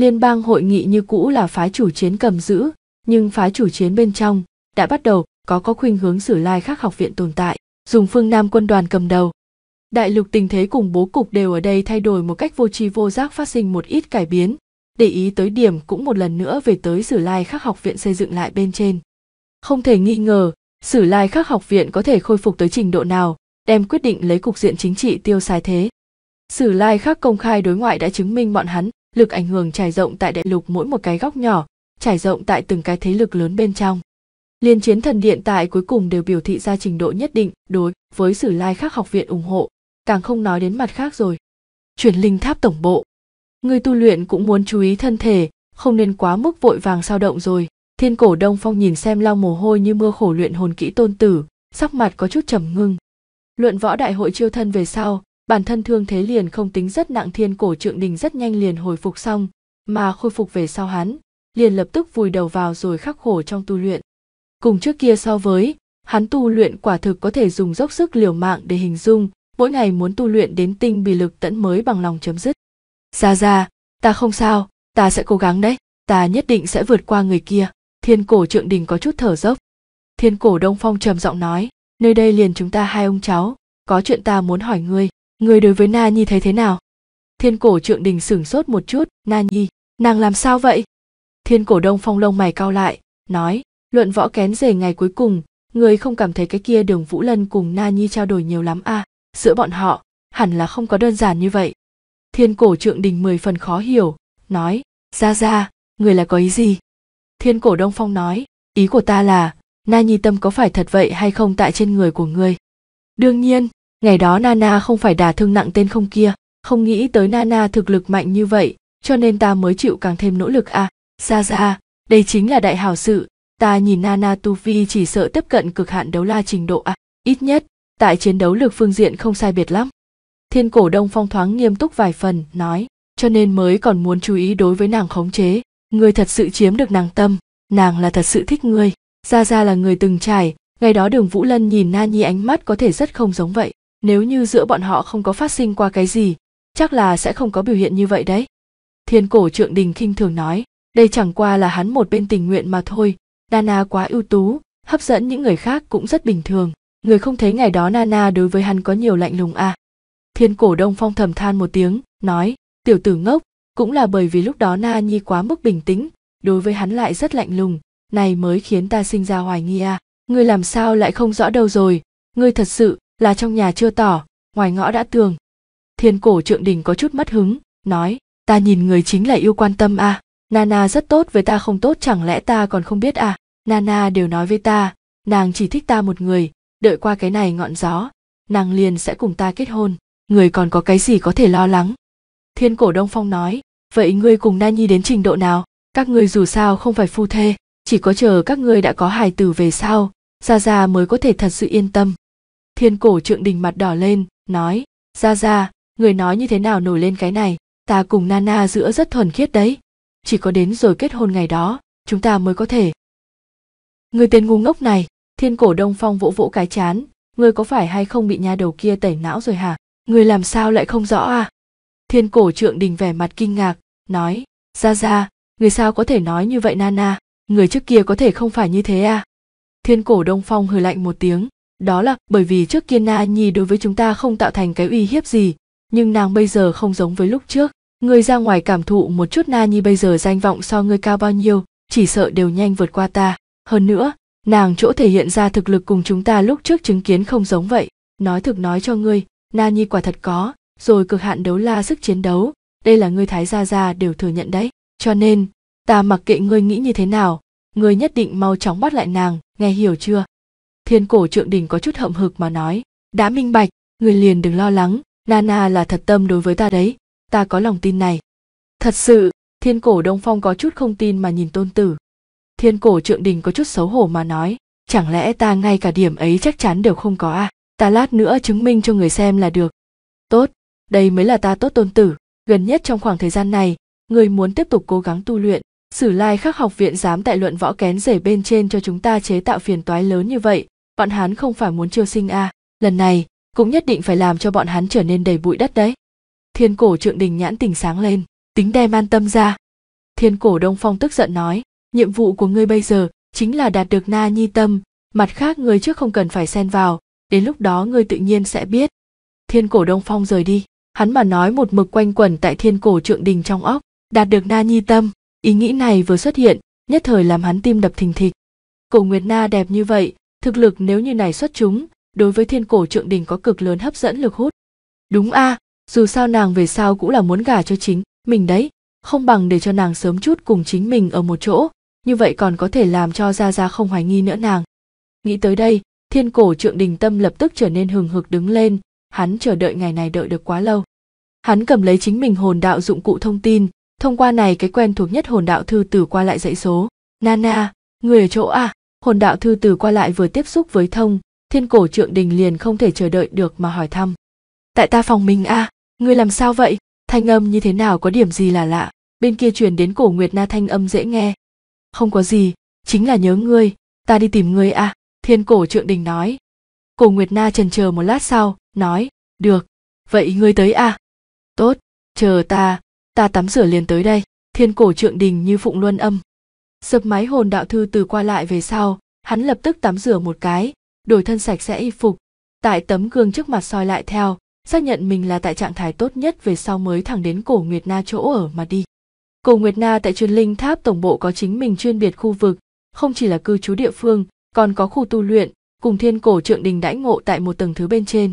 Liên bang hội nghị như cũ là phái chủ chiến cầm giữ, nhưng phái chủ chiến bên trong đã bắt đầu có có khuynh hướng sử lai khác học viện tồn tại, dùng phương Nam quân đoàn cầm đầu. Đại lục tình thế cùng bố cục đều ở đây thay đổi một cách vô tri vô giác phát sinh một ít cải biến, để ý tới điểm cũng một lần nữa về tới sử lai khắc học viện xây dựng lại bên trên. Không thể nghi ngờ, sử lai khắc học viện có thể khôi phục tới trình độ nào, đem quyết định lấy cục diện chính trị tiêu xài thế. Sử lai khắc công khai đối ngoại đã chứng minh bọn hắn lực ảnh hưởng trải rộng tại đại lục mỗi một cái góc nhỏ trải rộng tại từng cái thế lực lớn bên trong liên chiến thần điện tại cuối cùng đều biểu thị ra trình độ nhất định đối với sử lai khác học viện ủng hộ càng không nói đến mặt khác rồi chuyển linh tháp tổng bộ người tu luyện cũng muốn chú ý thân thể không nên quá mức vội vàng sao động rồi thiên cổ đông phong nhìn xem lau mồ hôi như mưa khổ luyện hồn kỹ tôn tử sắc mặt có chút trầm ngưng luận võ đại hội chiêu thân về sau bản thân thương thế liền không tính rất nặng thiên cổ trượng đình rất nhanh liền hồi phục xong mà khôi phục về sau hắn liền lập tức vùi đầu vào rồi khắc khổ trong tu luyện cùng trước kia so với hắn tu luyện quả thực có thể dùng dốc sức liều mạng để hình dung mỗi ngày muốn tu luyện đến tinh bì lực tẫn mới bằng lòng chấm dứt ra ra ta không sao ta sẽ cố gắng đấy ta nhất định sẽ vượt qua người kia thiên cổ trượng đình có chút thở dốc thiên cổ đông phong trầm giọng nói nơi đây liền chúng ta hai ông cháu có chuyện ta muốn hỏi ngươi người đối với na nhi thấy thế nào thiên cổ trượng đình sửng sốt một chút na nhi nàng làm sao vậy thiên cổ đông phong lông mày cau lại nói luận võ kén rể ngày cuối cùng người không cảm thấy cái kia đường vũ lân cùng na nhi trao đổi nhiều lắm à giữa bọn họ hẳn là không có đơn giản như vậy thiên cổ trượng đình mười phần khó hiểu nói ra ra người là có ý gì thiên cổ đông phong nói ý của ta là na nhi tâm có phải thật vậy hay không tại trên người của ngươi đương nhiên ngày đó nana không phải đả thương nặng tên không kia không nghĩ tới nana thực lực mạnh như vậy cho nên ta mới chịu càng thêm nỗ lực à ra dạ ra dạ, đây chính là đại hảo sự ta nhìn nana tu vi chỉ sợ tiếp cận cực hạn đấu la trình độ à ít nhất tại chiến đấu lực phương diện không sai biệt lắm thiên cổ đông phong thoáng nghiêm túc vài phần nói cho nên mới còn muốn chú ý đối với nàng khống chế ngươi thật sự chiếm được nàng tâm nàng là thật sự thích ngươi ra dạ ra là người từng trải ngày đó đường vũ lân nhìn na nhi ánh mắt có thể rất không giống vậy nếu như giữa bọn họ không có phát sinh qua cái gì chắc là sẽ không có biểu hiện như vậy đấy thiên cổ trượng đình khinh thường nói đây chẳng qua là hắn một bên tình nguyện mà thôi nana quá ưu tú hấp dẫn những người khác cũng rất bình thường người không thấy ngày đó nana đối với hắn có nhiều lạnh lùng à thiên cổ đông phong thầm than một tiếng nói tiểu tử ngốc cũng là bởi vì lúc đó na nhi quá mức bình tĩnh đối với hắn lại rất lạnh lùng này mới khiến ta sinh ra hoài nghi à ngươi làm sao lại không rõ đâu rồi ngươi thật sự là trong nhà chưa tỏ ngoài ngõ đã tường thiên cổ trượng đình có chút mất hứng nói ta nhìn người chính là yêu quan tâm à nana rất tốt với ta không tốt chẳng lẽ ta còn không biết à nana đều nói với ta nàng chỉ thích ta một người đợi qua cái này ngọn gió nàng liền sẽ cùng ta kết hôn người còn có cái gì có thể lo lắng thiên cổ đông phong nói vậy ngươi cùng na nhi đến trình độ nào các ngươi dù sao không phải phu thê chỉ có chờ các ngươi đã có hài tử về sau ra ra mới có thể thật sự yên tâm thiên cổ trượng đình mặt đỏ lên nói ra ra người nói như thế nào nổi lên cái này ta cùng nana giữa rất thuần khiết đấy chỉ có đến rồi kết hôn ngày đó chúng ta mới có thể người tên ngu ngốc này thiên cổ đông phong vỗ vỗ cái chán Người có phải hay không bị nhà đầu kia tẩy não rồi hả Người làm sao lại không rõ à thiên cổ trượng đình vẻ mặt kinh ngạc nói ra ra người sao có thể nói như vậy nana người trước kia có thể không phải như thế à thiên cổ đông phong hừ lạnh một tiếng đó là bởi vì trước kia na nhi đối với chúng ta không tạo thành cái uy hiếp gì nhưng nàng bây giờ không giống với lúc trước người ra ngoài cảm thụ một chút na nhi bây giờ danh vọng so ngươi cao bao nhiêu chỉ sợ đều nhanh vượt qua ta hơn nữa nàng chỗ thể hiện ra thực lực cùng chúng ta lúc trước chứng kiến không giống vậy nói thực nói cho ngươi na nhi quả thật có rồi cực hạn đấu la sức chiến đấu đây là ngươi thái gia gia đều thừa nhận đấy cho nên ta mặc kệ ngươi nghĩ như thế nào ngươi nhất định mau chóng bắt lại nàng nghe hiểu chưa thiên cổ trượng đình có chút hậm hực mà nói đã minh bạch người liền đừng lo lắng nana là thật tâm đối với ta đấy ta có lòng tin này thật sự thiên cổ đông phong có chút không tin mà nhìn tôn tử thiên cổ trượng đình có chút xấu hổ mà nói chẳng lẽ ta ngay cả điểm ấy chắc chắn đều không có à ta lát nữa chứng minh cho người xem là được tốt đây mới là ta tốt tôn tử gần nhất trong khoảng thời gian này người muốn tiếp tục cố gắng tu luyện sử lai khắc học viện dám tại luận võ kén rể bên trên cho chúng ta chế tạo phiền toái lớn như vậy bọn hắn không phải muốn chiêu sinh à, lần này cũng nhất định phải làm cho bọn hắn trở nên đầy bụi đất đấy. Thiên cổ trượng đình nhãn tình sáng lên, tính đem an tâm ra. Thiên cổ Đông Phong tức giận nói, nhiệm vụ của ngươi bây giờ chính là đạt được na nhi tâm, mặt khác ngươi trước không cần phải xen vào, đến lúc đó ngươi tự nhiên sẽ biết. Thiên cổ Đông Phong rời đi, hắn mà nói một mực quanh quẩn tại thiên cổ trượng đình trong óc, đạt được na nhi tâm, ý nghĩ này vừa xuất hiện, nhất thời làm hắn tim đập thình thịch. Cổ Nguyệt Na đẹp như vậy, thực lực nếu như này xuất chúng đối với thiên cổ trượng đình có cực lớn hấp dẫn lực hút đúng a à, dù sao nàng về sau cũng là muốn gả cho chính mình đấy không bằng để cho nàng sớm chút cùng chính mình ở một chỗ như vậy còn có thể làm cho gia gia không hoài nghi nữa nàng nghĩ tới đây thiên cổ trượng đình tâm lập tức trở nên hừng hực đứng lên hắn chờ đợi ngày này đợi được quá lâu hắn cầm lấy chính mình hồn đạo dụng cụ thông tin thông qua này cái quen thuộc nhất hồn đạo thư từ qua lại dãy số nana người ở chỗ à hồn đạo thư từ qua lại vừa tiếp xúc với thông thiên cổ trượng đình liền không thể chờ đợi được mà hỏi thăm tại ta phòng mình a à, ngươi làm sao vậy thanh âm như thế nào có điểm gì là lạ bên kia truyền đến cổ nguyệt na thanh âm dễ nghe không có gì chính là nhớ ngươi ta đi tìm ngươi a à, thiên cổ trượng đình nói cổ nguyệt na trần chờ một lát sau nói được vậy ngươi tới a à? tốt chờ ta ta tắm rửa liền tới đây thiên cổ trượng đình như phụng luân âm sập máy hồn đạo thư từ qua lại về sau hắn lập tức tắm rửa một cái đổi thân sạch sẽ y phục tại tấm gương trước mặt soi lại theo xác nhận mình là tại trạng thái tốt nhất về sau mới thẳng đến cổ nguyệt na chỗ ở mà đi cổ nguyệt na tại truyền linh tháp tổng bộ có chính mình chuyên biệt khu vực không chỉ là cư trú địa phương còn có khu tu luyện cùng thiên cổ trượng đình đãi ngộ tại một tầng thứ bên trên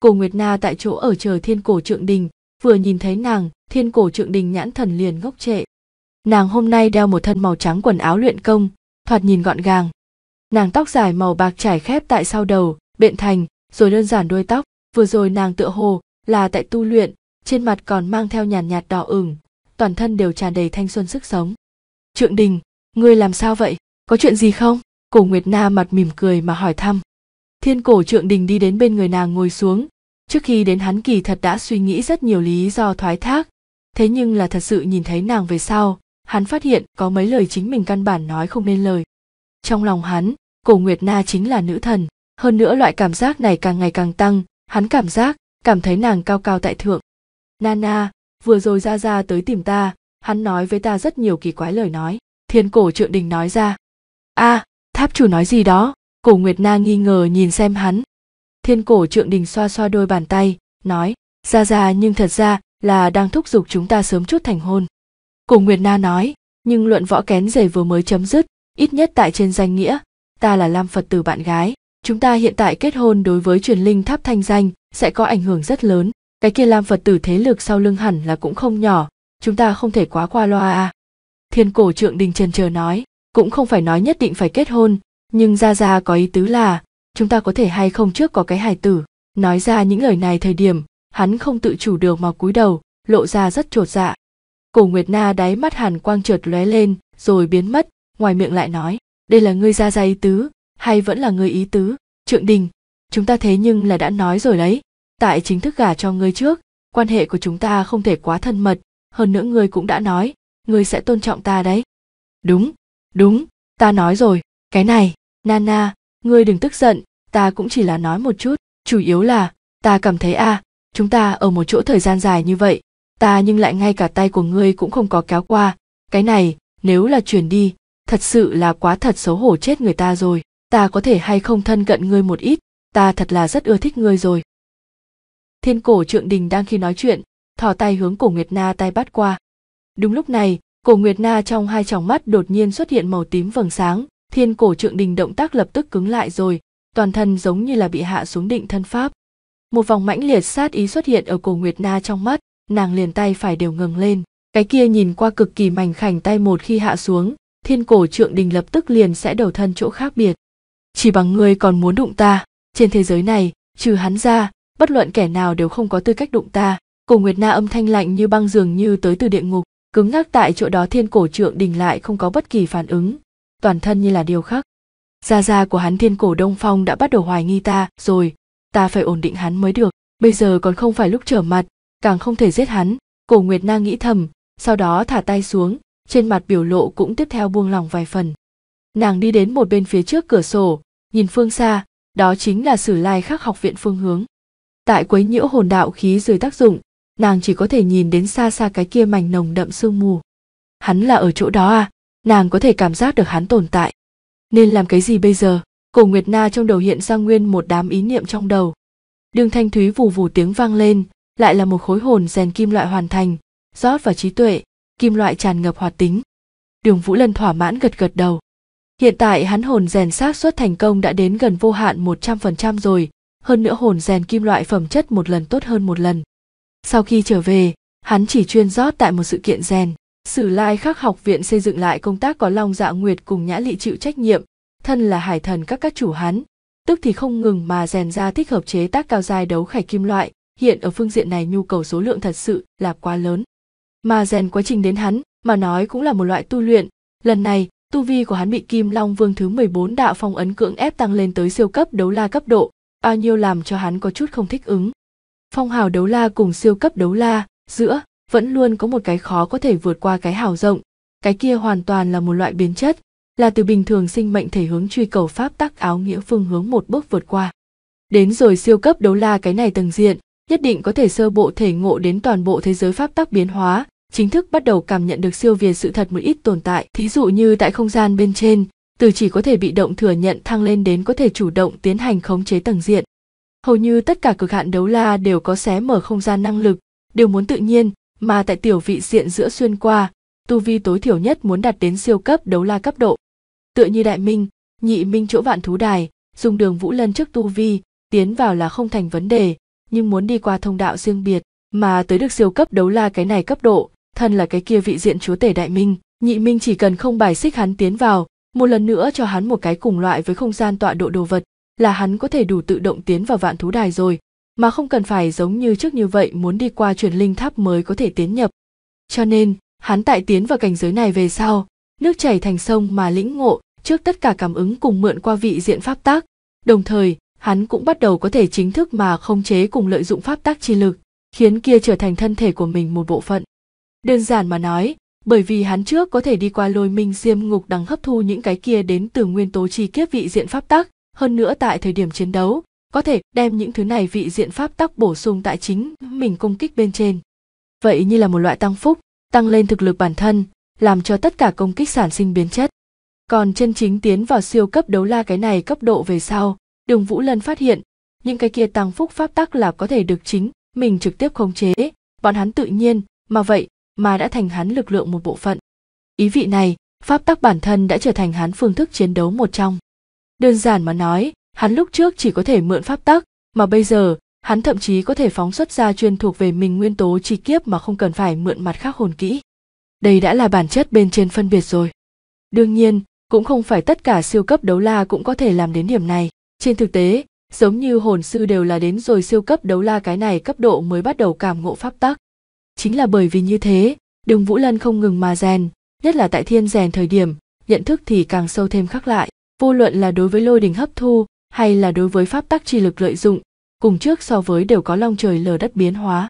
cổ nguyệt na tại chỗ ở chờ thiên cổ trượng đình vừa nhìn thấy nàng thiên cổ trượng đình nhãn thần liền ngốc trệ nàng hôm nay đeo một thân màu trắng quần áo luyện công thoạt nhìn gọn gàng nàng tóc dài màu bạc trải khép tại sau đầu bện thành rồi đơn giản đuôi tóc vừa rồi nàng tựa hồ là tại tu luyện trên mặt còn mang theo nhàn nhạt, đỏ ửng toàn thân đều tràn đầy thanh xuân sức sống trượng đình ngươi làm sao vậy có chuyện gì không cổ nguyệt na mặt mỉm cười mà hỏi thăm thiên cổ trượng đình đi đến bên người nàng ngồi xuống trước khi đến hắn kỳ thật đã suy nghĩ rất nhiều lý do thoái thác thế nhưng là thật sự nhìn thấy nàng về sau hắn phát hiện có mấy lời chính mình căn bản nói không nên lời trong lòng hắn cổ nguyệt na chính là nữ thần hơn nữa loại cảm giác này càng ngày càng tăng hắn cảm giác cảm thấy nàng cao cao tại thượng nana vừa rồi ra ra tới tìm ta hắn nói với ta rất nhiều kỳ quái lời nói thiên cổ trượng đình nói ra a à, tháp chủ nói gì đó cổ nguyệt na nghi ngờ nhìn xem hắn thiên cổ trượng đình xoa xoa đôi bàn tay nói ra ra nhưng thật ra là đang thúc giục chúng ta sớm chút thành hôn Cổ Nguyệt Na nói, nhưng luận võ kén rể vừa mới chấm dứt, ít nhất tại trên danh nghĩa, ta là Lam Phật tử bạn gái. Chúng ta hiện tại kết hôn đối với truyền linh tháp thanh danh sẽ có ảnh hưởng rất lớn. Cái kia Lam Phật tử thế lực sau lưng hẳn là cũng không nhỏ, chúng ta không thể quá qua loa à. Thiên cổ trượng đình trần chờ nói, cũng không phải nói nhất định phải kết hôn, nhưng ra ra có ý tứ là, chúng ta có thể hay không trước có cái hài tử. Nói ra những lời này thời điểm, hắn không tự chủ được mà cúi đầu, lộ ra rất trột dạ. Cổ Nguyệt Na đáy mắt hàn quang trượt lóe lên, rồi biến mất, ngoài miệng lại nói, đây là ngươi ra ra ý tứ, hay vẫn là ngươi ý tứ, trượng đình, chúng ta thế nhưng là đã nói rồi đấy, tại chính thức gả cho ngươi trước, quan hệ của chúng ta không thể quá thân mật, hơn nữa ngươi cũng đã nói, ngươi sẽ tôn trọng ta đấy. Đúng, đúng, ta nói rồi, cái này, Na Na, ngươi đừng tức giận, ta cũng chỉ là nói một chút, chủ yếu là, ta cảm thấy a, à, chúng ta ở một chỗ thời gian dài như vậy, ta nhưng lại ngay cả tay của ngươi cũng không có kéo qua cái này nếu là chuyển đi thật sự là quá thật xấu hổ chết người ta rồi ta có thể hay không thân cận ngươi một ít ta thật là rất ưa thích ngươi rồi thiên cổ trượng đình đang khi nói chuyện thò tay hướng cổ nguyệt na tay bắt qua đúng lúc này cổ nguyệt na trong hai tròng mắt đột nhiên xuất hiện màu tím vầng sáng thiên cổ trượng đình động tác lập tức cứng lại rồi toàn thân giống như là bị hạ xuống định thân pháp một vòng mãnh liệt sát ý xuất hiện ở cổ nguyệt na trong mắt nàng liền tay phải đều ngừng lên cái kia nhìn qua cực kỳ mảnh khảnh tay một khi hạ xuống thiên cổ trượng đình lập tức liền sẽ đầu thân chỗ khác biệt chỉ bằng ngươi còn muốn đụng ta trên thế giới này trừ hắn ra bất luận kẻ nào đều không có tư cách đụng ta cổ nguyệt na âm thanh lạnh như băng dường như tới từ địa ngục cứng ngắc tại chỗ đó thiên cổ trượng đình lại không có bất kỳ phản ứng toàn thân như là điều khắc gia gia của hắn thiên cổ đông phong đã bắt đầu hoài nghi ta rồi ta phải ổn định hắn mới được bây giờ còn không phải lúc trở mặt càng không thể giết hắn cổ nguyệt na nghĩ thầm sau đó thả tay xuống trên mặt biểu lộ cũng tiếp theo buông lỏng vài phần nàng đi đến một bên phía trước cửa sổ nhìn phương xa đó chính là sử lai khắc học viện phương hướng tại quấy nhiễu hồn đạo khí dưới tác dụng nàng chỉ có thể nhìn đến xa xa cái kia mảnh nồng đậm sương mù hắn là ở chỗ đó à nàng có thể cảm giác được hắn tồn tại nên làm cái gì bây giờ cổ nguyệt na trong đầu hiện ra nguyên một đám ý niệm trong đầu đương thanh thúy vù vù tiếng vang lên lại là một khối hồn rèn kim loại hoàn thành rót vào trí tuệ kim loại tràn ngập hoạt tính đường vũ lân thỏa mãn gật gật đầu hiện tại hắn hồn rèn xác suất thành công đã đến gần vô hạn một trăm phần trăm rồi hơn nữa hồn rèn kim loại phẩm chất một lần tốt hơn một lần sau khi trở về hắn chỉ chuyên rót tại một sự kiện rèn sử lai khắc học viện xây dựng lại công tác có long dạ nguyệt cùng nhã lị chịu trách nhiệm thân là hải thần các các chủ hắn tức thì không ngừng mà rèn ra thích hợp chế tác cao giai đấu khải kim loại hiện ở phương diện này nhu cầu số lượng thật sự là quá lớn. Mà rèn quá trình đến hắn, mà nói cũng là một loại tu luyện, lần này tu vi của hắn bị Kim Long Vương thứ 14 đạo phong ấn cưỡng ép tăng lên tới siêu cấp đấu la cấp độ, bao nhiêu làm cho hắn có chút không thích ứng. Phong hào đấu la cùng siêu cấp đấu la, giữa, vẫn luôn có một cái khó có thể vượt qua cái hào rộng, cái kia hoàn toàn là một loại biến chất, là từ bình thường sinh mệnh thể hướng truy cầu pháp tắc áo nghĩa phương hướng một bước vượt qua. Đến rồi siêu cấp đấu la cái này tầng diện, nhất định có thể sơ bộ thể ngộ đến toàn bộ thế giới pháp tắc biến hóa chính thức bắt đầu cảm nhận được siêu việt sự thật một ít tồn tại thí dụ như tại không gian bên trên từ chỉ có thể bị động thừa nhận thăng lên đến có thể chủ động tiến hành khống chế tầng diện hầu như tất cả cực hạn đấu la đều có xé mở không gian năng lực đều muốn tự nhiên mà tại tiểu vị diện giữa xuyên qua tu vi tối thiểu nhất muốn đạt đến siêu cấp đấu la cấp độ tựa như đại minh nhị minh chỗ vạn thú đài dùng đường vũ lân trước tu vi tiến vào là không thành vấn đề nhưng muốn đi qua thông đạo riêng biệt mà tới được siêu cấp đấu la cái này cấp độ thân là cái kia vị diện chúa tể đại minh nhị minh chỉ cần không bài xích hắn tiến vào một lần nữa cho hắn một cái cùng loại với không gian tọa độ đồ vật là hắn có thể đủ tự động tiến vào vạn thú đài rồi mà không cần phải giống như trước như vậy muốn đi qua truyền linh tháp mới có thể tiến nhập cho nên hắn tại tiến vào cảnh giới này về sau nước chảy thành sông mà lĩnh ngộ trước tất cả cảm ứng cùng mượn qua vị diện pháp tác đồng thời hắn cũng bắt đầu có thể chính thức mà không chế cùng lợi dụng pháp tắc chi lực, khiến kia trở thành thân thể của mình một bộ phận. Đơn giản mà nói, bởi vì hắn trước có thể đi qua lôi minh diêm ngục đằng hấp thu những cái kia đến từ nguyên tố chi kiếp vị diện pháp tắc, hơn nữa tại thời điểm chiến đấu, có thể đem những thứ này vị diện pháp tắc bổ sung tại chính mình công kích bên trên. Vậy như là một loại tăng phúc, tăng lên thực lực bản thân, làm cho tất cả công kích sản sinh biến chất. Còn chân chính tiến vào siêu cấp đấu la cái này cấp độ về sau, đường vũ lân phát hiện những cái kia tăng phúc pháp tắc là có thể được chính mình trực tiếp khống chế bọn hắn tự nhiên mà vậy mà đã thành hắn lực lượng một bộ phận ý vị này pháp tắc bản thân đã trở thành hắn phương thức chiến đấu một trong đơn giản mà nói hắn lúc trước chỉ có thể mượn pháp tắc mà bây giờ hắn thậm chí có thể phóng xuất ra chuyên thuộc về mình nguyên tố chi kiếp mà không cần phải mượn mặt khác hồn kỹ đây đã là bản chất bên trên phân biệt rồi đương nhiên cũng không phải tất cả siêu cấp đấu la cũng có thể làm đến điểm này trên thực tế, giống như hồn sư đều là đến rồi siêu cấp đấu la cái này cấp độ mới bắt đầu cảm ngộ pháp tắc. Chính là bởi vì như thế, Đường Vũ Lân không ngừng mà rèn, nhất là tại thiên rèn thời điểm, nhận thức thì càng sâu thêm khắc lại, vô luận là đối với lôi đình hấp thu hay là đối với pháp tắc chi lực lợi dụng, cùng trước so với đều có long trời lở đất biến hóa.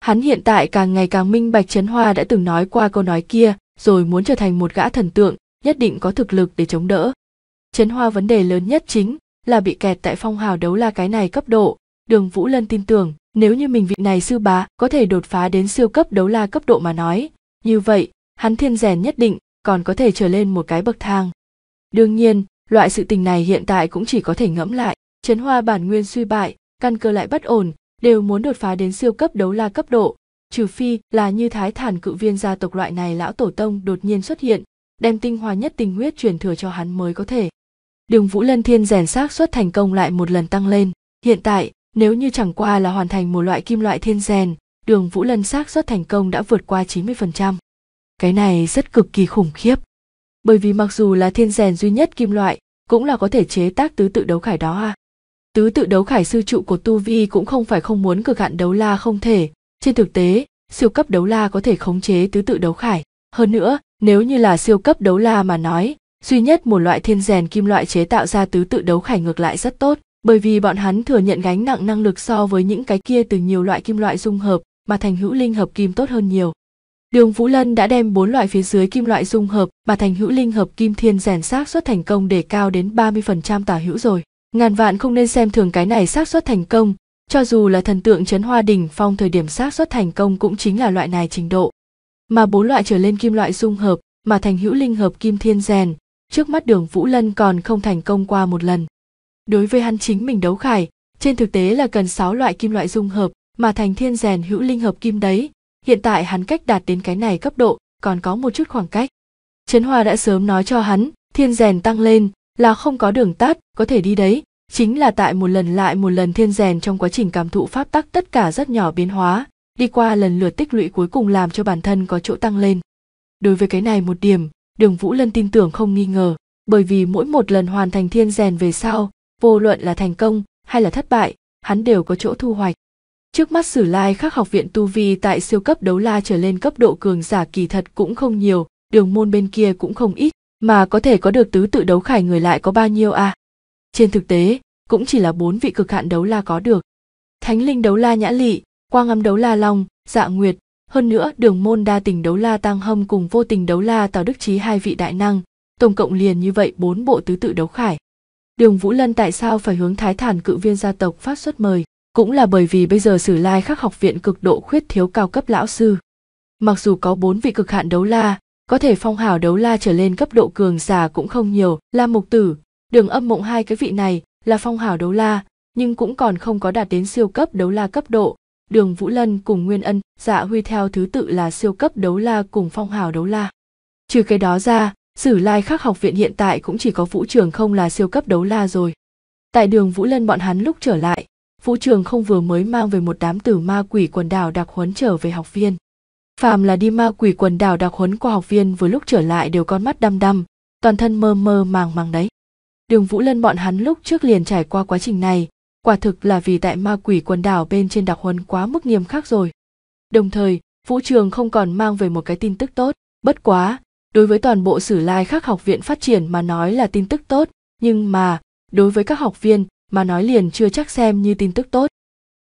Hắn hiện tại càng ngày càng minh bạch chấn Hoa đã từng nói qua câu nói kia, rồi muốn trở thành một gã thần tượng, nhất định có thực lực để chống đỡ. chấn Hoa vấn đề lớn nhất chính là bị kẹt tại phong hào đấu la cái này cấp độ đường vũ lân tin tưởng nếu như mình vị này sư bá có thể đột phá đến siêu cấp đấu la cấp độ mà nói như vậy hắn thiên rèn nhất định còn có thể trở lên một cái bậc thang đương nhiên loại sự tình này hiện tại cũng chỉ có thể ngẫm lại chấn hoa bản nguyên suy bại căn cơ lại bất ổn đều muốn đột phá đến siêu cấp đấu la cấp độ trừ phi là như thái thản cự viên gia tộc loại này lão tổ tông đột nhiên xuất hiện đem tinh hoa nhất tình huyết truyền thừa cho hắn mới có thể Đường Vũ Lân Thiên rèn xác suất thành công lại một lần tăng lên. Hiện tại, nếu như chẳng qua là hoàn thành một loại kim loại thiên rèn, đường Vũ Lân xác suất thành công đã vượt qua 90%. Cái này rất cực kỳ khủng khiếp. Bởi vì mặc dù là thiên rèn duy nhất kim loại, cũng là có thể chế tác tứ tự đấu khải đó à. Tứ tự đấu khải sư trụ của Tu Vi cũng không phải không muốn cực hạn đấu la không thể. Trên thực tế, siêu cấp đấu la có thể khống chế tứ tự đấu khải. Hơn nữa, nếu như là siêu cấp đấu la mà nói, duy nhất một loại thiên rèn kim loại chế tạo ra tứ tự đấu khải ngược lại rất tốt bởi vì bọn hắn thừa nhận gánh nặng năng lực so với những cái kia từ nhiều loại kim loại dung hợp mà thành hữu linh hợp kim tốt hơn nhiều đường vũ lân đã đem bốn loại phía dưới kim loại dung hợp mà thành hữu linh hợp kim thiên rèn xác suất thành công để cao đến 30% tả hữu rồi ngàn vạn không nên xem thường cái này xác suất thành công cho dù là thần tượng chấn hoa đỉnh phong thời điểm xác suất thành công cũng chính là loại này trình độ mà bốn loại trở lên kim loại dung hợp mà thành hữu linh hợp kim thiên rèn trước mắt đường Vũ Lân còn không thành công qua một lần. Đối với hắn chính mình đấu khải, trên thực tế là cần sáu loại kim loại dung hợp mà thành thiên rèn hữu linh hợp kim đấy, hiện tại hắn cách đạt đến cái này cấp độ còn có một chút khoảng cách. Trấn Hòa đã sớm nói cho hắn, thiên rèn tăng lên là không có đường tắt, có thể đi đấy, chính là tại một lần lại một lần thiên rèn trong quá trình cảm thụ pháp tắc tất cả rất nhỏ biến hóa, đi qua lần lượt tích lũy cuối cùng làm cho bản thân có chỗ tăng lên. Đối với cái này một điểm, đường vũ lân tin tưởng không nghi ngờ bởi vì mỗi một lần hoàn thành thiên rèn về sau vô luận là thành công hay là thất bại hắn đều có chỗ thu hoạch trước mắt sử lai like, học viện tu vi tại siêu cấp đấu la trở lên cấp độ cường giả kỳ thật cũng không nhiều đường môn bên kia cũng không ít mà có thể có được tứ tự đấu khải người lại có bao nhiêu à trên thực tế cũng chỉ là bốn vị cực hạn đấu la có được thánh linh đấu la nhã lị quang âm đấu la long dạ nguyệt hơn nữa, đường môn đa tình đấu la tăng hâm cùng vô tình đấu la tào đức trí hai vị đại năng, tổng cộng liền như vậy bốn bộ tứ tự đấu khải. Đường Vũ Lân tại sao phải hướng thái thản cự viên gia tộc phát xuất mời, cũng là bởi vì bây giờ sử lai khắc học viện cực độ khuyết thiếu cao cấp lão sư. Mặc dù có bốn vị cực hạn đấu la, có thể phong hào đấu la trở lên cấp độ cường giả cũng không nhiều, là mục tử, đường âm mộng hai cái vị này là phong hào đấu la, nhưng cũng còn không có đạt đến siêu cấp đấu la cấp độ, Đường Vũ Lân cùng Nguyên Ân, Dạ Huy theo thứ tự là siêu cấp đấu la cùng phong hào đấu la. Trừ cái đó ra, Sử Lai Khắc học viện hiện tại cũng chỉ có Vũ Trường Không là siêu cấp đấu la rồi. Tại đường Vũ Lân bọn hắn lúc trở lại, Vũ Trường Không vừa mới mang về một đám tử ma quỷ quần đảo đặc huấn trở về học viên. Phàm là đi ma quỷ quần đảo đặc huấn qua học viên vừa lúc trở lại đều con mắt đăm đăm, toàn thân mơ mơ màng màng đấy. Đường Vũ Lân bọn hắn lúc trước liền trải qua quá trình này, quả thực là vì tại ma quỷ quần đảo bên trên đặc huấn quá mức nghiêm khắc rồi đồng thời vũ trường không còn mang về một cái tin tức tốt bất quá đối với toàn bộ sử lai các học viện phát triển mà nói là tin tức tốt nhưng mà đối với các học viên mà nói liền chưa chắc xem như tin tức tốt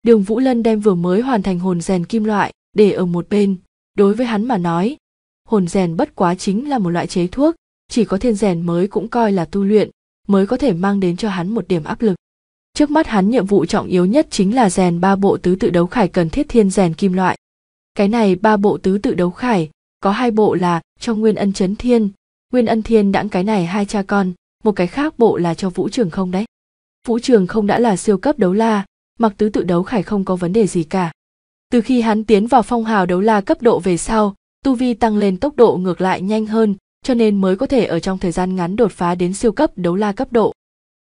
đường vũ lân đem vừa mới hoàn thành hồn rèn kim loại để ở một bên đối với hắn mà nói hồn rèn bất quá chính là một loại chế thuốc chỉ có thiên rèn mới cũng coi là tu luyện mới có thể mang đến cho hắn một điểm áp lực Trước mắt hắn nhiệm vụ trọng yếu nhất chính là rèn ba bộ tứ tự đấu khải cần thiết thiên rèn kim loại. Cái này ba bộ tứ tự đấu khải, có hai bộ là cho Nguyên Ân Chấn Thiên, Nguyên Ân Thiên đãng cái này hai cha con, một cái khác bộ là cho Vũ Trường Không đấy. Vũ Trường Không đã là siêu cấp đấu la, mặc tứ tự đấu khải không có vấn đề gì cả. Từ khi hắn tiến vào phong hào đấu la cấp độ về sau, tu vi tăng lên tốc độ ngược lại nhanh hơn, cho nên mới có thể ở trong thời gian ngắn đột phá đến siêu cấp đấu la cấp độ.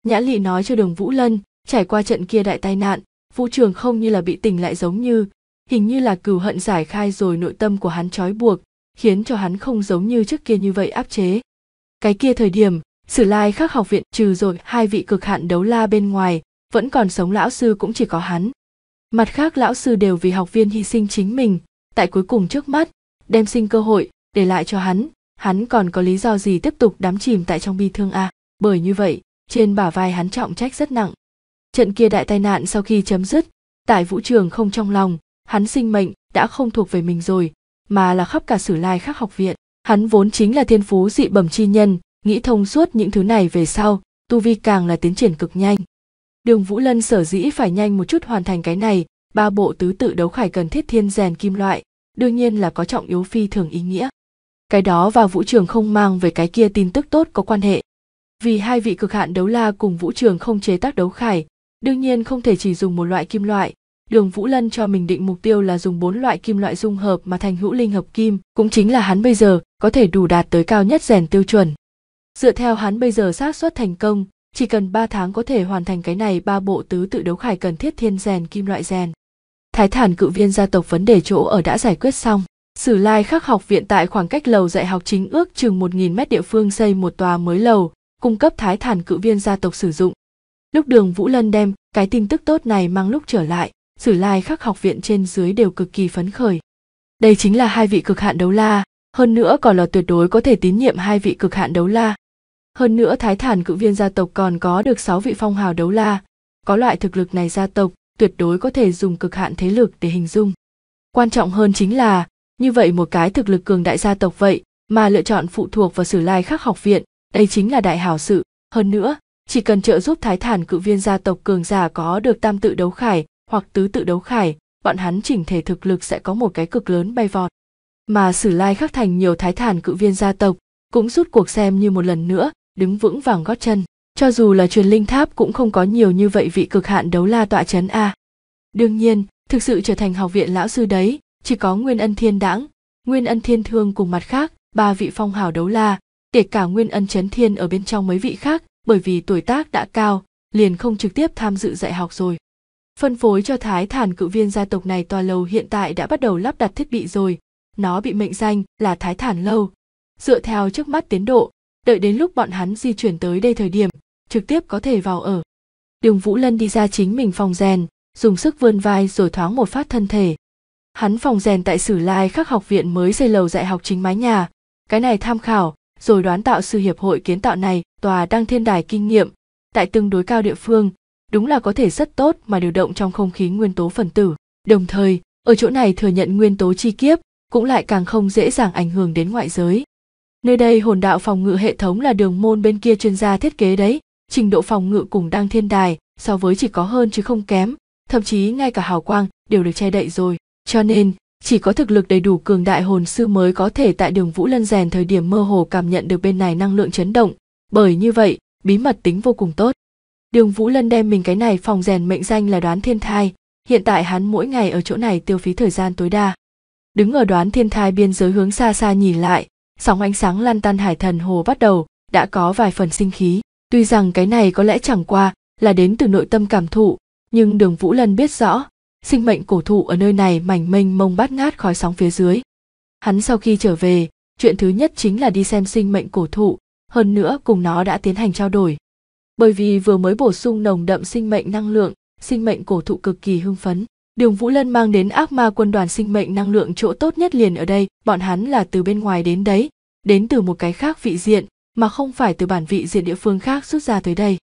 Nhã Lị nói cho Đường Vũ Lân, trải qua trận kia đại tai nạn vũ trường không như là bị tỉnh lại giống như hình như là cừu hận giải khai rồi nội tâm của hắn trói buộc khiến cho hắn không giống như trước kia như vậy áp chế cái kia thời điểm sử lai khắc học viện trừ rồi hai vị cực hạn đấu la bên ngoài vẫn còn sống lão sư cũng chỉ có hắn mặt khác lão sư đều vì học viên hy sinh chính mình tại cuối cùng trước mắt đem sinh cơ hội để lại cho hắn hắn còn có lý do gì tiếp tục đắm chìm tại trong bi thương à bởi như vậy trên bả vai hắn trọng trách rất nặng trận kia đại tai nạn sau khi chấm dứt tại vũ trường không trong lòng hắn sinh mệnh đã không thuộc về mình rồi mà là khắp cả sử lai khác học viện hắn vốn chính là thiên phú dị bẩm chi nhân nghĩ thông suốt những thứ này về sau tu vi càng là tiến triển cực nhanh đường vũ lân sở dĩ phải nhanh một chút hoàn thành cái này ba bộ tứ tự đấu khải cần thiết thiên rèn kim loại đương nhiên là có trọng yếu phi thường ý nghĩa cái đó và vũ trường không mang về cái kia tin tức tốt có quan hệ vì hai vị cực hạn đấu la cùng vũ trường không chế tác đấu khải Đương nhiên không thể chỉ dùng một loại kim loại, Đường Vũ Lân cho mình định mục tiêu là dùng bốn loại kim loại dung hợp mà thành hữu linh hợp kim, cũng chính là hắn bây giờ có thể đủ đạt tới cao nhất rèn tiêu chuẩn. Dựa theo hắn bây giờ xác suất thành công, chỉ cần ba tháng có thể hoàn thành cái này ba bộ tứ tự đấu khải cần thiết thiên rèn kim loại rèn. Thái thản cự viên gia tộc vấn đề chỗ ở đã giải quyết xong. Sử Lai Khắc học viện tại khoảng cách lầu dạy học chính ước chừng một nghìn mét địa phương xây một tòa mới lầu, cung cấp thái thản cự viên gia tộc sử dụng, Lúc đường Vũ Lân đem cái tin tức tốt này mang lúc trở lại, sử lai khắc học viện trên dưới đều cực kỳ phấn khởi. Đây chính là hai vị cực hạn đấu la, hơn nữa còn là tuyệt đối có thể tín nhiệm hai vị cực hạn đấu la. Hơn nữa thái thản cự viên gia tộc còn có được sáu vị phong hào đấu la, có loại thực lực này gia tộc tuyệt đối có thể dùng cực hạn thế lực để hình dung. Quan trọng hơn chính là, như vậy một cái thực lực cường đại gia tộc vậy mà lựa chọn phụ thuộc vào sử lai khắc học viện, đây chính là đại hảo sự. Hơn nữa, chỉ cần trợ giúp thái thản cự viên gia tộc cường giả có được tam tự đấu khải hoặc tứ tự đấu khải bọn hắn chỉnh thể thực lực sẽ có một cái cực lớn bay vọt mà sử lai khắc thành nhiều thái thản cự viên gia tộc cũng rút cuộc xem như một lần nữa đứng vững vàng gót chân cho dù là truyền linh tháp cũng không có nhiều như vậy vị cực hạn đấu la tọa chấn a đương nhiên thực sự trở thành học viện lão sư đấy chỉ có nguyên ân thiên đãng nguyên ân thiên thương cùng mặt khác ba vị phong hào đấu la kể cả nguyên ân chấn thiên ở bên trong mấy vị khác bởi vì tuổi tác đã cao liền không trực tiếp tham dự dạy học rồi phân phối cho thái thản cự viên gia tộc này tòa lầu hiện tại đã bắt đầu lắp đặt thiết bị rồi nó bị mệnh danh là thái thản lâu dựa theo trước mắt tiến độ đợi đến lúc bọn hắn di chuyển tới đây thời điểm trực tiếp có thể vào ở đường vũ lân đi ra chính mình phòng rèn dùng sức vươn vai rồi thoáng một phát thân thể hắn phòng rèn tại sử lai khắc học viện mới xây lầu dạy học chính mái nhà cái này tham khảo rồi đoán tạo sư hiệp hội kiến tạo này tòa đăng thiên đài kinh nghiệm tại tương đối cao địa phương đúng là có thể rất tốt mà điều động trong không khí nguyên tố phần tử đồng thời ở chỗ này thừa nhận nguyên tố chi kiếp cũng lại càng không dễ dàng ảnh hưởng đến ngoại giới nơi đây hồn đạo phòng ngự hệ thống là đường môn bên kia chuyên gia thiết kế đấy trình độ phòng ngự cùng đăng thiên đài so với chỉ có hơn chứ không kém thậm chí ngay cả hào quang đều được che đậy rồi cho nên chỉ có thực lực đầy đủ cường đại hồn sư mới có thể tại đường vũ lân rèn thời điểm mơ hồ cảm nhận được bên này năng lượng chấn động bởi như vậy bí mật tính vô cùng tốt đường vũ lân đem mình cái này phòng rèn mệnh danh là đoán thiên thai hiện tại hắn mỗi ngày ở chỗ này tiêu phí thời gian tối đa đứng ở đoán thiên thai biên giới hướng xa xa nhìn lại sóng ánh sáng lan tan hải thần hồ bắt đầu đã có vài phần sinh khí tuy rằng cái này có lẽ chẳng qua là đến từ nội tâm cảm thụ nhưng đường vũ lân biết rõ sinh mệnh cổ thụ ở nơi này mảnh mênh mông bát ngát khói sóng phía dưới hắn sau khi trở về chuyện thứ nhất chính là đi xem sinh mệnh cổ thụ hơn nữa cùng nó đã tiến hành trao đổi. Bởi vì vừa mới bổ sung nồng đậm sinh mệnh năng lượng, sinh mệnh cổ thụ cực kỳ hưng phấn. Đường Vũ Lân mang đến ác ma quân đoàn sinh mệnh năng lượng chỗ tốt nhất liền ở đây, bọn hắn là từ bên ngoài đến đấy, đến từ một cái khác vị diện, mà không phải từ bản vị diện địa phương khác rút ra tới đây.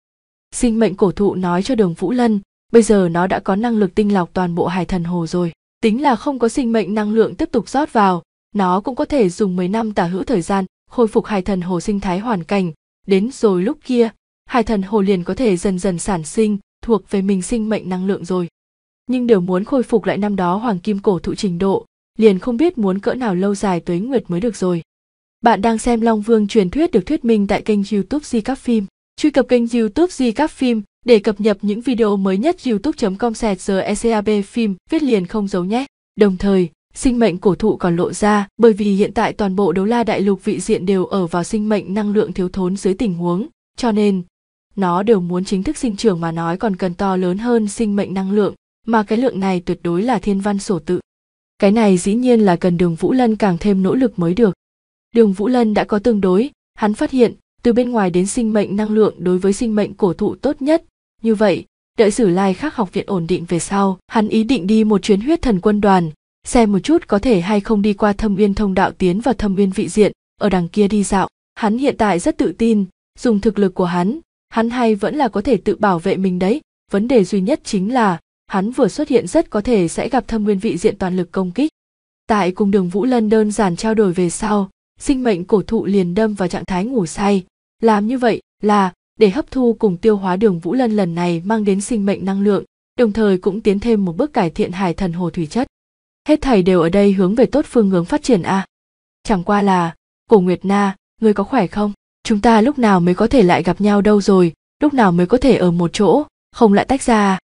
Sinh mệnh cổ thụ nói cho đường Vũ Lân, bây giờ nó đã có năng lực tinh lọc toàn bộ hải thần hồ rồi. Tính là không có sinh mệnh năng lượng tiếp tục rót vào, nó cũng có thể dùng 10 năm tả hữu thời gian khôi phục hải thần hồ sinh thái hoàn cảnh đến rồi lúc kia hải thần hồ liền có thể dần dần sản sinh thuộc về mình sinh mệnh năng lượng rồi nhưng đều muốn khôi phục lại năm đó hoàng kim cổ thụ trình độ liền không biết muốn cỡ nào lâu dài tới nguyệt mới được rồi bạn đang xem long vương truyền thuyết được thuyết minh tại kênh youtube di các phim truy cập kênh youtube di các phim để cập nhật những video mới nhất youtube com sẹt giờ ecav phim viết liền không giấu nhé đồng thời sinh mệnh cổ thụ còn lộ ra bởi vì hiện tại toàn bộ đấu la đại lục vị diện đều ở vào sinh mệnh năng lượng thiếu thốn dưới tình huống cho nên nó đều muốn chính thức sinh trưởng mà nói còn cần to lớn hơn sinh mệnh năng lượng mà cái lượng này tuyệt đối là thiên văn sổ tự cái này dĩ nhiên là cần đường vũ lân càng thêm nỗ lực mới được đường vũ lân đã có tương đối hắn phát hiện từ bên ngoài đến sinh mệnh năng lượng đối với sinh mệnh cổ thụ tốt nhất như vậy đợi sử lai khắc học viện ổn định về sau hắn ý định đi một chuyến huyết thần quân đoàn xem một chút có thể hay không đi qua thâm uyên thông đạo tiến vào thâm uyên vị diện ở đằng kia đi dạo hắn hiện tại rất tự tin dùng thực lực của hắn hắn hay vẫn là có thể tự bảo vệ mình đấy vấn đề duy nhất chính là hắn vừa xuất hiện rất có thể sẽ gặp thâm nguyên vị diện toàn lực công kích tại cùng đường vũ lân đơn giản trao đổi về sau sinh mệnh cổ thụ liền đâm vào trạng thái ngủ say làm như vậy là để hấp thu cùng tiêu hóa đường vũ lân lần này mang đến sinh mệnh năng lượng đồng thời cũng tiến thêm một bước cải thiện hải thần hồ thủy chất hết thầy đều ở đây hướng về tốt phương hướng phát triển a à. chẳng qua là cổ nguyệt na ngươi có khỏe không chúng ta lúc nào mới có thể lại gặp nhau đâu rồi lúc nào mới có thể ở một chỗ không lại tách ra à?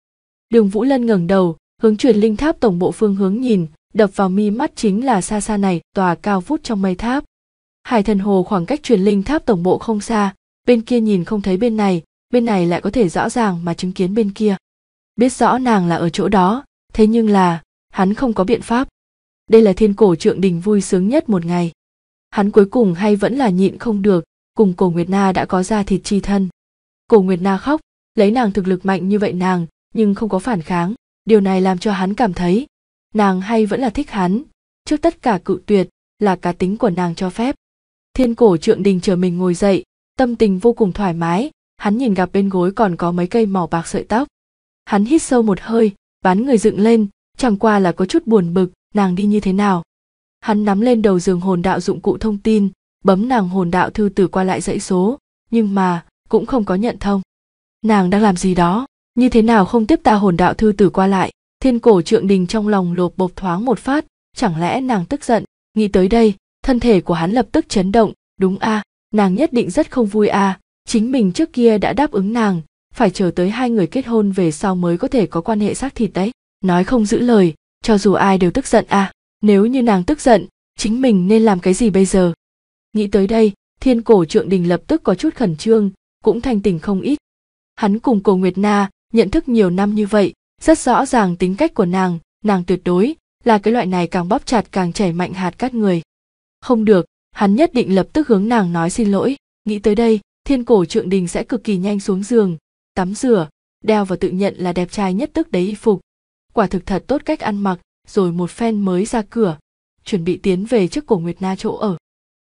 đường vũ lân ngẩng đầu hướng truyền linh tháp tổng bộ phương hướng nhìn đập vào mi mắt chính là xa xa này tòa cao vút trong mây tháp hải thần hồ khoảng cách truyền linh tháp tổng bộ không xa bên kia nhìn không thấy bên này bên này lại có thể rõ ràng mà chứng kiến bên kia biết rõ nàng là ở chỗ đó thế nhưng là hắn không có biện pháp đây là thiên cổ trượng đình vui sướng nhất một ngày hắn cuối cùng hay vẫn là nhịn không được cùng cổ nguyệt na đã có ra thịt chi thân cổ nguyệt na khóc lấy nàng thực lực mạnh như vậy nàng nhưng không có phản kháng điều này làm cho hắn cảm thấy nàng hay vẫn là thích hắn trước tất cả cự tuyệt là cá tính của nàng cho phép thiên cổ trượng đình chờ mình ngồi dậy tâm tình vô cùng thoải mái hắn nhìn gặp bên gối còn có mấy cây màu bạc sợi tóc hắn hít sâu một hơi bán người dựng lên chẳng qua là có chút buồn bực nàng đi như thế nào hắn nắm lên đầu giường hồn đạo dụng cụ thông tin bấm nàng hồn đạo thư từ qua lại dãy số nhưng mà cũng không có nhận thông nàng đang làm gì đó như thế nào không tiếp ta hồn đạo thư từ qua lại thiên cổ trượng đình trong lòng lột bột thoáng một phát chẳng lẽ nàng tức giận nghĩ tới đây thân thể của hắn lập tức chấn động đúng a à, nàng nhất định rất không vui a à. chính mình trước kia đã đáp ứng nàng phải chờ tới hai người kết hôn về sau mới có thể có quan hệ xác thịt đấy nói không giữ lời cho dù ai đều tức giận à nếu như nàng tức giận chính mình nên làm cái gì bây giờ nghĩ tới đây thiên cổ trượng đình lập tức có chút khẩn trương cũng thanh tình không ít hắn cùng cổ nguyệt na nhận thức nhiều năm như vậy rất rõ ràng tính cách của nàng nàng tuyệt đối là cái loại này càng bóp chặt càng chảy mạnh hạt cát người không được hắn nhất định lập tức hướng nàng nói xin lỗi nghĩ tới đây thiên cổ trượng đình sẽ cực kỳ nhanh xuống giường tắm rửa đeo và tự nhận là đẹp trai nhất tức đấy y phục quả thực thật tốt cách ăn mặc rồi một phen mới ra cửa chuẩn bị tiến về trước cổ nguyệt na chỗ ở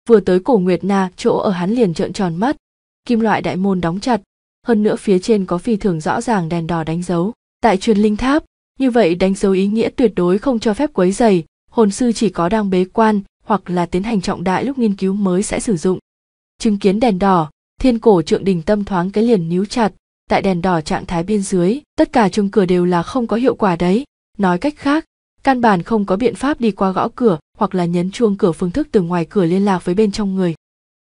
vừa tới cổ nguyệt na chỗ ở hắn liền trợn tròn mắt kim loại đại môn đóng chặt hơn nữa phía trên có phi thường rõ ràng đèn đỏ đánh dấu tại truyền linh tháp như vậy đánh dấu ý nghĩa tuyệt đối không cho phép quấy dày hồn sư chỉ có đang bế quan hoặc là tiến hành trọng đại lúc nghiên cứu mới sẽ sử dụng chứng kiến đèn đỏ thiên cổ trượng đình tâm thoáng cái liền níu chặt tại đèn đỏ trạng thái biên dưới tất cả chung cửa đều là không có hiệu quả đấy nói cách khác căn bản không có biện pháp đi qua gõ cửa hoặc là nhấn chuông cửa phương thức từ ngoài cửa liên lạc với bên trong người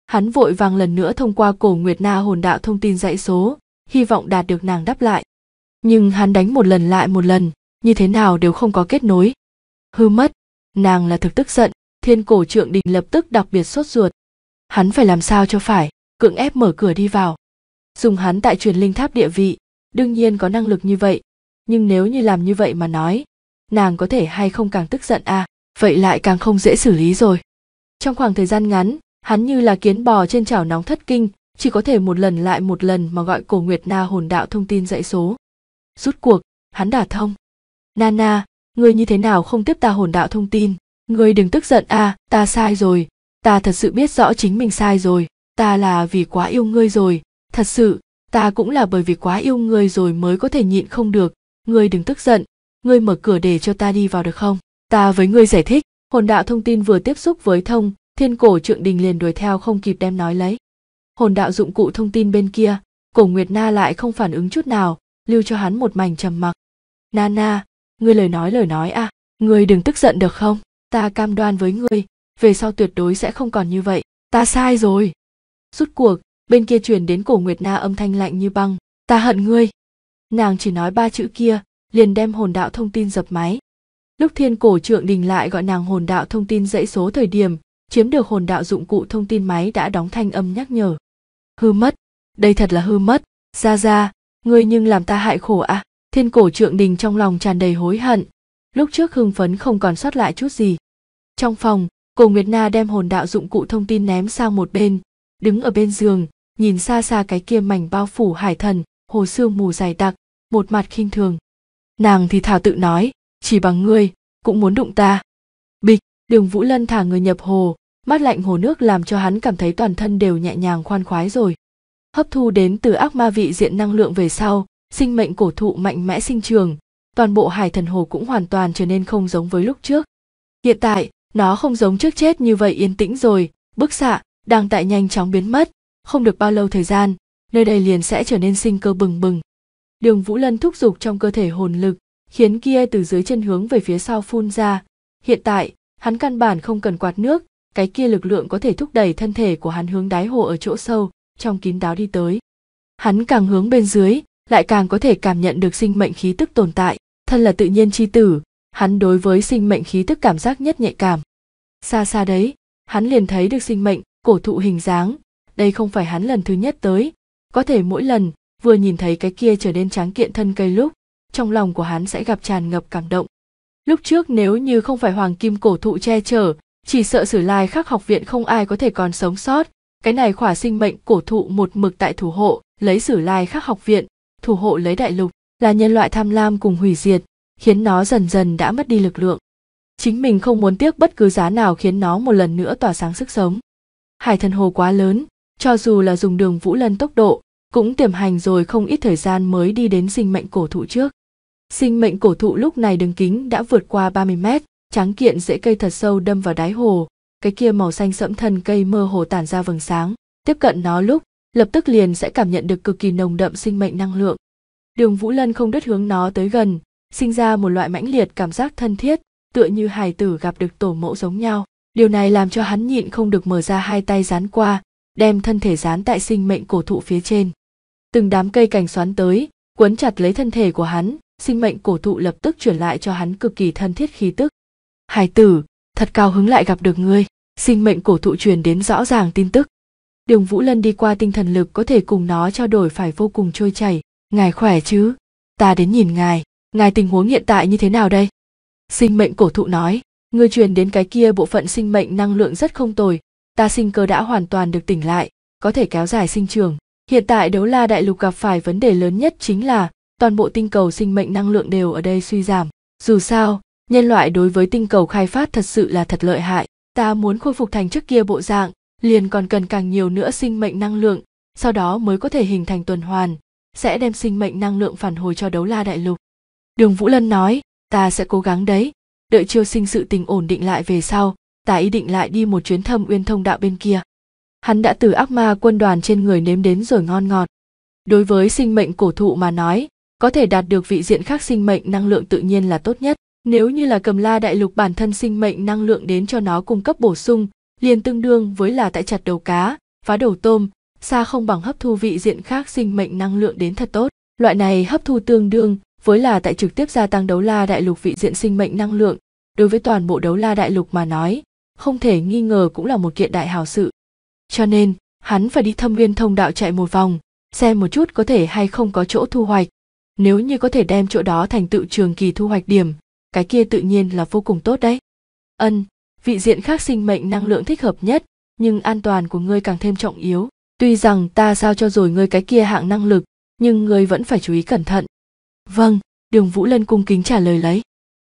hắn vội vàng lần nữa thông qua cổ nguyệt na hồn đạo thông tin dãy số hy vọng đạt được nàng đáp lại nhưng hắn đánh một lần lại một lần như thế nào đều không có kết nối hư mất nàng là thực tức giận thiên cổ trượng đình lập tức đặc biệt sốt ruột hắn phải làm sao cho phải cưỡng ép mở cửa đi vào dùng hắn tại truyền linh tháp địa vị đương nhiên có năng lực như vậy nhưng nếu như làm như vậy mà nói nàng có thể hay không càng tức giận à vậy lại càng không dễ xử lý rồi trong khoảng thời gian ngắn hắn như là kiến bò trên chảo nóng thất kinh chỉ có thể một lần lại một lần mà gọi cổ nguyệt na hồn đạo thông tin dạy số rút cuộc hắn đả thông nana ngươi như thế nào không tiếp ta hồn đạo thông tin ngươi đừng tức giận à ta sai rồi ta thật sự biết rõ chính mình sai rồi ta là vì quá yêu ngươi rồi thật sự ta cũng là bởi vì quá yêu ngươi rồi mới có thể nhịn không được ngươi đừng tức giận ngươi mở cửa để cho ta đi vào được không ta với ngươi giải thích hồn đạo thông tin vừa tiếp xúc với thông thiên cổ trượng đình liền đuổi theo không kịp đem nói lấy hồn đạo dụng cụ thông tin bên kia cổ nguyệt na lại không phản ứng chút nào lưu cho hắn một mảnh trầm mặc na na ngươi lời nói lời nói à ngươi đừng tức giận được không ta cam đoan với ngươi về sau tuyệt đối sẽ không còn như vậy ta sai rồi rút cuộc bên kia truyền đến cổ nguyệt na âm thanh lạnh như băng ta hận ngươi nàng chỉ nói ba chữ kia liền đem hồn đạo thông tin dập máy lúc thiên cổ trượng đình lại gọi nàng hồn đạo thông tin dãy số thời điểm chiếm được hồn đạo dụng cụ thông tin máy đã đóng thanh âm nhắc nhở hư mất đây thật là hư mất ra ra ngươi nhưng làm ta hại khổ à thiên cổ trượng đình trong lòng tràn đầy hối hận lúc trước hưng phấn không còn sót lại chút gì trong phòng cổ nguyệt na đem hồn đạo dụng cụ thông tin ném sang một bên đứng ở bên giường nhìn xa xa cái kia mảnh bao phủ hải thần hồ sương mù dày đặc một mặt khinh thường nàng thì thảo tự nói chỉ bằng ngươi cũng muốn đụng ta bịch đường vũ lân thả người nhập hồ mắt lạnh hồ nước làm cho hắn cảm thấy toàn thân đều nhẹ nhàng khoan khoái rồi hấp thu đến từ ác ma vị diện năng lượng về sau sinh mệnh cổ thụ mạnh mẽ sinh trường toàn bộ hải thần hồ cũng hoàn toàn trở nên không giống với lúc trước hiện tại nó không giống trước chết như vậy yên tĩnh rồi bức xạ đang tại nhanh chóng biến mất không được bao lâu thời gian nơi đây liền sẽ trở nên sinh cơ bừng bừng đường vũ lân thúc giục trong cơ thể hồn lực khiến kia từ dưới chân hướng về phía sau phun ra hiện tại hắn căn bản không cần quạt nước cái kia lực lượng có thể thúc đẩy thân thể của hắn hướng đáy hồ ở chỗ sâu trong kín đáo đi tới hắn càng hướng bên dưới lại càng có thể cảm nhận được sinh mệnh khí tức tồn tại thân là tự nhiên chi tử hắn đối với sinh mệnh khí tức cảm giác nhất nhạy cảm xa xa đấy hắn liền thấy được sinh mệnh cổ thụ hình dáng đây không phải hắn lần thứ nhất tới có thể mỗi lần vừa nhìn thấy cái kia trở nên tráng kiện thân cây lúc trong lòng của hắn sẽ gặp tràn ngập cảm động lúc trước nếu như không phải hoàng kim cổ thụ che chở chỉ sợ sử lai khắc học viện không ai có thể còn sống sót cái này khỏa sinh mệnh cổ thụ một mực tại thủ hộ lấy sử lai khắc học viện thủ hộ lấy đại lục là nhân loại tham lam cùng hủy diệt khiến nó dần dần đã mất đi lực lượng chính mình không muốn tiếc bất cứ giá nào khiến nó một lần nữa tỏa sáng sức sống hải thần hồ quá lớn cho dù là dùng đường vũ lân tốc độ cũng tiềm hành rồi không ít thời gian mới đi đến sinh mệnh cổ thụ trước sinh mệnh cổ thụ lúc này đường kính đã vượt qua 30 mét tráng kiện dễ cây thật sâu đâm vào đáy hồ cái kia màu xanh sẫm thân cây mơ hồ tản ra vầng sáng tiếp cận nó lúc lập tức liền sẽ cảm nhận được cực kỳ nồng đậm sinh mệnh năng lượng đường vũ lân không đứt hướng nó tới gần sinh ra một loại mãnh liệt cảm giác thân thiết tựa như hài tử gặp được tổ mẫu giống nhau điều này làm cho hắn nhịn không được mở ra hai tay dán qua đem thân thể dán tại sinh mệnh cổ thụ phía trên từng đám cây cành xoắn tới quấn chặt lấy thân thể của hắn sinh mệnh cổ thụ lập tức chuyển lại cho hắn cực kỳ thân thiết khí tức hải tử thật cao hứng lại gặp được ngươi sinh mệnh cổ thụ truyền đến rõ ràng tin tức đường vũ lân đi qua tinh thần lực có thể cùng nó trao đổi phải vô cùng trôi chảy ngài khỏe chứ ta đến nhìn ngài ngài tình huống hiện tại như thế nào đây sinh mệnh cổ thụ nói ngươi truyền đến cái kia bộ phận sinh mệnh năng lượng rất không tồi ta sinh cơ đã hoàn toàn được tỉnh lại, có thể kéo dài sinh trường. Hiện tại đấu la đại lục gặp phải vấn đề lớn nhất chính là toàn bộ tinh cầu sinh mệnh năng lượng đều ở đây suy giảm. Dù sao, nhân loại đối với tinh cầu khai phát thật sự là thật lợi hại. Ta muốn khôi phục thành trước kia bộ dạng, liền còn cần càng nhiều nữa sinh mệnh năng lượng, sau đó mới có thể hình thành tuần hoàn, sẽ đem sinh mệnh năng lượng phản hồi cho đấu la đại lục. Đường Vũ Lân nói, ta sẽ cố gắng đấy, đợi chiêu sinh sự tình ổn định lại về sau, ta ý định lại đi một chuyến thâm uyên thông đạo bên kia hắn đã từ ác ma quân đoàn trên người nếm đến rồi ngon ngọt đối với sinh mệnh cổ thụ mà nói có thể đạt được vị diện khác sinh mệnh năng lượng tự nhiên là tốt nhất nếu như là cầm la đại lục bản thân sinh mệnh năng lượng đến cho nó cung cấp bổ sung liền tương đương với là tại chặt đầu cá phá đầu tôm xa không bằng hấp thu vị diện khác sinh mệnh năng lượng đến thật tốt loại này hấp thu tương đương với là tại trực tiếp gia tăng đấu la đại lục vị diện sinh mệnh năng lượng đối với toàn bộ đấu la đại lục mà nói không thể nghi ngờ cũng là một kiện đại hào sự cho nên hắn phải đi thâm viên thông đạo chạy một vòng xem một chút có thể hay không có chỗ thu hoạch nếu như có thể đem chỗ đó thành tựu trường kỳ thu hoạch điểm cái kia tự nhiên là vô cùng tốt đấy ân vị diện khác sinh mệnh năng lượng thích hợp nhất nhưng an toàn của ngươi càng thêm trọng yếu tuy rằng ta sao cho rồi ngươi cái kia hạng năng lực nhưng ngươi vẫn phải chú ý cẩn thận vâng đường vũ lân cung kính trả lời lấy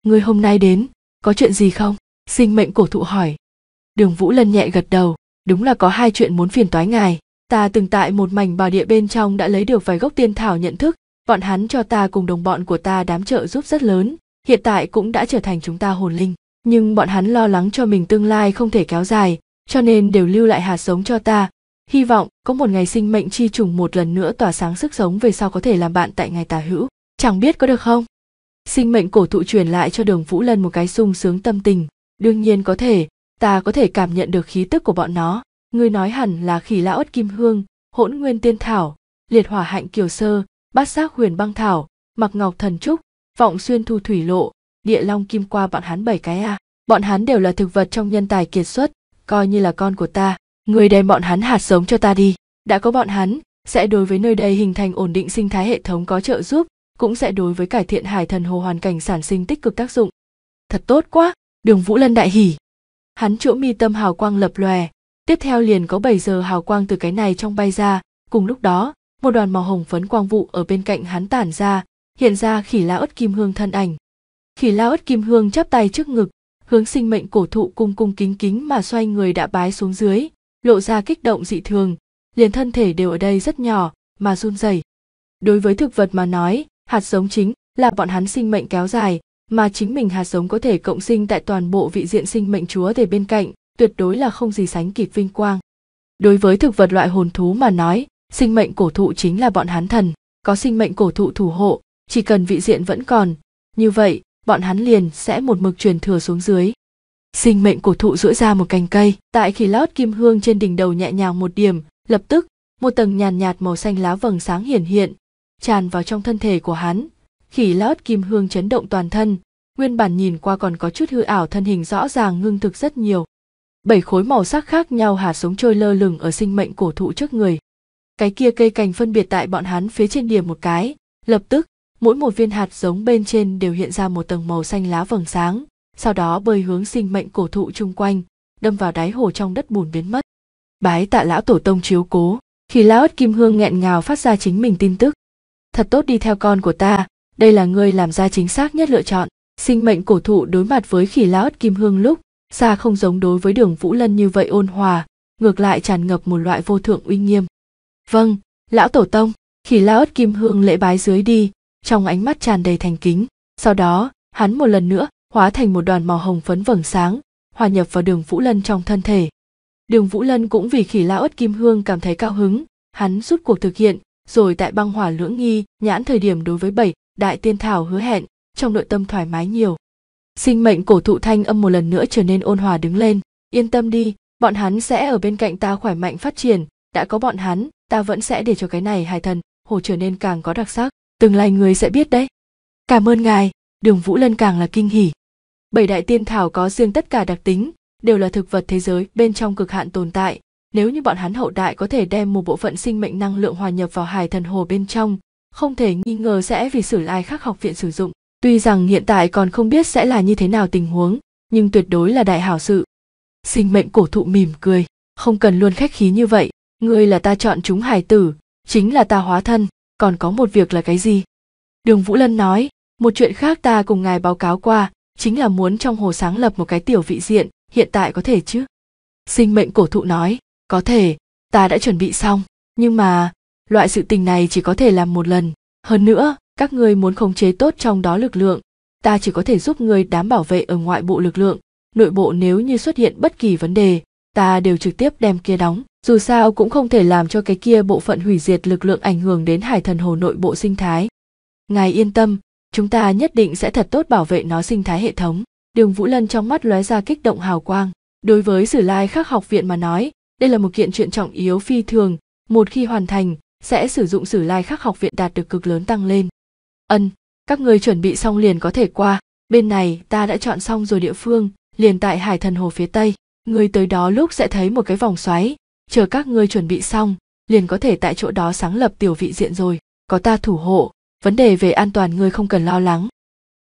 ngươi hôm nay đến có chuyện gì không sinh mệnh cổ thụ hỏi đường vũ lân nhẹ gật đầu đúng là có hai chuyện muốn phiền toái ngài ta từng tại một mảnh bà địa bên trong đã lấy được vài gốc tiên thảo nhận thức bọn hắn cho ta cùng đồng bọn của ta đám trợ giúp rất lớn hiện tại cũng đã trở thành chúng ta hồn linh nhưng bọn hắn lo lắng cho mình tương lai không thể kéo dài cho nên đều lưu lại hạt sống cho ta hy vọng có một ngày sinh mệnh chi trùng một lần nữa tỏa sáng sức sống về sau có thể làm bạn tại ngài tà hữu chẳng biết có được không sinh mệnh cổ thụ truyền lại cho đường vũ lân một cái sung sướng tâm tình đương nhiên có thể ta có thể cảm nhận được khí tức của bọn nó ngươi nói hẳn là khỉ lão ất kim hương hỗn nguyên tiên thảo liệt hỏa hạnh kiều sơ bát giác huyền băng thảo mặc ngọc thần trúc vọng xuyên thu thủy lộ địa long kim qua bọn hắn bảy cái a bọn hắn đều là thực vật trong nhân tài kiệt xuất coi như là con của ta người đem bọn hắn hạt sống cho ta đi đã có bọn hắn sẽ đối với nơi đây hình thành ổn định sinh thái hệ thống có trợ giúp cũng sẽ đối với cải thiện hải thần hồ hoàn cảnh sản sinh tích cực tác dụng thật tốt quá Đường Vũ Lân đại hỉ. Hắn chỗ mi tâm hào quang lập lòe, tiếp theo liền có bảy giờ hào quang từ cái này trong bay ra, cùng lúc đó, một đoàn màu hồng phấn quang vụ ở bên cạnh hắn tản ra, hiện ra khỉ la ớt kim hương thân ảnh. Khỉ la ớt kim hương chắp tay trước ngực, hướng sinh mệnh cổ thụ cung cung kính kính mà xoay người đã bái xuống dưới, lộ ra kích động dị thường, liền thân thể đều ở đây rất nhỏ mà run rẩy. Đối với thực vật mà nói, hạt giống chính là bọn hắn sinh mệnh kéo dài, mà chính mình hạt giống có thể cộng sinh tại toàn bộ vị diện sinh mệnh chúa để bên cạnh, tuyệt đối là không gì sánh kịp vinh quang. Đối với thực vật loại hồn thú mà nói, sinh mệnh cổ thụ chính là bọn hắn thần, có sinh mệnh cổ thụ thủ hộ, chỉ cần vị diện vẫn còn, như vậy, bọn hắn liền sẽ một mực truyền thừa xuống dưới. Sinh mệnh cổ thụ duỗi ra một cành cây, tại khi lót kim hương trên đỉnh đầu nhẹ nhàng một điểm, lập tức, một tầng nhàn nhạt màu xanh lá vầng sáng hiển hiện, tràn vào trong thân thể của hắn, khỉ lá ớt kim hương chấn động toàn thân nguyên bản nhìn qua còn có chút hư ảo thân hình rõ ràng ngưng thực rất nhiều bảy khối màu sắc khác nhau hạt sống trôi lơ lửng ở sinh mệnh cổ thụ trước người cái kia cây cành phân biệt tại bọn hắn phía trên điểm một cái lập tức mỗi một viên hạt giống bên trên đều hiện ra một tầng màu xanh lá vầng sáng sau đó bơi hướng sinh mệnh cổ thụ chung quanh đâm vào đáy hồ trong đất bùn biến mất bái tạ lão tổ tông chiếu cố khi lão ất kim hương nghẹn ngào phát ra chính mình tin tức thật tốt đi theo con của ta đây là người làm ra chính xác nhất lựa chọn sinh mệnh cổ thụ đối mặt với khỉ lão ất kim hương lúc xa không giống đối với đường vũ lân như vậy ôn hòa ngược lại tràn ngập một loại vô thượng uy nghiêm vâng lão tổ tông khỉ lão ất kim hương lễ bái dưới đi trong ánh mắt tràn đầy thành kính sau đó hắn một lần nữa hóa thành một đoàn màu hồng phấn vầng sáng hòa nhập vào đường vũ lân trong thân thể đường vũ lân cũng vì khỉ lão ất kim hương cảm thấy cao hứng hắn rút cuộc thực hiện rồi tại băng hỏa lưỡng nghi nhãn thời điểm đối với bảy đại tiên thảo hứa hẹn trong nội tâm thoải mái nhiều sinh mệnh cổ thụ thanh âm một lần nữa trở nên ôn hòa đứng lên yên tâm đi bọn hắn sẽ ở bên cạnh ta khỏe mạnh phát triển đã có bọn hắn ta vẫn sẽ để cho cái này hài thần hồ trở nên càng có đặc sắc tương lai người sẽ biết đấy cảm ơn ngài đường vũ lân càng là kinh hỉ bảy đại tiên thảo có riêng tất cả đặc tính đều là thực vật thế giới bên trong cực hạn tồn tại nếu như bọn hắn hậu đại có thể đem một bộ phận sinh mệnh năng lượng hòa nhập vào hài thần hồ bên trong không thể nghi ngờ sẽ vì sử lai khắc học viện sử dụng tuy rằng hiện tại còn không biết sẽ là như thế nào tình huống nhưng tuyệt đối là đại hảo sự sinh mệnh cổ thụ mỉm cười không cần luôn khách khí như vậy ngươi là ta chọn chúng hải tử chính là ta hóa thân còn có một việc là cái gì đường vũ lân nói một chuyện khác ta cùng ngài báo cáo qua chính là muốn trong hồ sáng lập một cái tiểu vị diện hiện tại có thể chứ sinh mệnh cổ thụ nói có thể ta đã chuẩn bị xong nhưng mà loại sự tình này chỉ có thể làm một lần hơn nữa các ngươi muốn khống chế tốt trong đó lực lượng ta chỉ có thể giúp ngươi đám bảo vệ ở ngoại bộ lực lượng nội bộ nếu như xuất hiện bất kỳ vấn đề ta đều trực tiếp đem kia đóng dù sao cũng không thể làm cho cái kia bộ phận hủy diệt lực lượng ảnh hưởng đến hải thần hồ nội bộ sinh thái ngài yên tâm chúng ta nhất định sẽ thật tốt bảo vệ nó sinh thái hệ thống đường vũ lân trong mắt lóe ra kích động hào quang đối với sử lai khắc học viện mà nói đây là một kiện chuyện trọng yếu phi thường một khi hoàn thành sẽ sử dụng sử lai khắc học viện đạt được cực lớn tăng lên ân các người chuẩn bị xong liền có thể qua bên này ta đã chọn xong rồi địa phương liền tại hải thần hồ phía tây người tới đó lúc sẽ thấy một cái vòng xoáy chờ các người chuẩn bị xong liền có thể tại chỗ đó sáng lập tiểu vị diện rồi có ta thủ hộ vấn đề về an toàn người không cần lo lắng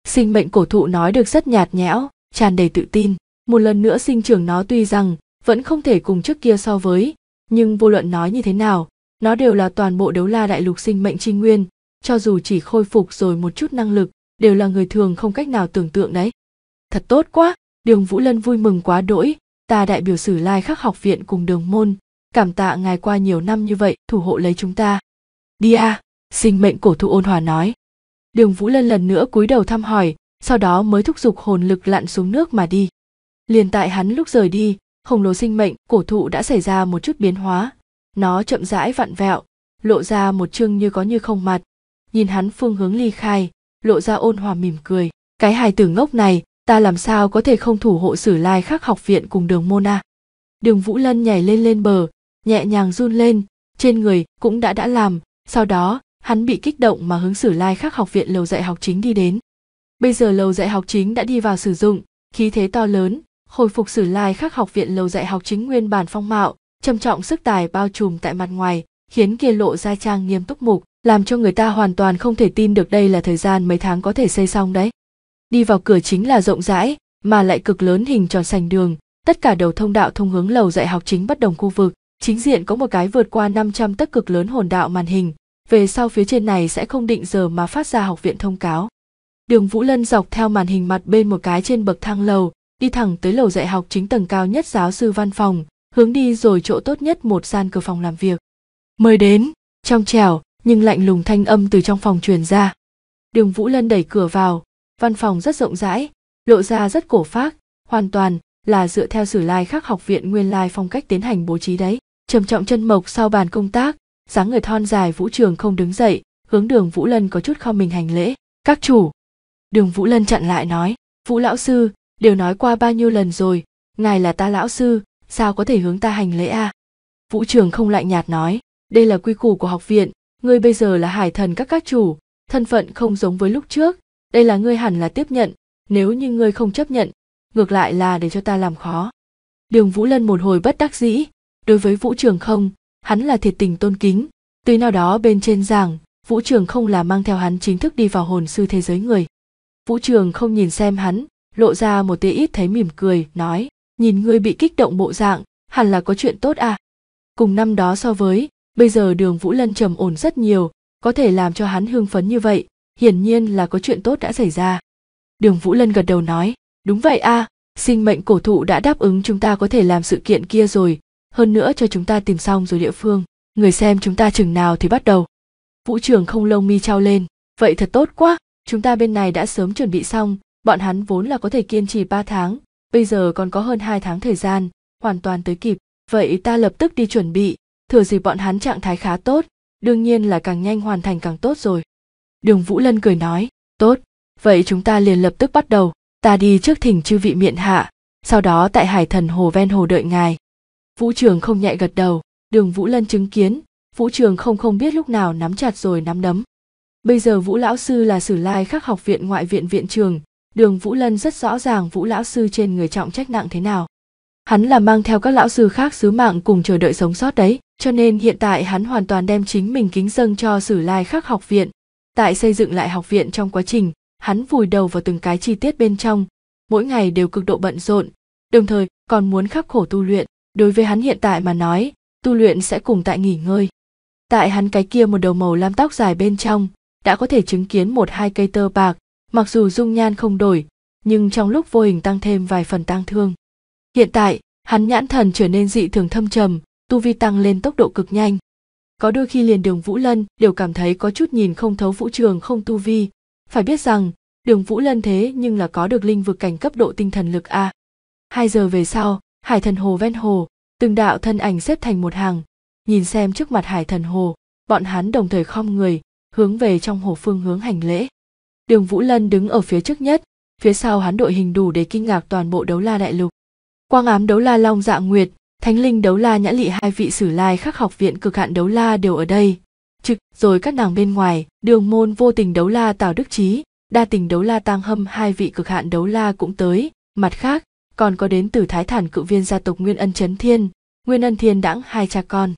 sinh mệnh cổ thụ nói được rất nhạt nhẽo tràn đầy tự tin một lần nữa sinh trưởng nó tuy rằng vẫn không thể cùng trước kia so với nhưng vô luận nói như thế nào nó đều là toàn bộ đấu la đại lục sinh mệnh trinh nguyên cho dù chỉ khôi phục rồi một chút năng lực đều là người thường không cách nào tưởng tượng đấy thật tốt quá đường vũ lân vui mừng quá đỗi ta đại biểu sử lai khắc học viện cùng đường môn cảm tạ ngài qua nhiều năm như vậy thủ hộ lấy chúng ta đi à sinh mệnh cổ thụ ôn hòa nói đường vũ lân lần nữa cúi đầu thăm hỏi sau đó mới thúc giục hồn lực lặn xuống nước mà đi liền tại hắn lúc rời đi khổng lồ sinh mệnh cổ thụ đã xảy ra một chút biến hóa nó chậm rãi vặn vẹo lộ ra một chương như có như không mặt nhìn hắn phương hướng ly khai lộ ra ôn hòa mỉm cười cái hài tử ngốc này ta làm sao có thể không thủ hộ sử lai khắc học viện cùng đường Mona đường vũ lân nhảy lên lên bờ nhẹ nhàng run lên trên người cũng đã đã làm sau đó hắn bị kích động mà hướng sử lai khắc học viện lầu dạy học chính đi đến bây giờ lầu dạy học chính đã đi vào sử dụng khí thế to lớn khôi phục sử lai khắc học viện lầu dạy học chính nguyên bản phong mạo trầm trọng sức tài bao trùm tại mặt ngoài khiến kia lộ ra trang nghiêm túc mục làm cho người ta hoàn toàn không thể tin được đây là thời gian mấy tháng có thể xây xong đấy đi vào cửa chính là rộng rãi mà lại cực lớn hình tròn sành đường tất cả đầu thông đạo thông hướng lầu dạy học chính bất đồng khu vực chính diện có một cái vượt qua 500 tấc cực lớn hồn đạo màn hình về sau phía trên này sẽ không định giờ mà phát ra học viện thông cáo đường vũ lân dọc theo màn hình mặt bên một cái trên bậc thang lầu đi thẳng tới lầu dạy học chính tầng cao nhất giáo sư văn phòng hướng đi rồi chỗ tốt nhất một gian cửa phòng làm việc mời đến trong trẻo nhưng lạnh lùng thanh âm từ trong phòng truyền ra đường vũ lân đẩy cửa vào văn phòng rất rộng rãi lộ ra rất cổ phác hoàn toàn là dựa theo sử lai khác học viện nguyên lai phong cách tiến hành bố trí đấy trầm trọng chân mộc sau bàn công tác dáng người thon dài vũ trường không đứng dậy hướng đường vũ lân có chút không mình hành lễ các chủ đường vũ lân chặn lại nói vũ lão sư đều nói qua bao nhiêu lần rồi ngài là ta lão sư sao có thể hướng ta hành lễ a à? vũ trường không lạnh nhạt nói đây là quy củ của học viện ngươi bây giờ là hải thần các các chủ thân phận không giống với lúc trước đây là ngươi hẳn là tiếp nhận nếu như ngươi không chấp nhận ngược lại là để cho ta làm khó đường vũ lân một hồi bất đắc dĩ đối với vũ trường không hắn là thiệt tình tôn kính tuy nào đó bên trên giảng vũ trường không là mang theo hắn chính thức đi vào hồn sư thế giới người vũ trường không nhìn xem hắn lộ ra một tia ít thấy mỉm cười nói nhìn ngươi bị kích động bộ dạng hẳn là có chuyện tốt à cùng năm đó so với bây giờ đường vũ lân trầm ổn rất nhiều có thể làm cho hắn hưng phấn như vậy hiển nhiên là có chuyện tốt đã xảy ra đường vũ lân gật đầu nói đúng vậy à, sinh mệnh cổ thụ đã đáp ứng chúng ta có thể làm sự kiện kia rồi hơn nữa cho chúng ta tìm xong rồi địa phương người xem chúng ta chừng nào thì bắt đầu vũ trường không lông mi trao lên vậy thật tốt quá chúng ta bên này đã sớm chuẩn bị xong bọn hắn vốn là có thể kiên trì ba tháng bây giờ còn có hơn hai tháng thời gian hoàn toàn tới kịp vậy ta lập tức đi chuẩn bị thừa dịp bọn hắn trạng thái khá tốt đương nhiên là càng nhanh hoàn thành càng tốt rồi đường vũ lân cười nói tốt vậy chúng ta liền lập tức bắt đầu ta đi trước thỉnh chư vị miệng hạ sau đó tại hải thần hồ ven hồ đợi ngài vũ trường không nhẹ gật đầu đường vũ lân chứng kiến vũ trường không không biết lúc nào nắm chặt rồi nắm đấm bây giờ vũ lão sư là sử lai khắc học viện ngoại viện viện trường đường vũ lân rất rõ ràng vũ lão sư trên người trọng trách nặng thế nào hắn là mang theo các lão sư khác sứ mạng cùng chờ đợi sống sót đấy cho nên hiện tại hắn hoàn toàn đem chính mình kính dâng cho sử lai khắc học viện tại xây dựng lại học viện trong quá trình hắn vùi đầu vào từng cái chi tiết bên trong mỗi ngày đều cực độ bận rộn đồng thời còn muốn khắc khổ tu luyện đối với hắn hiện tại mà nói tu luyện sẽ cùng tại nghỉ ngơi tại hắn cái kia một đầu màu lam tóc dài bên trong đã có thể chứng kiến một hai cây tơ bạc mặc dù dung nhan không đổi nhưng trong lúc vô hình tăng thêm vài phần tang thương hiện tại hắn nhãn thần trở nên dị thường thâm trầm tu vi tăng lên tốc độ cực nhanh có đôi khi liền đường vũ lân đều cảm thấy có chút nhìn không thấu vũ trường không tu vi phải biết rằng đường vũ lân thế nhưng là có được linh vực cảnh cấp độ tinh thần lực a hai giờ về sau hải thần hồ ven hồ từng đạo thân ảnh xếp thành một hàng nhìn xem trước mặt hải thần hồ bọn hắn đồng thời khom người hướng về trong hồ phương hướng hành lễ Đường Vũ Lân đứng ở phía trước nhất, phía sau hắn đội hình đủ để kinh ngạc toàn bộ đấu la đại lục. Quang ám đấu la Long Dạ Nguyệt, Thánh linh đấu la nhã lị hai vị sử lai khắc học viện cực hạn đấu la đều ở đây. Trực rồi các nàng bên ngoài, đường môn vô tình đấu la Tào Đức Trí, đa tình đấu la Tăng Hâm hai vị cực hạn đấu la cũng tới. Mặt khác, còn có đến từ thái thản cự viên gia tộc Nguyên Ân Chấn Thiên, Nguyên Ân Thiên đãng hai cha con.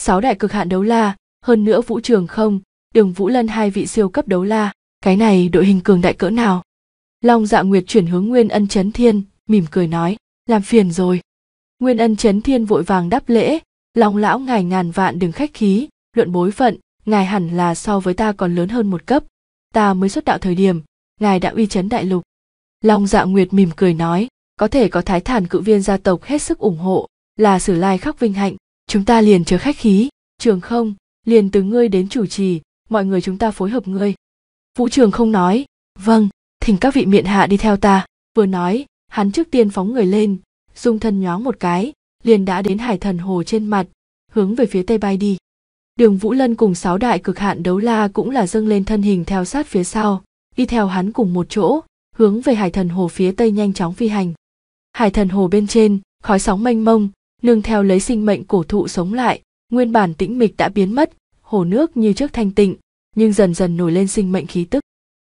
Sáu đại cực hạn đấu la, hơn nữa vũ trường không, đường vũ lân hai vị siêu cấp đấu la cái này đội hình cường đại cỡ nào long dạ nguyệt chuyển hướng nguyên ân chấn thiên mỉm cười nói làm phiền rồi nguyên ân chấn thiên vội vàng đáp lễ long lão ngài ngàn vạn đừng khách khí luận bối phận ngài hẳn là so với ta còn lớn hơn một cấp ta mới xuất đạo thời điểm ngài đã uy chấn đại lục long dạ nguyệt mỉm cười nói có thể có thái thản cự viên gia tộc hết sức ủng hộ là sử lai khắc vinh hạnh chúng ta liền chờ khách khí trường không liền từ ngươi đến chủ trì mọi người chúng ta phối hợp ngươi vũ trường không nói vâng thỉnh các vị miệng hạ đi theo ta vừa nói hắn trước tiên phóng người lên dung thân nhoáng một cái liền đã đến hải thần hồ trên mặt hướng về phía tây bay đi đường vũ lân cùng sáu đại cực hạn đấu la cũng là dâng lên thân hình theo sát phía sau đi theo hắn cùng một chỗ hướng về hải thần hồ phía tây nhanh chóng phi hành hải thần hồ bên trên khói sóng mênh mông nương theo lấy sinh mệnh cổ thụ sống lại nguyên bản tĩnh mịch đã biến mất hồ nước như trước thanh tịnh nhưng dần dần nổi lên sinh mệnh khí tức.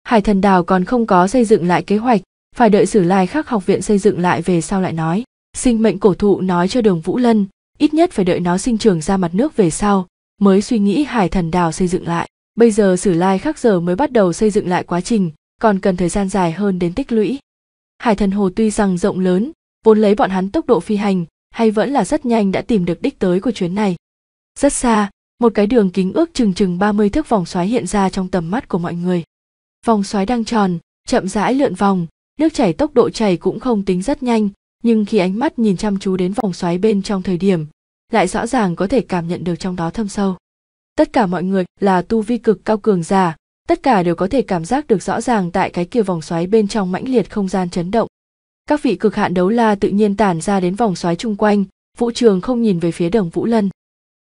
Hải thần đào còn không có xây dựng lại kế hoạch, phải đợi sử lai khắc học viện xây dựng lại về sau lại nói. Sinh mệnh cổ thụ nói cho đường Vũ Lân, ít nhất phải đợi nó sinh trưởng ra mặt nước về sau, mới suy nghĩ hải thần đào xây dựng lại. Bây giờ sử lai khắc giờ mới bắt đầu xây dựng lại quá trình, còn cần thời gian dài hơn đến tích lũy. Hải thần hồ tuy rằng rộng lớn, vốn lấy bọn hắn tốc độ phi hành, hay vẫn là rất nhanh đã tìm được đích tới của chuyến này. Rất xa, một cái đường kính ước chừng chừng 30 thước vòng xoáy hiện ra trong tầm mắt của mọi người. Vòng xoáy đang tròn, chậm rãi lượn vòng, nước chảy tốc độ chảy cũng không tính rất nhanh, nhưng khi ánh mắt nhìn chăm chú đến vòng xoáy bên trong thời điểm, lại rõ ràng có thể cảm nhận được trong đó thâm sâu. Tất cả mọi người là tu vi cực cao cường giả, tất cả đều có thể cảm giác được rõ ràng tại cái kia vòng xoáy bên trong mãnh liệt không gian chấn động. Các vị cực hạn đấu la tự nhiên tản ra đến vòng xoáy chung quanh, vũ trường không nhìn về phía đồng Vũ Lân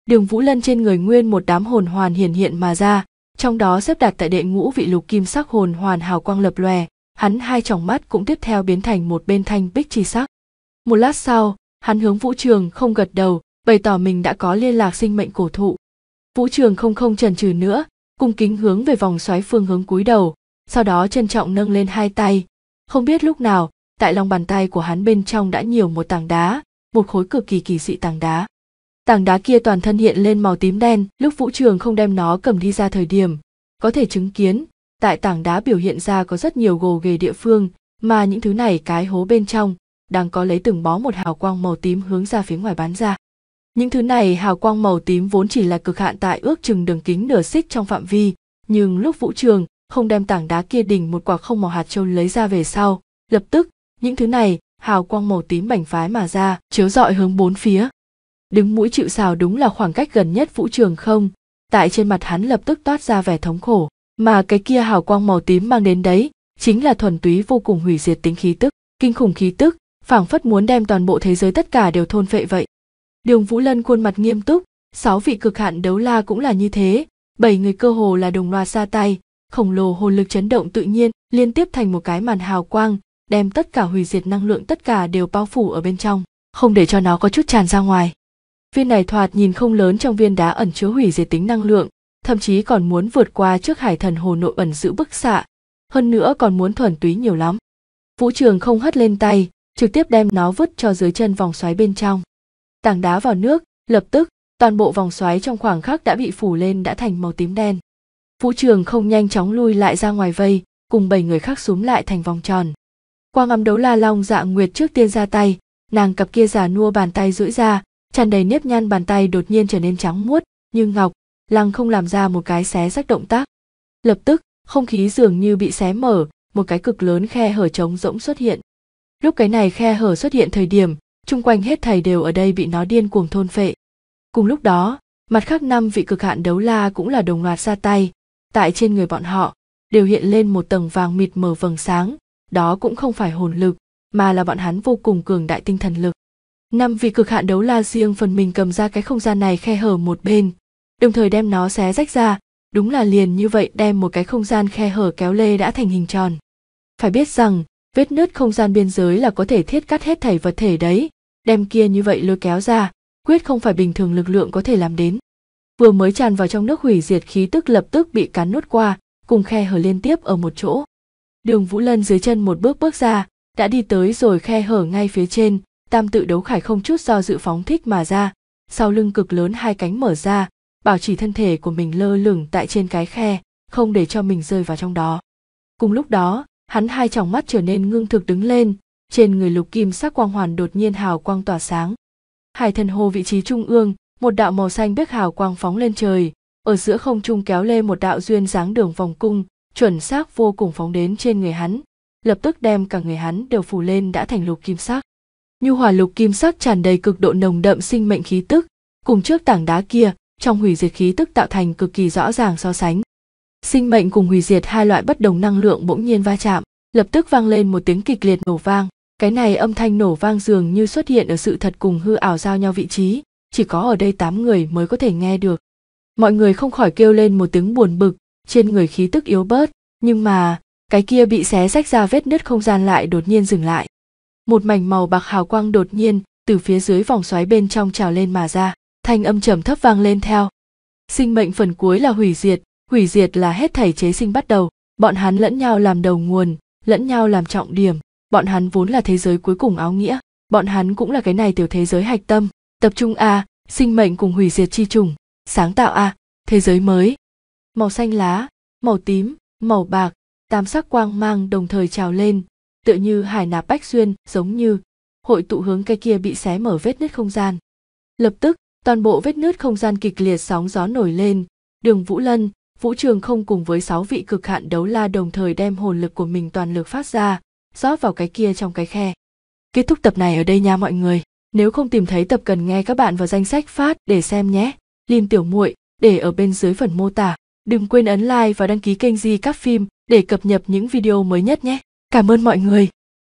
đường vũ lân trên người nguyên một đám hồn hoàn hiển hiện mà ra trong đó xếp đặt tại đệ ngũ vị lục kim sắc hồn hoàn hào quang lập lòe hắn hai tròng mắt cũng tiếp theo biến thành một bên thanh bích chi sắc một lát sau hắn hướng vũ trường không gật đầu bày tỏ mình đã có liên lạc sinh mệnh cổ thụ vũ trường không không trần trừ nữa cung kính hướng về vòng xoáy phương hướng cúi đầu sau đó trân trọng nâng lên hai tay không biết lúc nào tại lòng bàn tay của hắn bên trong đã nhiều một tảng đá một khối cực kỳ kỳ dị tảng đá tảng đá kia toàn thân hiện lên màu tím đen lúc vũ trường không đem nó cầm đi ra thời điểm có thể chứng kiến tại tảng đá biểu hiện ra có rất nhiều gồ ghề địa phương mà những thứ này cái hố bên trong đang có lấy từng bó một hào quang màu tím hướng ra phía ngoài bán ra những thứ này hào quang màu tím vốn chỉ là cực hạn tại ước chừng đường kính nửa xích trong phạm vi nhưng lúc vũ trường không đem tảng đá kia đỉnh một quả không màu hạt châu lấy ra về sau lập tức những thứ này hào quang màu tím mảnh phái mà ra chiếu rọi hướng bốn phía đứng mũi chịu sào đúng là khoảng cách gần nhất vũ trường không tại trên mặt hắn lập tức toát ra vẻ thống khổ mà cái kia hào quang màu tím mang đến đấy chính là thuần túy vô cùng hủy diệt tính khí tức kinh khủng khí tức phảng phất muốn đem toàn bộ thế giới tất cả đều thôn phệ vậy đường vũ lân khuôn mặt nghiêm túc sáu vị cực hạn đấu la cũng là như thế bảy người cơ hồ là đồng loạt xa tay khổng lồ hồn lực chấn động tự nhiên liên tiếp thành một cái màn hào quang đem tất cả hủy diệt năng lượng tất cả đều bao phủ ở bên trong không để cho nó có chút tràn ra ngoài viên này thoạt nhìn không lớn trong viên đá ẩn chứa hủy diệt tính năng lượng thậm chí còn muốn vượt qua trước hải thần hồ nội ẩn giữ bức xạ hơn nữa còn muốn thuần túy nhiều lắm vũ trường không hất lên tay trực tiếp đem nó vứt cho dưới chân vòng xoáy bên trong tảng đá vào nước lập tức toàn bộ vòng xoáy trong khoảng khắc đã bị phủ lên đã thành màu tím đen vũ trường không nhanh chóng lui lại ra ngoài vây cùng bảy người khác xuống lại thành vòng tròn qua ngắm đấu la long dạ nguyệt trước tiên ra tay nàng cặp kia giả nua bàn tay duỗi ra tràn đầy nếp nhăn bàn tay đột nhiên trở nên trắng muốt như ngọc lăng không làm ra một cái xé rách động tác lập tức không khí dường như bị xé mở một cái cực lớn khe hở trống rỗng xuất hiện lúc cái này khe hở xuất hiện thời điểm chung quanh hết thầy đều ở đây bị nó điên cuồng thôn phệ cùng lúc đó mặt khác năm vị cực hạn đấu la cũng là đồng loạt ra tay tại trên người bọn họ đều hiện lên một tầng vàng mịt mờ vầng sáng đó cũng không phải hồn lực mà là bọn hắn vô cùng cường đại tinh thần lực năm vị cực hạn đấu la riêng phần mình cầm ra cái không gian này khe hở một bên đồng thời đem nó xé rách ra đúng là liền như vậy đem một cái không gian khe hở kéo lê đã thành hình tròn phải biết rằng vết nứt không gian biên giới là có thể thiết cắt hết thảy vật thể đấy đem kia như vậy lôi kéo ra quyết không phải bình thường lực lượng có thể làm đến vừa mới tràn vào trong nước hủy diệt khí tức lập tức bị cắn nuốt qua cùng khe hở liên tiếp ở một chỗ đường vũ lân dưới chân một bước bước ra đã đi tới rồi khe hở ngay phía trên tam tự đấu khải không chút do dự phóng thích mà ra sau lưng cực lớn hai cánh mở ra bảo trì thân thể của mình lơ lửng tại trên cái khe không để cho mình rơi vào trong đó cùng lúc đó hắn hai tròng mắt trở nên ngưng thực đứng lên trên người lục kim sắc quang hoàn đột nhiên hào quang tỏa sáng hải thần hồ vị trí trung ương một đạo màu xanh bếc hào quang phóng lên trời ở giữa không trung kéo lê một đạo duyên dáng đường vòng cung chuẩn xác vô cùng phóng đến trên người hắn lập tức đem cả người hắn đều phủ lên đã thành lục kim sắc nhu hỏa lục kim sắc tràn đầy cực độ nồng đậm sinh mệnh khí tức cùng trước tảng đá kia trong hủy diệt khí tức tạo thành cực kỳ rõ ràng so sánh sinh mệnh cùng hủy diệt hai loại bất đồng năng lượng bỗng nhiên va chạm lập tức vang lên một tiếng kịch liệt nổ vang cái này âm thanh nổ vang dường như xuất hiện ở sự thật cùng hư ảo giao nhau vị trí chỉ có ở đây tám người mới có thể nghe được mọi người không khỏi kêu lên một tiếng buồn bực trên người khí tức yếu bớt nhưng mà cái kia bị xé rách ra vết nứt không gian lại đột nhiên dừng lại một mảnh màu bạc hào quang đột nhiên từ phía dưới vòng xoáy bên trong trào lên mà ra thanh âm trầm thấp vang lên theo sinh mệnh phần cuối là hủy diệt hủy diệt là hết thảy chế sinh bắt đầu bọn hắn lẫn nhau làm đầu nguồn lẫn nhau làm trọng điểm bọn hắn vốn là thế giới cuối cùng áo nghĩa bọn hắn cũng là cái này tiểu thế giới hạch tâm tập trung a sinh mệnh cùng hủy diệt chi trùng sáng tạo a thế giới mới màu xanh lá màu tím màu bạc tam sắc quang mang đồng thời trào lên tựa như hải nạp bách xuyên giống như hội tụ hướng cái kia bị xé mở vết nứt không gian lập tức toàn bộ vết nứt không gian kịch liệt sóng gió nổi lên đường vũ lân vũ trường không cùng với sáu vị cực hạn đấu la đồng thời đem hồn lực của mình toàn lực phát ra rót vào cái kia trong cái khe kết thúc tập này ở đây nha mọi người nếu không tìm thấy tập cần nghe các bạn vào danh sách phát để xem nhé lin tiểu muội để ở bên dưới phần mô tả đừng quên ấn like và đăng ký kênh di các phim để cập nhật những video mới nhất nhé cảm ơn mọi người